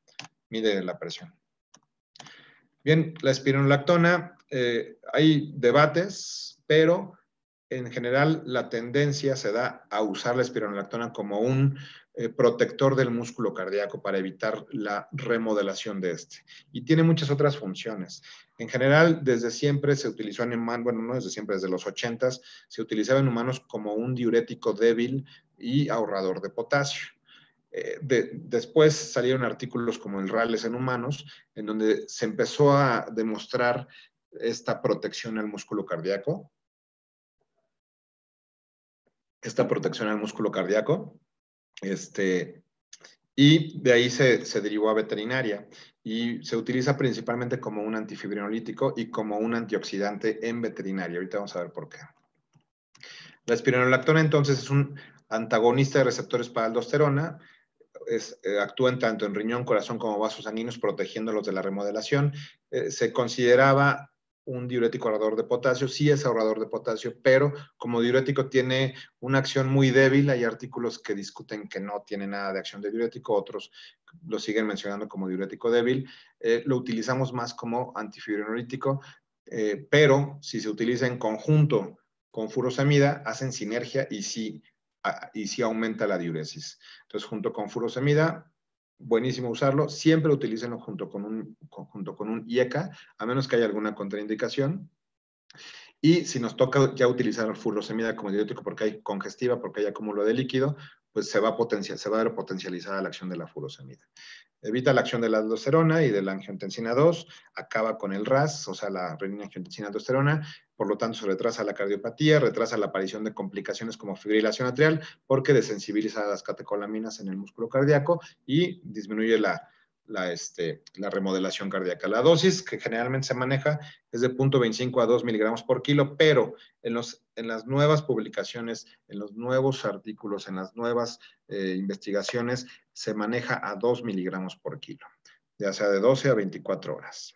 Mide la presión. Bien, la espironolactona, eh, hay debates, pero en general la tendencia se da a usar la espironolactona como un eh, protector del músculo cardíaco para evitar la remodelación de este. Y tiene muchas otras funciones. En general, desde siempre se utilizó en humanos, bueno, no desde siempre, desde los 80 se utilizaba en humanos como un diurético débil y ahorrador de potasio. Eh, después salieron artículos como el Rales en humanos, en donde se empezó a demostrar esta protección al músculo cardíaco. Esta protección al músculo cardíaco este, y de ahí se, derivó a veterinaria y se utiliza principalmente como un antifibrinolítico y como un antioxidante en veterinaria. Ahorita vamos a ver por qué. La espironolactona entonces es un antagonista de receptores para aldosterona, eh, actúan tanto en riñón, corazón como vasos sanguíneos, protegiéndolos de la remodelación. Eh, se consideraba un diurético ahorrador de potasio, sí es ahorrador de potasio, pero como diurético tiene una acción muy débil, hay artículos que discuten que no tiene nada de acción de diurético, otros lo siguen mencionando como diurético débil, eh, lo utilizamos más como antifibrinolítico, eh, pero si se utiliza en conjunto con furosemida, hacen sinergia y sí, y sí aumenta la diuresis. Entonces, junto con furosemida, buenísimo usarlo. Siempre utilícenlo junto con un, junto con un IECA, a menos que haya alguna contraindicación. Y si nos toca ya utilizar furlosemida como diurético porque hay congestiva, porque hay acúmulo de líquido, pues se va a potenciar, se va a ver potencializada la acción de la furosemida. Evita la acción de la aldosterona y de la angiotensina 2, acaba con el RAS, o sea, la renina angiotensina aldosterona, por lo tanto se retrasa la cardiopatía, retrasa la aparición de complicaciones como fibrilación atrial, porque desensibiliza las catecolaminas en el músculo cardíaco y disminuye la, este, la, remodelación cardíaca. La dosis que generalmente se maneja es de 0.25 a 2 miligramos por kilo, pero en, los, en las nuevas publicaciones, en los nuevos artículos, en las nuevas eh, investigaciones, se maneja a 2 miligramos por kilo, ya sea de 12 a 24 horas,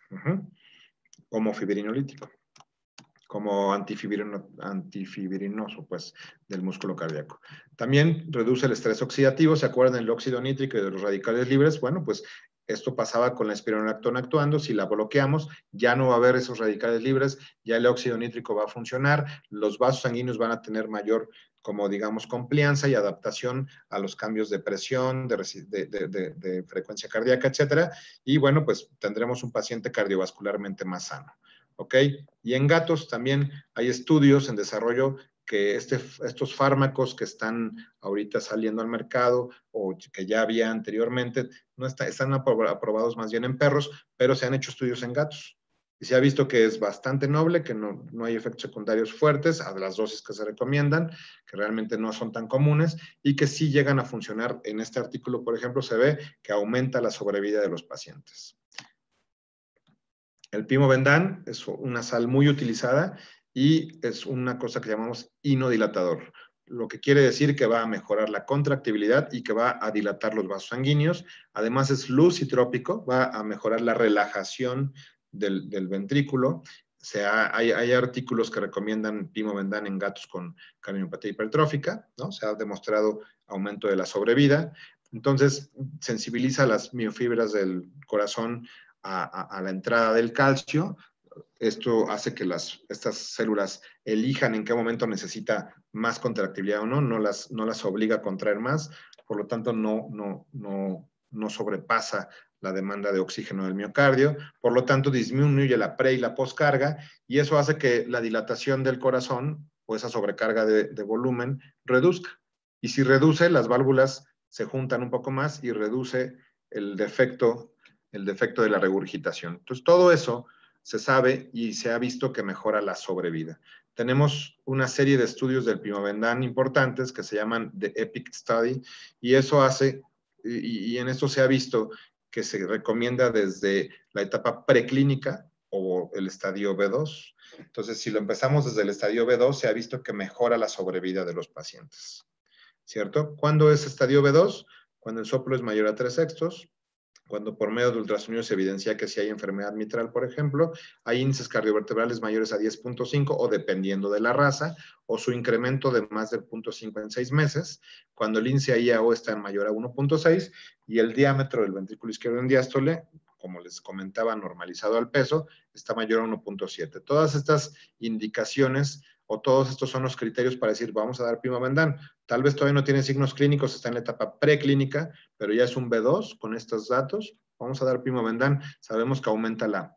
como fibrinolítico como antifibrino, antifibrinoso pues, del músculo cardíaco. También reduce el estrés oxidativo, ¿se acuerdan el óxido nítrico y de los radicales libres? Bueno, pues esto pasaba con la espironolactona actuando, si la bloqueamos, ya no va a haber esos radicales libres, ya el óxido nítrico va a funcionar, los vasos sanguíneos van a tener mayor, como digamos, complianza y adaptación a los cambios de presión, de, de frecuencia cardíaca, etcétera, y bueno, pues tendremos un paciente cardiovascularmente más sano. ¿ok? Y en gatos también hay estudios en desarrollo que este, estos fármacos que están ahorita saliendo al mercado o que ya había anteriormente, no están aprobados más bien en perros, pero se han hecho estudios en gatos. Y se ha visto que es bastante noble, que no, no hay efectos secundarios fuertes a las dosis que se recomiendan, que realmente no son tan comunes y que sí llegan a funcionar. En este artículo, por ejemplo, se ve que aumenta la sobrevida de los pacientes. El pimo vendán es una sal muy utilizada y es una cosa que llamamos inodilatador, lo que quiere decir que va a mejorar la contractibilidad y que va a dilatar los vasos sanguíneos. Además es lucitrópico, va a mejorar la relajación del, ventrículo. hay, artículos que recomiendan vendán en gatos con cardiopatía hipertrófica, ¿no? Se ha demostrado aumento de la sobrevida. Entonces, sensibiliza las miofibras del corazón a, la entrada del calcio, esto hace que estas células elijan en qué momento necesita más contractibilidad o no, no las, obliga a contraer más, por lo tanto no, sobrepasa la demanda de oxígeno del miocardio, por lo tanto disminuye la pre y la poscarga, y eso hace que la dilatación del corazón o esa sobrecarga de, de volumen reduzca. Y si reduce, las válvulas se juntan un poco más y reduce el defecto, el defecto de la regurgitación. Entonces todo eso se sabe y se ha visto que mejora la sobrevida. Tenemos una serie de estudios del primavendán importantes que se llaman The Epic Study y eso hace, y, en esto se ha visto que se recomienda desde la etapa preclínica o el estadio B2. Entonces, si lo empezamos desde el estadio B2, se ha visto que mejora la sobrevida de los pacientes. ¿Cierto? ¿Cuándo es estadio B2? Cuando el soplo es mayor a tres sextos, cuando por medio de ultrasonido se evidencia que si hay enfermedad mitral, por ejemplo, hay índices cardiovertebrales mayores a 10.5 o dependiendo de la raza, o su incremento de más del 0.5 en seis meses, cuando el índice IAO está en mayor a 1.6 y el diámetro del ventrículo izquierdo en diástole, como les comentaba, normalizado al peso, está mayor a 1.7. Todas estas indicaciones o todos estos son los criterios para decir, vamos a dar vendán. Tal vez todavía no tiene signos clínicos, está en la etapa preclínica, pero ya es un B2 con estos datos, vamos a dar vendán, Sabemos que aumenta la,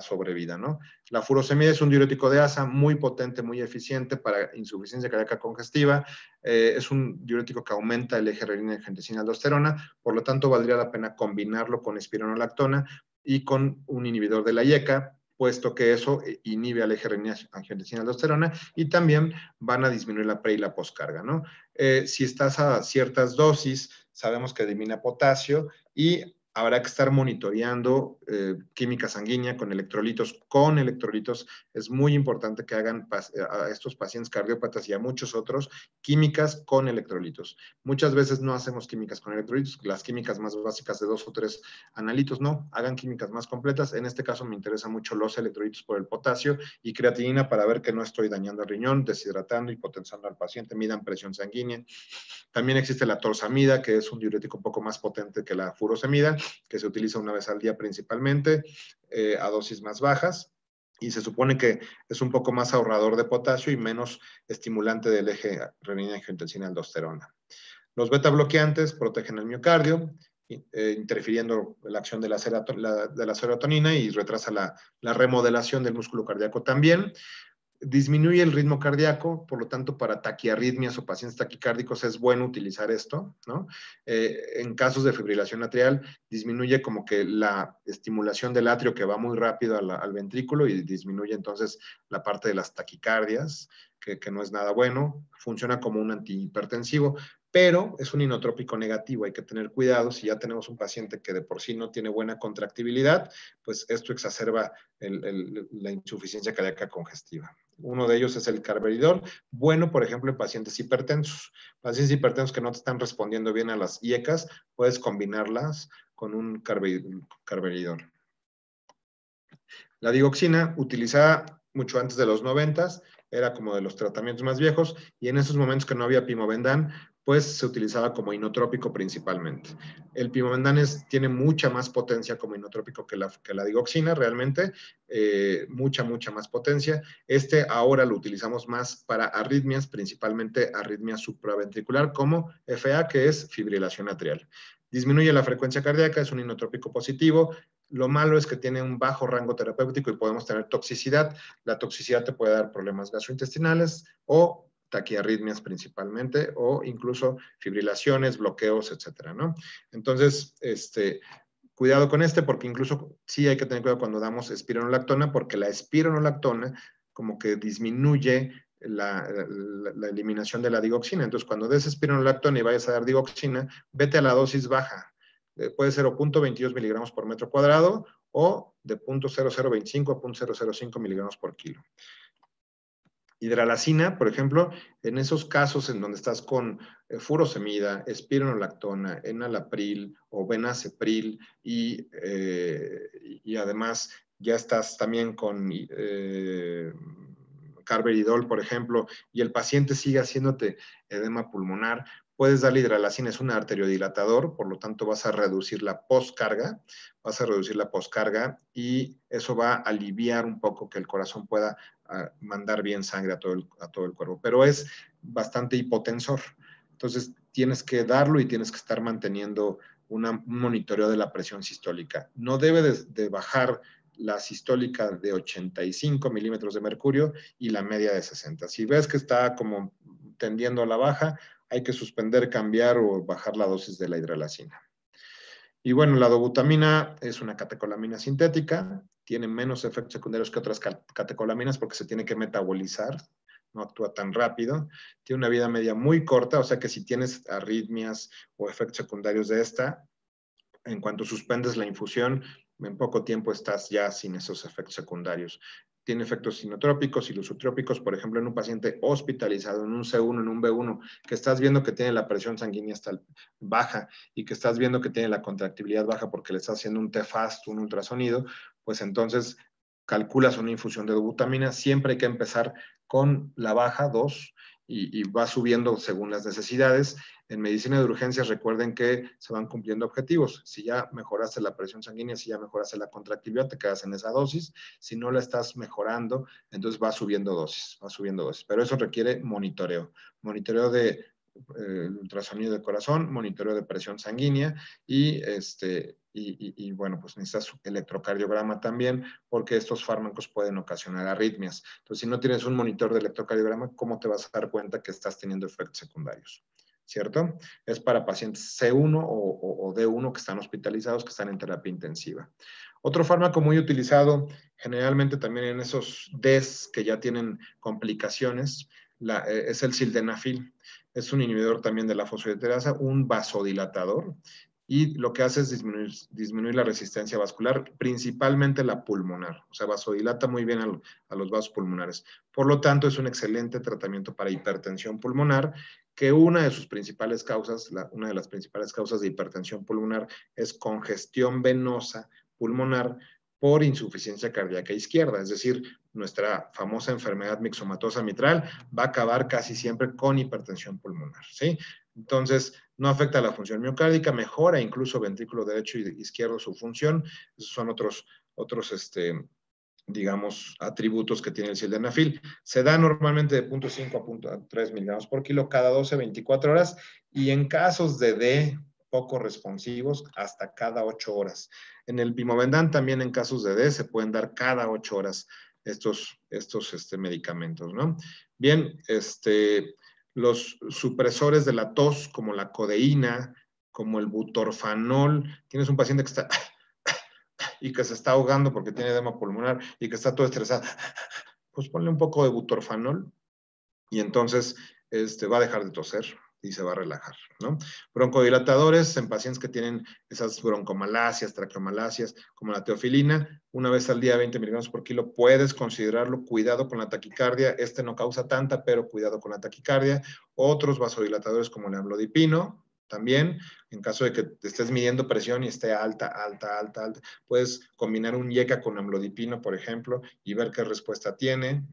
sobrevida, ¿no? La furosemida es un diurético de asa muy potente, muy eficiente para insuficiencia cardíaca congestiva. Eh, es un diurético que aumenta el eje renina angiotensina aldosterona, por lo tanto valdría la pena combinarlo con espironolactona y con un inhibidor de la IECA puesto que eso inhibe al eje angiotensina-aldosterona y también van a disminuir la pre y la poscarga, ¿no? Eh, si estás a ciertas dosis, sabemos que elimina potasio y habrá que estar monitoreando eh, química sanguínea con electrolitos. Con electrolitos es muy importante que hagan eh, a estos pacientes cardiópatas y a muchos otros químicas con electrolitos. Muchas veces no hacemos químicas con electrolitos, las químicas más básicas de dos o tres analitos, no, hagan químicas más completas. En este caso me interesan mucho los electrolitos por el potasio y creatinina para ver que no estoy dañando el riñón, deshidratando y potenciando al paciente, midan presión sanguínea. También existe la torsamida, que es un diurético un poco más potente que la furosemida que se utiliza una vez al día principalmente, eh, a dosis más bajas, y se supone que es un poco más ahorrador de potasio y menos estimulante del eje renina-angiotensina-aldosterona. Los beta bloqueantes protegen el miocardio, eh, interfiriendo la acción de la, serotonina y retrasa la remodelación del músculo cardíaco también disminuye el ritmo cardíaco, por lo tanto, para taquiarritmias o pacientes taquicárdicos es bueno utilizar esto, ¿no? Eh, en casos de fibrilación atrial, disminuye como que la estimulación del atrio que va muy rápido al ventrículo y disminuye entonces la parte de las taquicardias, que, no es nada bueno, funciona como un antihipertensivo, pero es un inotrópico negativo, hay que tener cuidado, si ya tenemos un paciente que de por sí no tiene buena contractibilidad, pues esto exacerba la insuficiencia cardíaca congestiva. Uno de ellos es el carberidor. bueno, por ejemplo, en pacientes hipertensos. Pacientes hipertensos que no te están respondiendo bien a las IECAS, puedes combinarlas con un carberidor. La digoxina, utilizada mucho antes de los 90, era como de los tratamientos más viejos, y en esos momentos que no había pimovendán pues se utilizaba como inotrópico principalmente. El pimomendanes tiene mucha más potencia como inotrópico que la, que digoxina, realmente, eh, mucha, mucha más potencia. Este ahora lo utilizamos más para arritmias, principalmente arritmia supraventricular, como FA, que es fibrilación atrial. Disminuye la frecuencia cardíaca, es un inotrópico positivo, lo malo es que tiene un bajo rango terapéutico y podemos tener toxicidad. La toxicidad te puede dar problemas gastrointestinales o taquiarritmias principalmente o incluso fibrilaciones, bloqueos, etcétera, ¿no? Entonces, este, cuidado con este porque incluso sí hay que tener cuidado cuando damos espironolactona porque la espironolactona como que disminuye la, eliminación de la digoxina. Entonces, cuando des espironolactona y vayas a dar digoxina, vete a la dosis baja. Eh, puede ser 0.22 miligramos por metro cuadrado o de 0.0025 a 0.005 miligramos por kilo. Hidralacina, por ejemplo, en esos casos en donde estás con eh, furosemida, espironolactona, enalapril o venacepril y, eh, y además ya estás también con eh, carveridol, por ejemplo, y el paciente sigue haciéndote edema pulmonar, puedes darle hidralacina, es un arteriodilatador, por lo tanto vas a reducir la poscarga, vas a reducir la poscarga y eso va a aliviar un poco que el corazón pueda mandar bien sangre a todo, el, a todo el cuerpo, pero es bastante hipotensor. Entonces tienes que darlo y tienes que estar manteniendo una, un monitoreo de la presión sistólica. No debe de, bajar la sistólica de 85 milímetros de mercurio y la media de 60. Si ves que está como tendiendo a la baja, hay que suspender, cambiar o bajar la dosis de la hidralacina. Y bueno, la dobutamina es una catecolamina sintética, tiene menos efectos secundarios que otras catecolaminas porque se tiene que metabolizar, no actúa tan rápido, tiene una vida media muy corta, o sea que si tienes arritmias o efectos secundarios de esta, en cuanto suspendes la infusión, en poco tiempo estás ya sin esos efectos secundarios tiene efectos sinotrópicos los lusotrópicos, por ejemplo, en un paciente hospitalizado, en un C1, en un B1, que estás viendo que tiene la presión sanguínea baja y que estás viendo que tiene la contractibilidad baja porque le estás haciendo un TFAST, un ultrasonido, pues entonces calculas una infusión de dobutamina. Siempre hay que empezar con la baja 2 y, va subiendo según las necesidades. En medicina de urgencias recuerden que se van cumpliendo objetivos. Si ya mejoraste la presión sanguínea, si ya mejoraste la contractividad, te quedas en esa dosis. Si no la estás mejorando, entonces va subiendo dosis, va subiendo dosis. Pero eso requiere monitoreo, monitoreo de eh, ultrasonido de corazón, monitoreo de presión sanguínea y este, y, bueno, pues necesitas electrocardiograma también, porque estos fármacos pueden ocasionar arritmias. Entonces, si no tienes un monitor de electrocardiograma, ¿cómo te vas a dar cuenta que estás teniendo efectos secundarios? ¿Cierto? Es para pacientes C1 o, D1 que están hospitalizados, que están en terapia intensiva. Otro fármaco muy utilizado, generalmente también en esos Ds que ya tienen complicaciones, eh, es el sildenafil. Es un inhibidor también de la fosfodiesterasa un vasodilatador y lo que hace es disminuir, la resistencia vascular, principalmente la pulmonar, o sea, vasodilata muy bien a los vasos pulmonares. Por lo tanto, es un excelente tratamiento para hipertensión pulmonar, que una de sus principales causas, una de las principales causas de hipertensión pulmonar es congestión venosa pulmonar por insuficiencia cardíaca izquierda, es decir, nuestra famosa enfermedad mixomatosa mitral va a acabar casi siempre con hipertensión pulmonar, ¿sí? Entonces, no afecta la función miocárdica, mejora incluso ventrículo derecho y izquierdo su función. Esos son otros, otros este, digamos, atributos que tiene el sildenafil. Se da normalmente de 0.5 a 0.3 miligramos por kilo cada 12, 24 horas y en casos de D poco responsivos hasta cada 8 horas. En el bimovendan también en casos de D se pueden dar cada 8 horas estos, estos este, medicamentos, ¿no? Bien, este, los supresores de la tos, como la codeína, como el butorfanol. Tienes un paciente que está (laughs) y que se está ahogando porque tiene edema pulmonar y que está todo estresado. Pues ponle un poco de butorfanol y entonces este, va a dejar de toser, y se va a relajar, ¿no? Broncodilatadores en pacientes que tienen esas broncomalacias, traqueomalacias, como la teofilina, una vez al día 20 miligramos por kilo, puedes considerarlo, cuidado con la taquicardia, este no causa tanta, pero cuidado con la taquicardia. Otros vasodilatadores como el amlodipino, también, en caso de que estés midiendo presión y esté alta, alta, alta, alta, puedes combinar un yeca con amlodipino, por ejemplo, y ver qué respuesta tiene.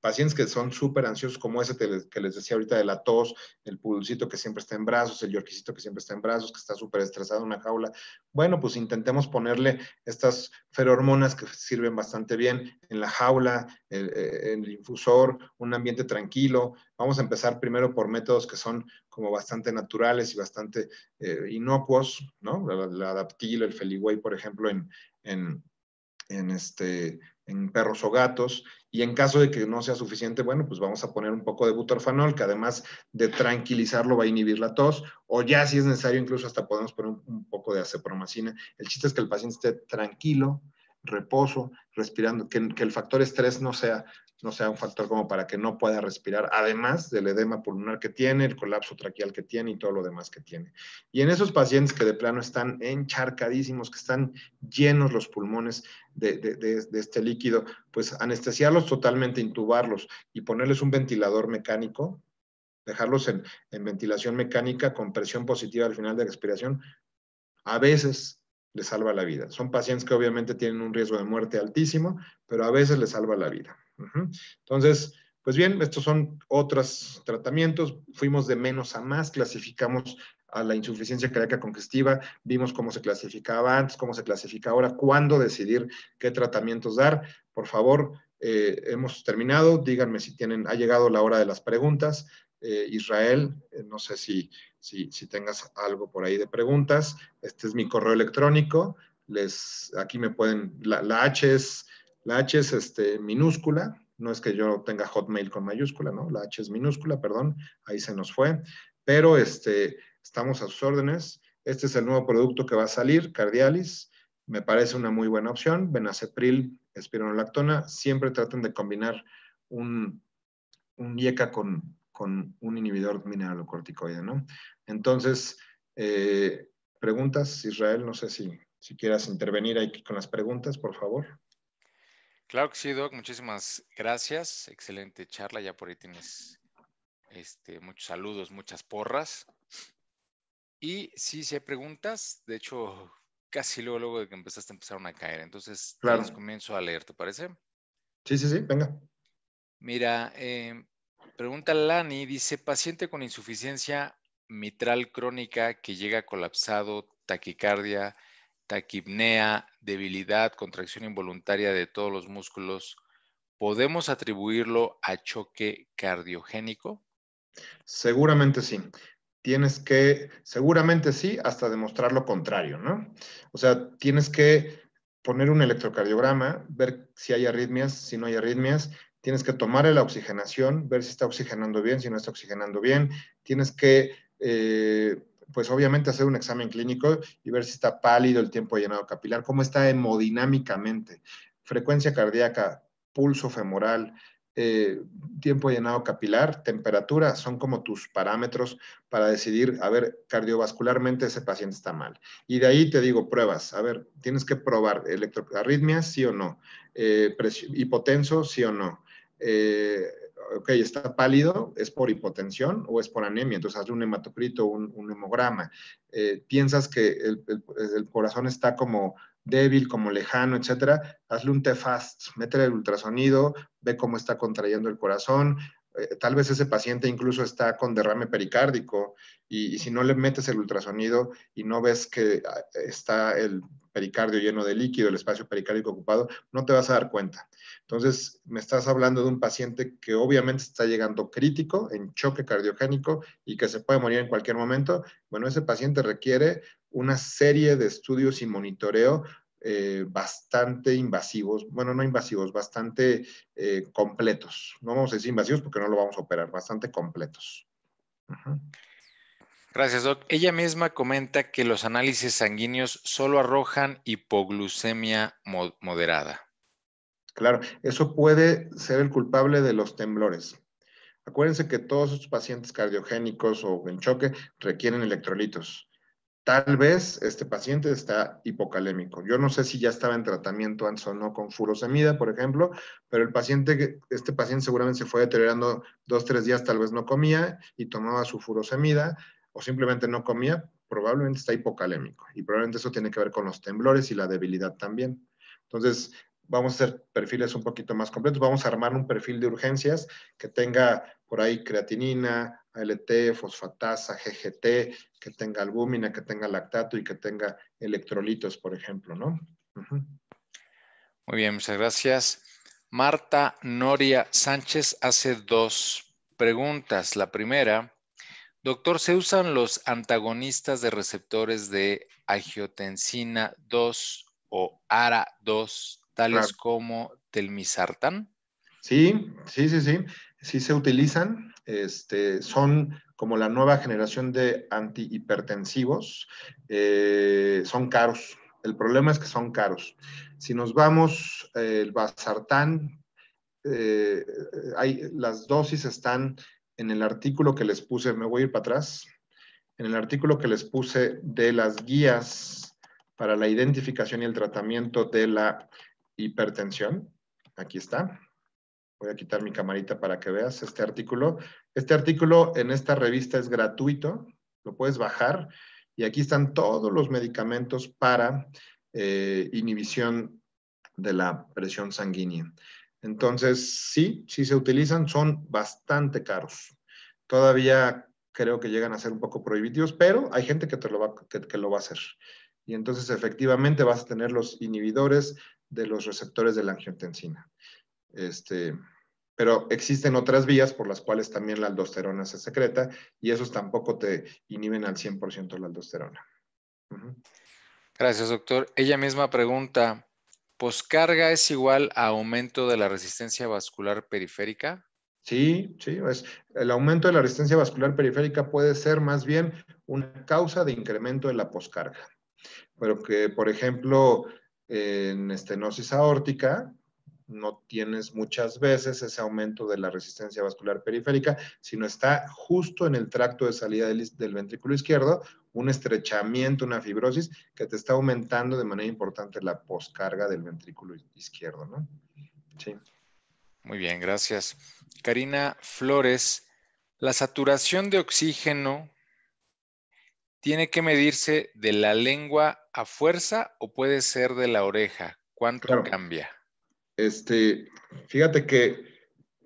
Pacientes que son súper ansiosos, como ese que les decía ahorita de la tos, el pulsito que siempre está en brazos, el yorquisito que siempre está en brazos, que está súper estresado en una jaula. Bueno, pues intentemos ponerle estas ferormonas que sirven bastante bien en la jaula, en el infusor, un ambiente tranquilo. Vamos a empezar primero por métodos que son como bastante naturales y bastante eh, inocuos, ¿no? La, adaptil, el feligüey, por ejemplo, en, en, este, en perros o gatos. Y en caso de que no sea suficiente, bueno, pues vamos a poner un poco de butorfanol, que además de tranquilizarlo va a inhibir la tos. O ya si es necesario, incluso hasta podemos poner un, poco de acepromacina. El chiste es que el paciente esté tranquilo, reposo, respirando, que, que, el factor estrés no sea no sea un factor como para que no pueda respirar, además del edema pulmonar que tiene, el colapso traqueal que tiene y todo lo demás que tiene. Y en esos pacientes que de plano están encharcadísimos, que están llenos los pulmones de, este líquido, pues anestesiarlos totalmente, intubarlos y ponerles un ventilador mecánico, dejarlos en, ventilación mecánica con presión positiva al final de la respiración, a veces les salva la vida. Son pacientes que obviamente tienen un riesgo de muerte altísimo, pero a veces les salva la vida. Entonces, pues bien, estos son otros tratamientos. Fuimos de menos a más, clasificamos a la insuficiencia cardíaca congestiva, vimos cómo se clasificaba antes, cómo se clasifica ahora, cuándo decidir qué tratamientos dar. Por favor, eh, hemos terminado. Díganme si tienen, ha llegado la hora de las preguntas. Eh, Israel, eh, no sé si, si, tengas algo por ahí de preguntas. Este es mi correo electrónico. Les, aquí me pueden, la H es la H es este, minúscula, no es que yo tenga Hotmail con mayúscula, ¿no? La H es minúscula, perdón, ahí se nos fue, pero este, estamos a sus órdenes. Este es el nuevo producto que va a salir, Cardialis, me parece una muy buena opción, Benacepril, espironolactona, siempre traten de combinar un, IECA con, un inhibidor mineralocorticoide, ¿no? Entonces, eh, preguntas, Israel, no sé si, si quieras intervenir ahí con las preguntas, por favor. Claro que sí, Doc. Muchísimas gracias. Excelente charla. Ya por ahí tienes este, muchos saludos, muchas porras. Y sí, si hay preguntas, de hecho, casi luego, luego de que empezaste empezaron a caer. Entonces, claro. comienzo a leer, ¿te parece? Sí, sí, sí, venga. Mira, em, pregunta Lani, dice, paciente con insuficiencia mitral crónica que llega colapsado, taquicardia, taquipnea, debilidad, contracción involuntaria de todos los músculos, ¿podemos atribuirlo a choque cardiogénico? Seguramente sí. Tienes que, seguramente sí, hasta demostrar lo contrario, ¿no? O sea, tienes que poner un electrocardiograma, ver si hay arritmias, si no hay arritmias, tienes que tomar la oxigenación, ver si está oxigenando bien, si no está oxigenando bien, tienes que eh, pues obviamente hacer un examen clínico y ver si está pálido el tiempo llenado capilar, cómo está hemodinámicamente, frecuencia cardíaca, pulso femoral, eh, tiempo llenado capilar, temperatura, son como tus parámetros para decidir, a ver, cardiovascularmente ese paciente está mal. Y de ahí te digo, pruebas, a ver, tienes que probar electroarritmia, sí o no, eh, hipotenso, sí o no. Eh, ok, está pálido, es por hipotensión o es por anemia, entonces hazle un hematocrito, un, un hemograma. Eh, piensas que el, corazón está como débil, como lejano, etcétera, hazle un T-FAST, métele el ultrasonido, ve cómo está contrayendo el corazón. Eh, tal vez ese paciente incluso está con derrame pericárdico y si no le metes el ultrasonido y no ves que ah, está el pericardio lleno de líquido, el espacio pericárdico ocupado, no te vas a dar cuenta. Entonces, me estás hablando de un paciente que obviamente está llegando crítico, en choque cardiogénico y que se puede morir en cualquier momento. Bueno, ese paciente requiere una serie de estudios y monitoreo eh, bastante invasivos, bueno, no invasivos, bastante eh, completos. No vamos a decir invasivos porque no lo vamos a operar, bastante completos. Gracias, Doc. Ella misma comenta que los análisis sanguíneos solo arrojan hipoglucemia moderada. Claro, eso puede ser el culpable de los temblores. Acuérdense que todos estos pacientes cardiogénicos o en choque requieren electrolitos. Tal vez este paciente está hipocalémico. Yo no sé si ya estaba en tratamiento antes o no con furosemida, por ejemplo, pero el paciente, este paciente seguramente se fue deteriorando dos, tres días, tal vez no comía y tomaba su furosemida o simplemente no comía, probablemente está hipocalémico. Y probablemente eso tiene que ver con los temblores y la debilidad también. Entonces, vamos a hacer perfiles un poquito más completos. Vamos a armar un perfil de urgencias que tenga por ahí creatinina, ALT, fosfatasa, GGT, que tenga albúmina, que tenga lactato y que tenga electrolitos, por ejemplo, ¿no? Muy bien, muchas gracias. Marta Noria Sánchez hace dos preguntas. La primera Doctor, se usan los antagonistas de receptores de agiotensina 2 o ARA2, tales como telmisartán. Sí, sí, sí, sí. Sí se utilizan. Este, son como la nueva generación de antihipertensivos. Eh, son caros. El problema es que son caros. Si nos vamos, eh, el basartán, eh, hay, las dosis están en el artículo que les puse, me voy a ir para atrás, en el artículo que les puse de las guías para la identificación y el tratamiento de la hipertensión. Aquí está. Voy a quitar mi camarita para que veas este artículo. Este artículo en esta revista es gratuito, lo puedes bajar y aquí están todos los medicamentos para eh, inhibición de la presión sanguínea. Entonces, sí, sí se utilizan, son bastante caros. Todavía creo que llegan a ser un poco prohibitivos, pero hay gente que, te lo, va, que, lo va a hacer. Y entonces efectivamente vas a tener los inhibidores de los receptores de la angiotensina. Este, pero existen otras vías por las cuales también la aldosterona se secreta y esos tampoco te inhiben al 100% la aldosterona. Gracias, doctor. Ella misma pregunta, ¿Poscarga es igual a aumento de la resistencia vascular periférica? Sí, sí, el aumento de la resistencia vascular periférica puede ser más bien una causa de incremento de la poscarga. Pero que, por ejemplo, en estenosis aórtica, no tienes muchas veces ese aumento de la resistencia vascular periférica, sino está justo en el tracto de salida del, ventrículo izquierdo, un estrechamiento, una fibrosis que te está aumentando de manera importante la poscarga del ventrículo izquierdo, ¿no? Sí. Muy bien, gracias. Karina Flores, la saturación de oxígeno tiene que medirse de la lengua a fuerza o puede ser de la oreja. ¿Cuánto cambia? Este, fíjate que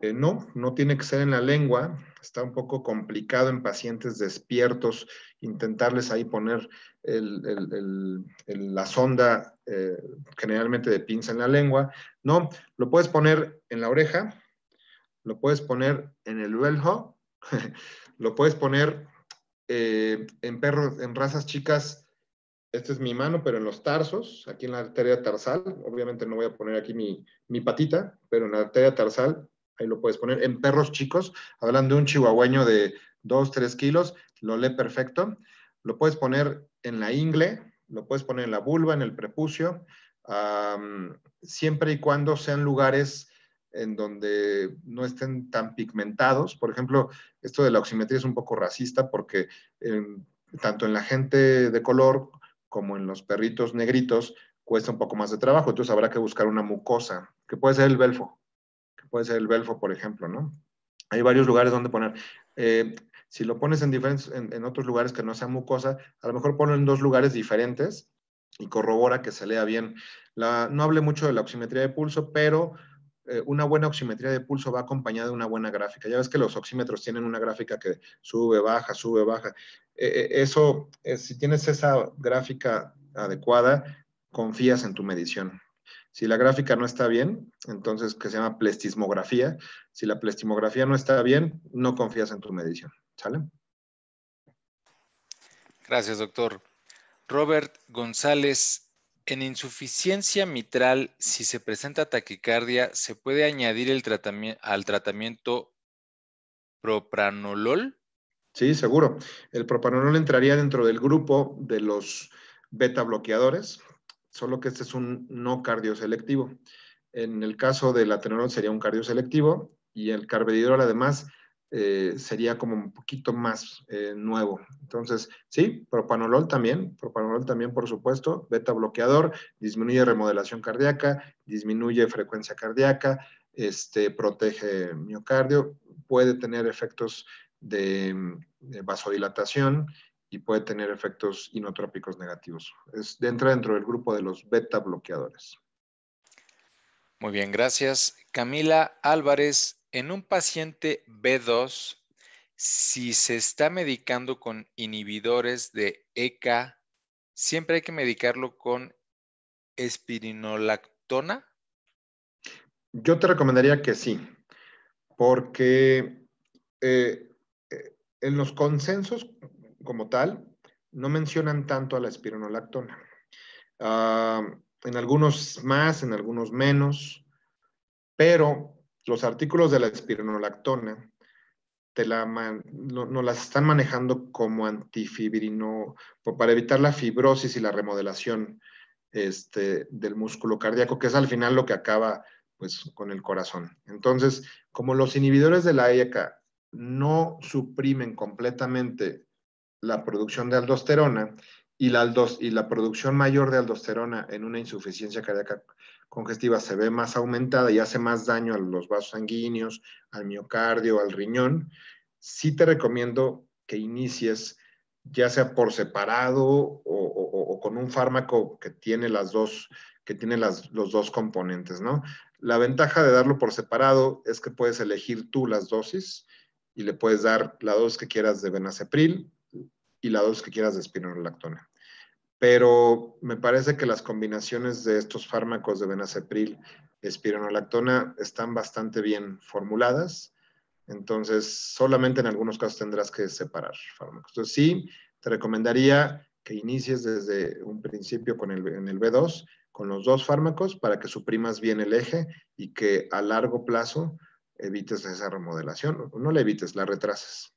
eh, no, no tiene que ser en la lengua. Está un poco complicado en pacientes despiertos intentarles ahí poner la sonda eh, generalmente de pinza en la lengua. No, lo puedes poner en la oreja, lo puedes poner en el velho, (laughs) lo puedes poner eh, en perros, en razas chicas esta es mi mano, pero en los tarsos, aquí en la arteria tarsal, obviamente no voy a poner aquí mi, patita, pero en la arteria tarsal, ahí lo puedes poner, en perros chicos, hablando de un chihuahueño de 2, 3 kilos, lo lee perfecto, lo puedes poner en la ingle, lo puedes poner en la vulva, en el prepucio, siempre y cuando sean lugares en donde no estén tan pigmentados. Por ejemplo, esto de la oximetría es un poco racista porque tanto en la gente de color como en los perritos negritos, cuesta un poco más de trabajo. Entonces habrá que buscar una mucosa, que puede ser el belfo, que puede ser el belfo, por ejemplo, ¿no? Hay varios lugares donde poner. Eh, si lo pones en, en, en, otros lugares que no sea mucosa, a lo mejor ponlo en dos lugares diferentes y corrobora que se lea bien. no hablé mucho de la oximetría de pulso, pero eh, una buena oximetría de pulso va acompañada de una buena gráfica. Ya ves que los oxímetros tienen una gráfica que sube, baja, sube, baja. Eh, eh, eso, si tienes esa gráfica adecuada, confías en tu medición. Si la gráfica no está bien, entonces que se llama plestismografía. Si la plestimografía no está bien, no confías en tu medición. ¿Sale? Gracias, doctor. Robert González en insuficiencia mitral, si se presenta taquicardia, ¿se puede añadir el al tratamiento propranolol? Sí, seguro. El propranolol entraría dentro del grupo de los beta bloqueadores, solo que este es un no cardioselectivo. En el caso del atenolol sería un cardioselectivo y el carbedidrol además eh, sería como un poquito más eh, nuevo. Entonces, sí, propanolol también, propanolol también, por supuesto, beta bloqueador, disminuye remodelación cardíaca, disminuye frecuencia cardíaca, este, protege miocardio, puede tener efectos mm, de, vasodilatación y puede tener efectos inotrópicos negativos. Es, entra dentro del grupo de los beta bloqueadores. Muy bien, gracias. Camila Álvarez en un paciente B2, si se está medicando con inhibidores de ECA, siempre hay que medicarlo con espirinolactona. Yo te recomendaría que sí, porque eh, eh, en los consensos como tal no mencionan tanto a la espironolactona. Ah, en algunos más, en algunos menos, pero los artículos de la espironolactona te la no, las están manejando como antifibrino para evitar la fibrosis y la remodelación este, del músculo cardíaco, que es al final lo que acaba pues, con el corazón. Entonces, como los inhibidores de la IECA no suprimen completamente la producción de aldosterona y la, y la producción mayor de aldosterona en una insuficiencia cardíaca congestiva se ve más aumentada y hace más daño a los vasos sanguíneos, al miocardio, al riñón, sí te recomiendo que inicies ya sea por separado o, con un fármaco que tiene las dos que tiene las, los dos componentes, ¿no? La ventaja de darlo por separado es que puedes elegir tú las dosis y le puedes dar la dosis que quieras de venacepril y la dosis que quieras de espironolactona pero me parece que las combinaciones de estos fármacos de venacepril y espironolactona están bastante bien formuladas. Entonces, solamente en algunos casos tendrás que separar fármacos. Entonces, sí, te recomendaría que inicies desde un principio con el, en el B2, con los dos fármacos, para que suprimas bien el eje y que a largo plazo evites esa remodelación. No la evites, la retrases.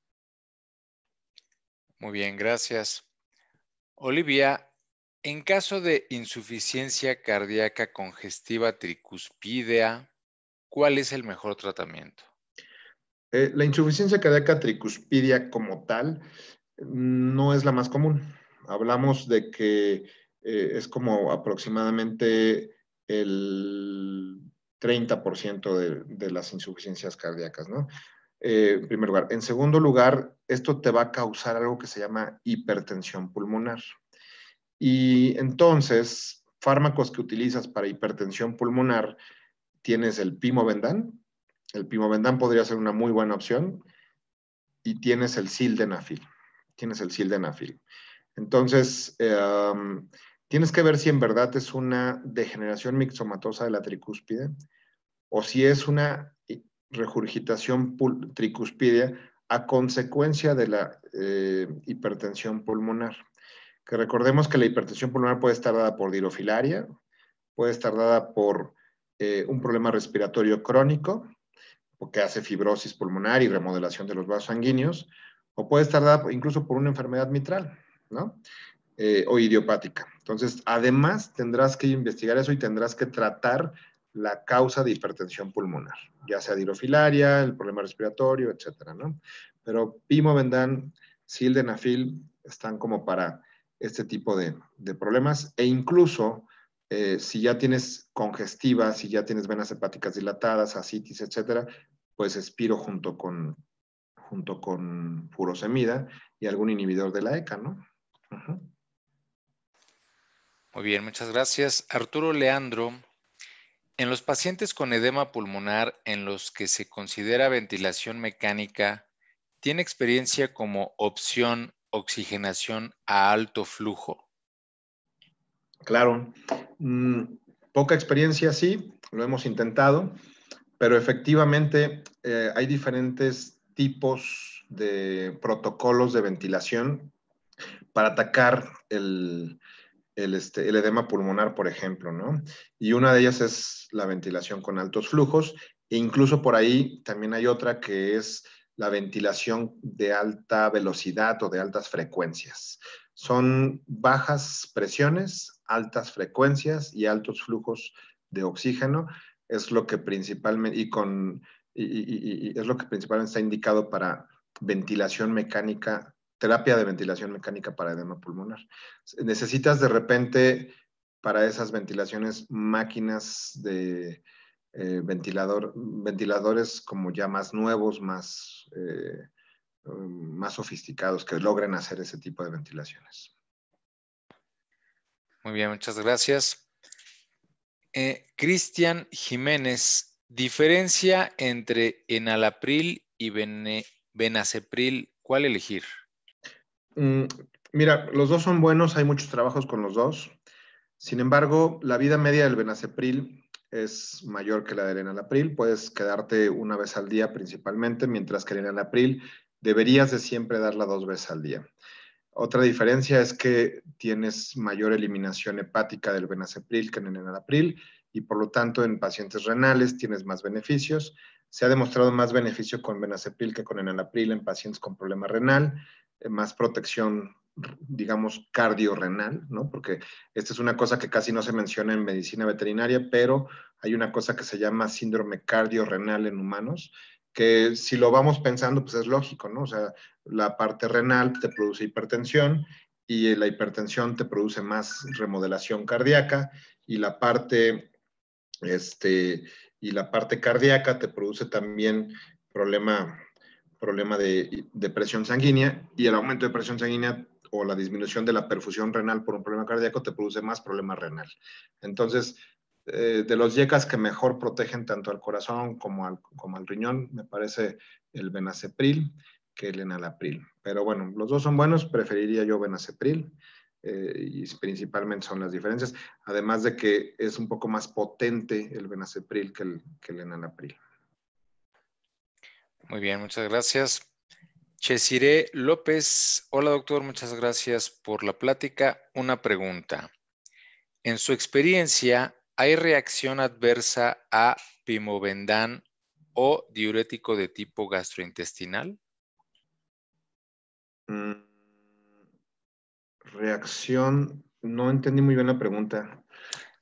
Muy bien, gracias. Olivia en caso de insuficiencia cardíaca congestiva tricuspidea, ¿cuál es el mejor tratamiento? Eh, la insuficiencia cardíaca tricuspidea como tal no es la más común. Hablamos de que eh, es como aproximadamente el 30% de, las insuficiencias cardíacas, ¿no? Eh, en primer lugar. En segundo lugar, esto te va a causar algo que se llama hipertensión pulmonar. Y entonces, fármacos que utilizas para hipertensión pulmonar, tienes el pimovendán. El pimovendán podría ser una muy buena opción. Y tienes el sildenafil. Tienes el sildenafil. Entonces, em, tienes que ver si en verdad es una degeneración mixomatosa de la tricúspide o si es una regurgitación tricúspidea a consecuencia de la eh, hipertensión pulmonar que recordemos que la hipertensión pulmonar puede estar dada por dirofilaria, puede estar dada por eh, un problema respiratorio crónico, porque hace fibrosis pulmonar y remodelación de los vasos sanguíneos, o puede estar dada incluso por una enfermedad mitral, ¿no? Eh, o idiopática. Entonces, además tendrás que investigar eso y tendrás que tratar la causa de hipertensión pulmonar, ya sea dirofilaria, el problema respiratorio, etcétera, ¿no? Pero Vendán, sildenafil están como para este tipo de, problemas e incluso eh, si ya tienes congestiva, si ya tienes venas hepáticas dilatadas, ascitis, etcétera, pues espiro junto con, junto con furosemida y algún inhibidor de la ECA, ¿no? Muy bien, muchas gracias. Arturo Leandro, en los pacientes con edema pulmonar en los que se considera ventilación mecánica, ¿tiene experiencia como opción oxigenación a alto flujo? Claro, mm, poca experiencia sí, lo hemos intentado, pero efectivamente eh, hay diferentes tipos de protocolos de ventilación para atacar el, este, el, edema pulmonar, por ejemplo, ¿no? Y una de ellas es la ventilación con altos flujos, e incluso por ahí también hay otra que es la ventilación de alta velocidad o de altas frecuencias. Son bajas presiones, altas frecuencias y altos flujos de oxígeno. Es lo que principalmente, y con, y, es lo que principalmente está indicado para ventilación mecánica, terapia de ventilación mecánica para edema pulmonar. Necesitas de repente para esas ventilaciones máquinas de, eh, ventilador, ventiladores como ya más nuevos, más, eh, um, más sofisticados, que logren hacer ese tipo de ventilaciones. Muy bien, muchas gracias. Eh, Cristian Jiménez, diferencia entre enalapril y benacepril, ¿cuál elegir? Mm, mira, los dos son buenos, hay muchos trabajos con los dos. Sin embargo, la vida media del benacepril es mayor que la de Elena Puedes quedarte una vez al día principalmente, mientras que Elena Lapril deberías de siempre darla dos veces al día. Otra diferencia es que tienes mayor eliminación hepática del benacepril que en el enalapril y por lo tanto en pacientes renales tienes más beneficios. Se ha demostrado más beneficio con benacepril que con enalapril en pacientes con problema renal, eh, más protección digamos, cardiorrenal, ¿no? Porque esta es una cosa que casi no se menciona en medicina veterinaria, pero hay una cosa que se llama síndrome cardiorrenal en humanos, que si lo vamos pensando, pues es lógico, ¿no? O sea, la parte renal te produce hipertensión y la hipertensión te produce más remodelación cardíaca y la parte, este, y la parte cardíaca te produce también problema problema de, de presión sanguínea y el aumento de presión sanguínea o la disminución de la perfusión renal por un problema cardíaco te produce más problema renal. Entonces, eh, de los yecas que mejor protegen tanto al corazón como al, como al riñón, me parece el benacepril que el enalapril. Pero bueno, los dos son buenos, preferiría yo venacepril, eh, y principalmente son las diferencias, además de que es un poco más potente el benacepril que el, que el enalapril. Muy bien, muchas gracias. Chesire López, hola doctor, muchas gracias por la plática. Una pregunta. En su experiencia, ¿hay reacción adversa a pimovendan o diurético de tipo gastrointestinal? Mm, reacción, no entendí muy bien la pregunta.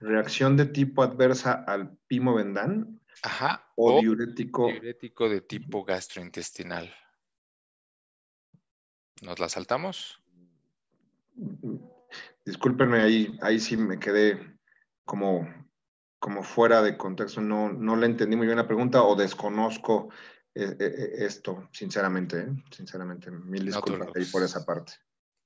¿Reacción de tipo adversa al pimovendan? Ajá. O, o diurético. Diurético de tipo gastrointestinal. ¿Nos la saltamos? Discúlpenme, ahí, ahí sí me quedé como, como fuera de contexto. No, no le entendí muy bien la pregunta o desconozco eh, eh, eh, esto, sinceramente. Sinceramente, mil disculpas ahí por esa parte.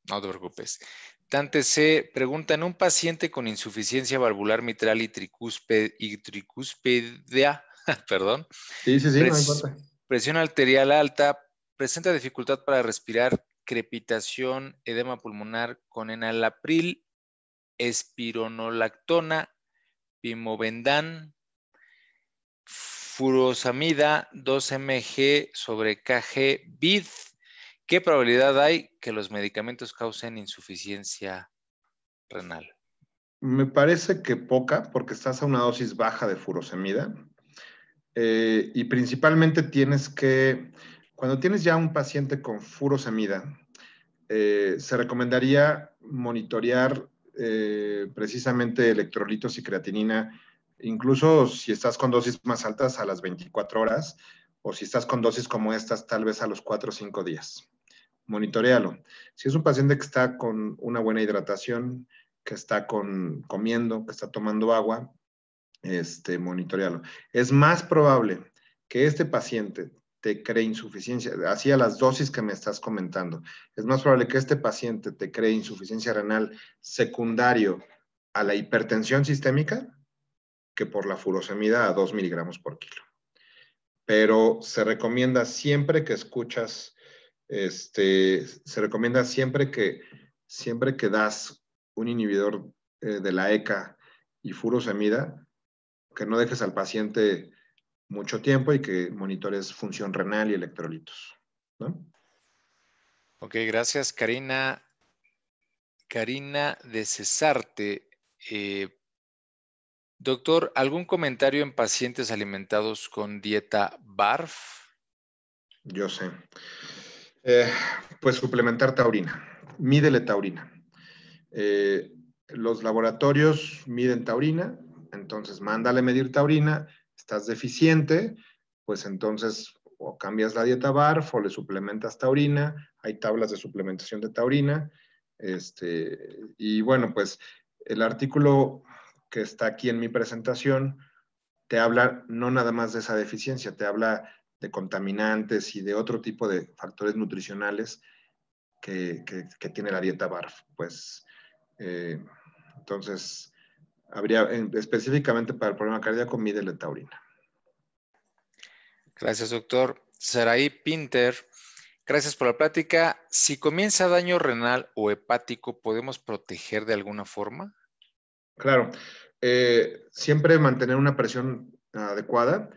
No te preocupes. Tante C. pregunta, en un paciente con insuficiencia valvular mitral y, tricúspidea. (laughs) perdón, sí, sí, sí, importa. presión arterial alta, presenta dificultad para respirar, crepitación, edema pulmonar con enalapril, espironolactona, pimovendán, furosamida 2mg sobre kg ¿Qué probabilidad hay que los medicamentos causen insuficiencia renal? Me parece que poca, porque estás a una dosis baja de furosemida. Eh, y principalmente tienes que, cuando tienes ya un paciente con furosemida, eh, se recomendaría monitorear eh, precisamente electrolitos y creatinina, incluso si estás con dosis más altas a las 24 horas o si estás con dosis como estas tal vez a los 4 o 5 días. Monitorealo. Si es un paciente que está con una buena hidratación, que está con, comiendo, que está tomando agua, este, monitorealo. Es más probable que este paciente te cree insuficiencia, así a las dosis que me estás comentando. Es más probable que este paciente te cree insuficiencia renal secundario a la hipertensión sistémica que por la furosemida a 2 miligramos por kilo. Pero se recomienda siempre que escuchas, este, se recomienda siempre que, siempre que das un inhibidor eh, de la ECA y furosemida, que no dejes al paciente mucho tiempo y que monitores función renal y electrolitos. Ok, gracias Karina. Karina de Cesarte. Eh, doctor, ¿algún comentario en pacientes alimentados con dieta BARF? Yo sé. Eh, pues suplementar taurina. Mídele taurina. Eh, los laboratorios miden taurina, entonces mándale medir taurina estás deficiente, pues entonces o cambias la dieta BARF o le suplementas taurina, hay tablas de suplementación de taurina, este, y bueno, pues el artículo que está aquí en mi presentación te habla no nada más de esa deficiencia, te habla de contaminantes y de otro tipo de factores nutricionales que, que, tiene la dieta BARF. Pues eh, entonces, habría específicamente para el problema cardíaco, mide la taurina. Gracias, doctor. Saraí Pinter, gracias por la plática. Si comienza daño renal o hepático, ¿podemos proteger de alguna forma? Claro, eh, siempre mantener una presión adecuada.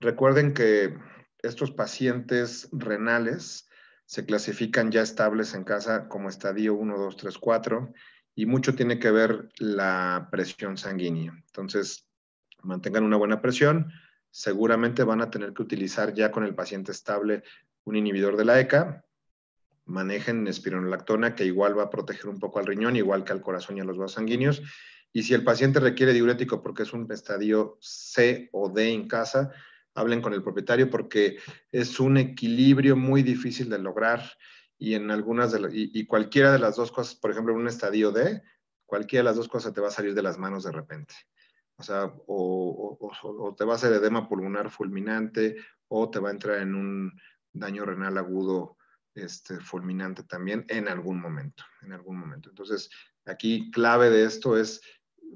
Recuerden que estos pacientes renales se clasifican ya estables en casa como estadio 1, 2, 3, 4 y mucho tiene que ver la presión sanguínea. Entonces, mantengan una buena presión. Seguramente van a tener que utilizar ya con el paciente estable un inhibidor de la ECA. Manejen espironolactona, que igual va a proteger un poco al riñón, igual que al corazón y a los vasos sanguíneos. Y si el paciente requiere diurético porque es un estadio C o D en casa, hablen con el propietario porque es un equilibrio muy difícil de lograr y en algunas y, cualquiera de las dos cosas, por ejemplo, en un estadio D, cualquiera de las dos cosas te va a salir de las manos de repente. O sea, o, te va a hacer edema pulmonar fulminante, o te va a entrar en un daño renal agudo este, fulminante también en algún momento, en algún momento. Entonces, aquí clave de esto es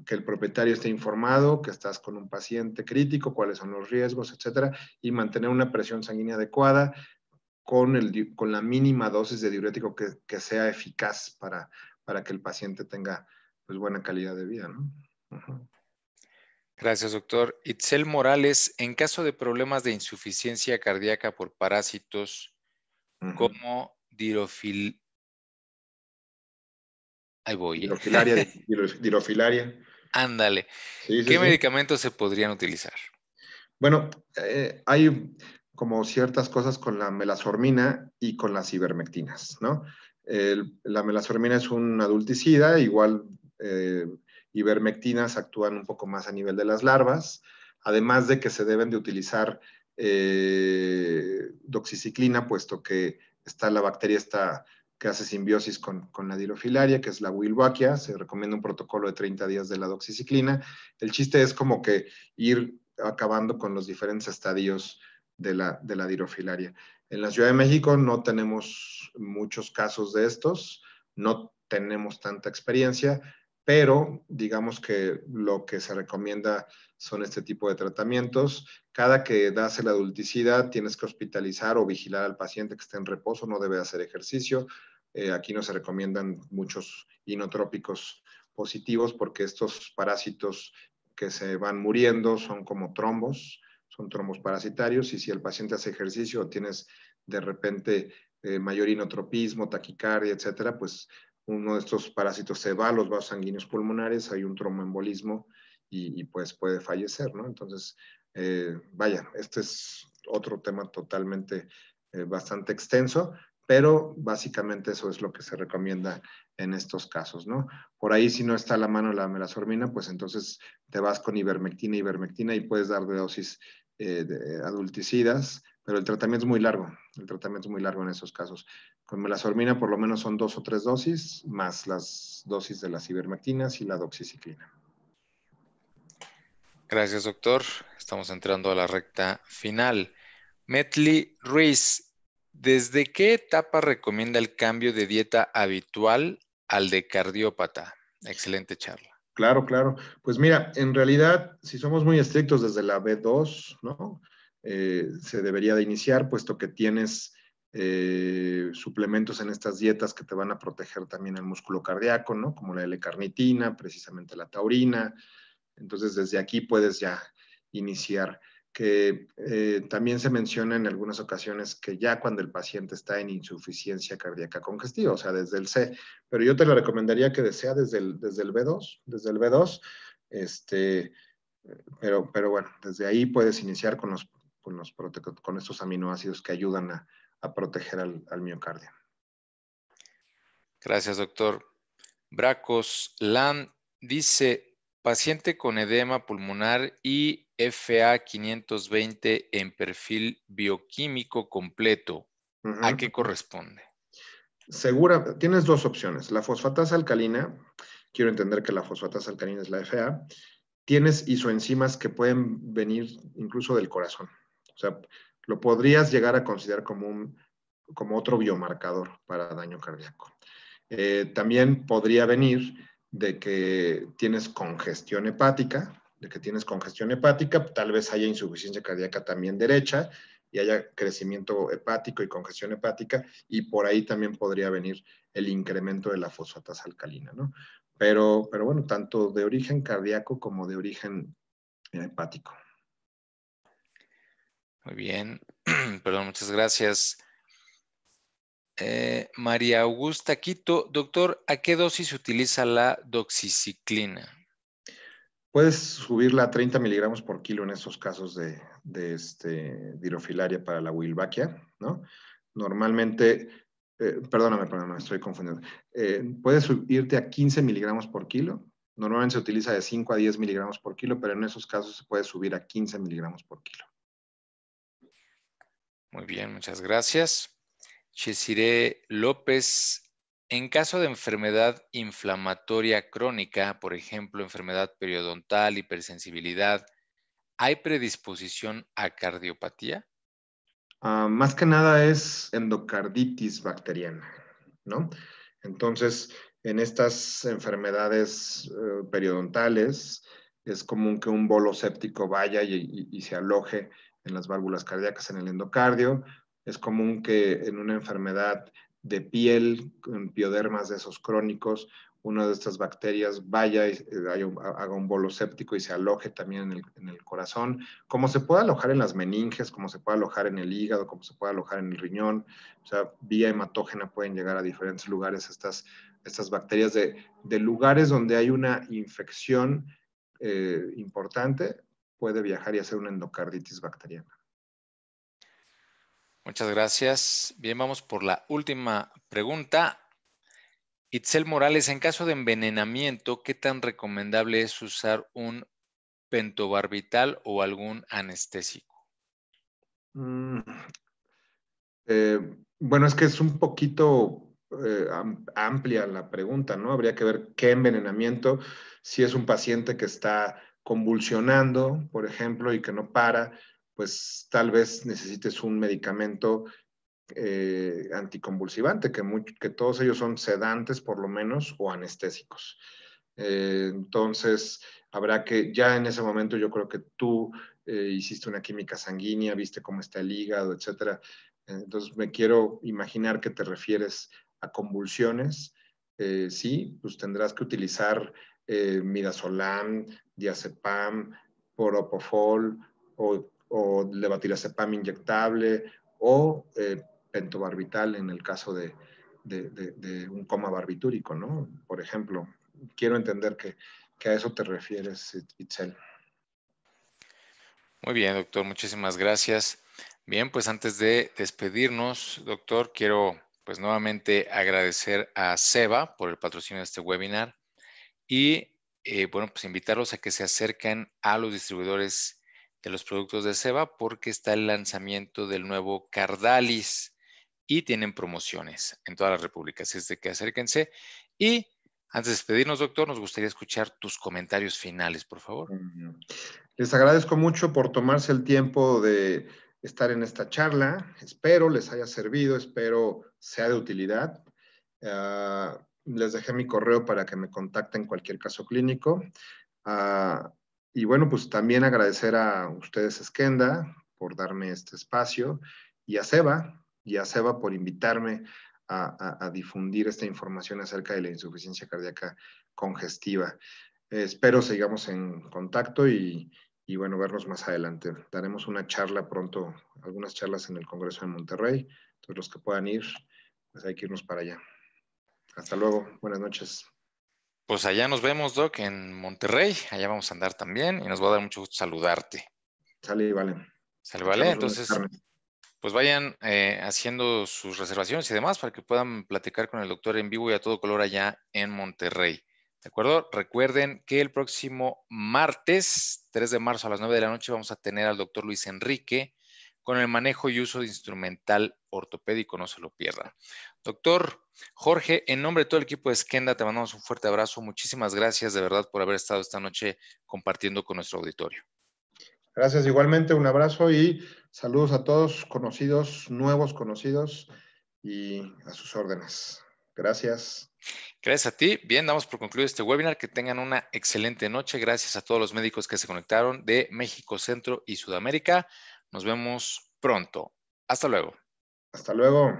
que el propietario esté informado, que estás con un paciente crítico, cuáles son los riesgos, etcétera, y mantener una presión sanguínea adecuada, con, el, con la mínima dosis de diurético que, sea eficaz para, para que el paciente tenga pues, buena calidad de vida. Gracias, doctor. Itzel Morales, en caso de problemas de insuficiencia cardíaca por parásitos como dirofil... Ahí voy. Dirofilaria. (laughs) dirofilaria. Ándale. ¿Qué medicamentos se podrían utilizar? Bueno, eh, hay como ciertas cosas con la melasormina y con las ivermectinas, ¿no? la melasormina es un adulticida, igual eh, ivermectinas actúan un poco más a nivel de las larvas, además de que se deben de utilizar eh, doxiciclina, puesto que está la bacteria está que hace simbiosis con, con, la dirofilaria, que es la Wilbachia, se recomienda un protocolo de 30 días de la doxiciclina. El chiste es como que ir acabando con los diferentes estadios de la, de dirofilaria. En la Ciudad de México no tenemos muchos casos de estos, no tenemos tanta experiencia, pero digamos que lo que se recomienda son este tipo de tratamientos. Cada que das la adulticidad tienes que hospitalizar o vigilar al paciente que esté en reposo, no debe hacer ejercicio. Eh, aquí no se recomiendan muchos inotrópicos positivos porque estos parásitos que se van muriendo son como trombos con tromos parasitarios y si el paciente hace ejercicio o tienes de repente eh, mayor inotropismo, taquicardia, etcétera, pues uno de estos parásitos se va a los vasos sanguíneos pulmonares, hay un tromboembolismo y, pues puede fallecer, ¿no? Entonces, eh, vaya, este es otro tema totalmente eh, bastante extenso, pero básicamente eso es lo que se recomienda en estos casos, ¿no? Por ahí si no está a la mano la melasormina, pues entonces te vas con ivermectina, ivermectina y puedes dar dosis eh, adulticidas, pero el tratamiento es muy largo, el tratamiento es muy largo en esos casos. Con melasormina por lo menos son dos o tres dosis, más las dosis de las ivermectinas y la doxiciclina. Gracias, doctor. Estamos entrando a la recta final. Metli Ruiz, ¿desde qué etapa recomienda el cambio de dieta habitual al de cardiópata? Excelente charla. Claro, claro. Pues mira, en realidad, si somos muy estrictos desde la B2, ¿no? Eh, se debería de iniciar, puesto que tienes eh, suplementos en estas dietas que te van a proteger también el músculo cardíaco, ¿no? Como la L-carnitina, precisamente la taurina. Entonces, desde aquí puedes ya iniciar que eh, también se menciona en algunas ocasiones que ya cuando el paciente está en insuficiencia cardíaca congestiva, o sea, desde el C, pero yo te lo recomendaría que sea desde el, desde el B2, desde el B2, este, pero, pero bueno, desde ahí puedes iniciar con, los, con, estos aminoácidos que ayudan a, proteger al, miocardio. Gracias, doctor. Bracos Land dice, paciente con edema pulmonar y FA520 en perfil bioquímico completo, ¿a qué corresponde? Segura, tienes dos opciones. La fosfatasa alcalina, quiero entender que la fosfatasa alcalina es la FA, tienes isoenzimas que pueden venir incluso del corazón. O sea, lo podrías llegar a considerar como, un, como otro biomarcador para daño cardíaco. Eh, también podría venir de que tienes congestión hepática, de que tienes congestión hepática, tal vez haya insuficiencia cardíaca también derecha y haya crecimiento hepático y congestión hepática y por ahí también podría venir el incremento de la fosfatasa alcalina, ¿no? Pero, pero bueno, tanto de origen cardíaco como de origen hepático. Muy bien, (clears throat) perdón, muchas gracias. Eh, María Augusta Quito, doctor, ¿a qué dosis se utiliza la doxiciclina? Puedes subirla a 30 miligramos por kilo en estos casos de, este, dirofilaria para la Wilbachia, ¿no? Normalmente, eh, perdóname, perdóname, me estoy confundiendo. Eh, puedes subirte a 15 miligramos por kilo. Normalmente se utiliza de 5 a 10 miligramos por kilo, pero en esos casos se puede subir a 15 miligramos por kilo. Muy bien, muchas gracias. Chesire López en caso de enfermedad inflamatoria crónica, por ejemplo, enfermedad periodontal, hipersensibilidad, ¿hay predisposición a cardiopatía? Ah, más que nada es endocarditis bacteriana, ¿no? Entonces, en estas enfermedades eh, periodontales, es común que un bolo séptico vaya y se aloje en las válvulas cardíacas en el endocardio. Es común que en una enfermedad de piel, en piodermas de esos crónicos, una de estas bacterias vaya y eh, haga un bolo séptico y se aloje también en el, en el, corazón, como se puede alojar en las meninges, como se puede alojar en el hígado, como se puede alojar en el riñón, o sea, vía hematógena pueden llegar a diferentes lugares estas, estas bacterias de, lugares donde hay una infección eh, importante, puede viajar y hacer una endocarditis bacteriana. Muchas gracias. Bien, vamos por la última pregunta. Itzel Morales, en caso de envenenamiento, ¿qué tan recomendable es usar un pentobarbital o algún anestésico? Mm, eh, bueno, es que es un poquito eh, amplia la pregunta, ¿no? Habría que ver qué envenenamiento, si es un paciente que está convulsionando, por ejemplo, y que no para, pues tal vez necesites un medicamento eh, anticonvulsivante, que, que todos ellos son sedantes por lo menos o anestésicos. Eh, entonces, habrá que, ya en ese momento yo creo que tú eh, hiciste una química sanguínea, viste cómo está el hígado, etcétera. Entonces, me quiero imaginar que te refieres a convulsiones. sí, pues tendrás que utilizar eh, midazolam, diazepam, poropofol o o levatilasepam inyectable o eh, pentobarbital en el caso de, un coma barbitúrico, ¿no? Por ejemplo, quiero entender que, a eso te refieres, Itzel. Muy bien, doctor, muchísimas gracias. Bien, pues antes de despedirnos, doctor, quiero pues nuevamente agradecer a Seba por el patrocinio de este webinar y eh, bueno, pues invitarlos a que se acerquen a los distribuidores de los productos de Seba porque está el lanzamiento del nuevo Cardalis y tienen promociones en todas las repúblicas. Así es de que acérquense. Y antes de despedirnos, doctor, nos gustaría escuchar tus comentarios finales, por favor. Les agradezco mucho por tomarse el tiempo de estar en esta charla. Espero les haya servido, espero sea de utilidad. Ah, les dejé mi correo para que me contacten en cualquier caso clínico. Ah, y bueno, pues también agradecer a ustedes, Esquenda, por darme este espacio, y a Seba, y a Seba por invitarme a, difundir esta información acerca de la insuficiencia cardíaca congestiva. espero sigamos en contacto y, y bueno, vernos más adelante. Daremos una charla pronto, algunas charlas en el Congreso de Monterrey, entonces los que puedan ir, pues hay que irnos para allá. Hasta luego, buenas noches. Pues allá nos vemos, Doc, en Monterrey. Allá vamos a andar también y nos va a dar mucho gusto saludarte. Sale y vale. Sale vale. Entonces, pues vayan eh, haciendo sus reservaciones y demás para que puedan platicar con el doctor en vivo y a todo color allá en Monterrey. ¿De acuerdo? Recuerden que el próximo martes, 3 de marzo a las 9 de la noche, vamos a tener al doctor Luis Enrique con el manejo y uso de instrumental ortopédico, no se lo pierda. Doctor Jorge, en nombre de todo el equipo de Esquenda, te mandamos un fuerte abrazo. Muchísimas gracias de verdad por haber estado esta noche compartiendo con nuestro auditorio. Gracias igualmente, un abrazo y saludos a todos conocidos, nuevos conocidos y a sus órdenes. Gracias. Gracias a ti. Bien, damos por concluido este webinar. Que tengan una excelente noche. Gracias a todos los médicos que se conectaron de México, Centro y Sudamérica. Nos vemos pronto. Hasta luego. Hasta luego.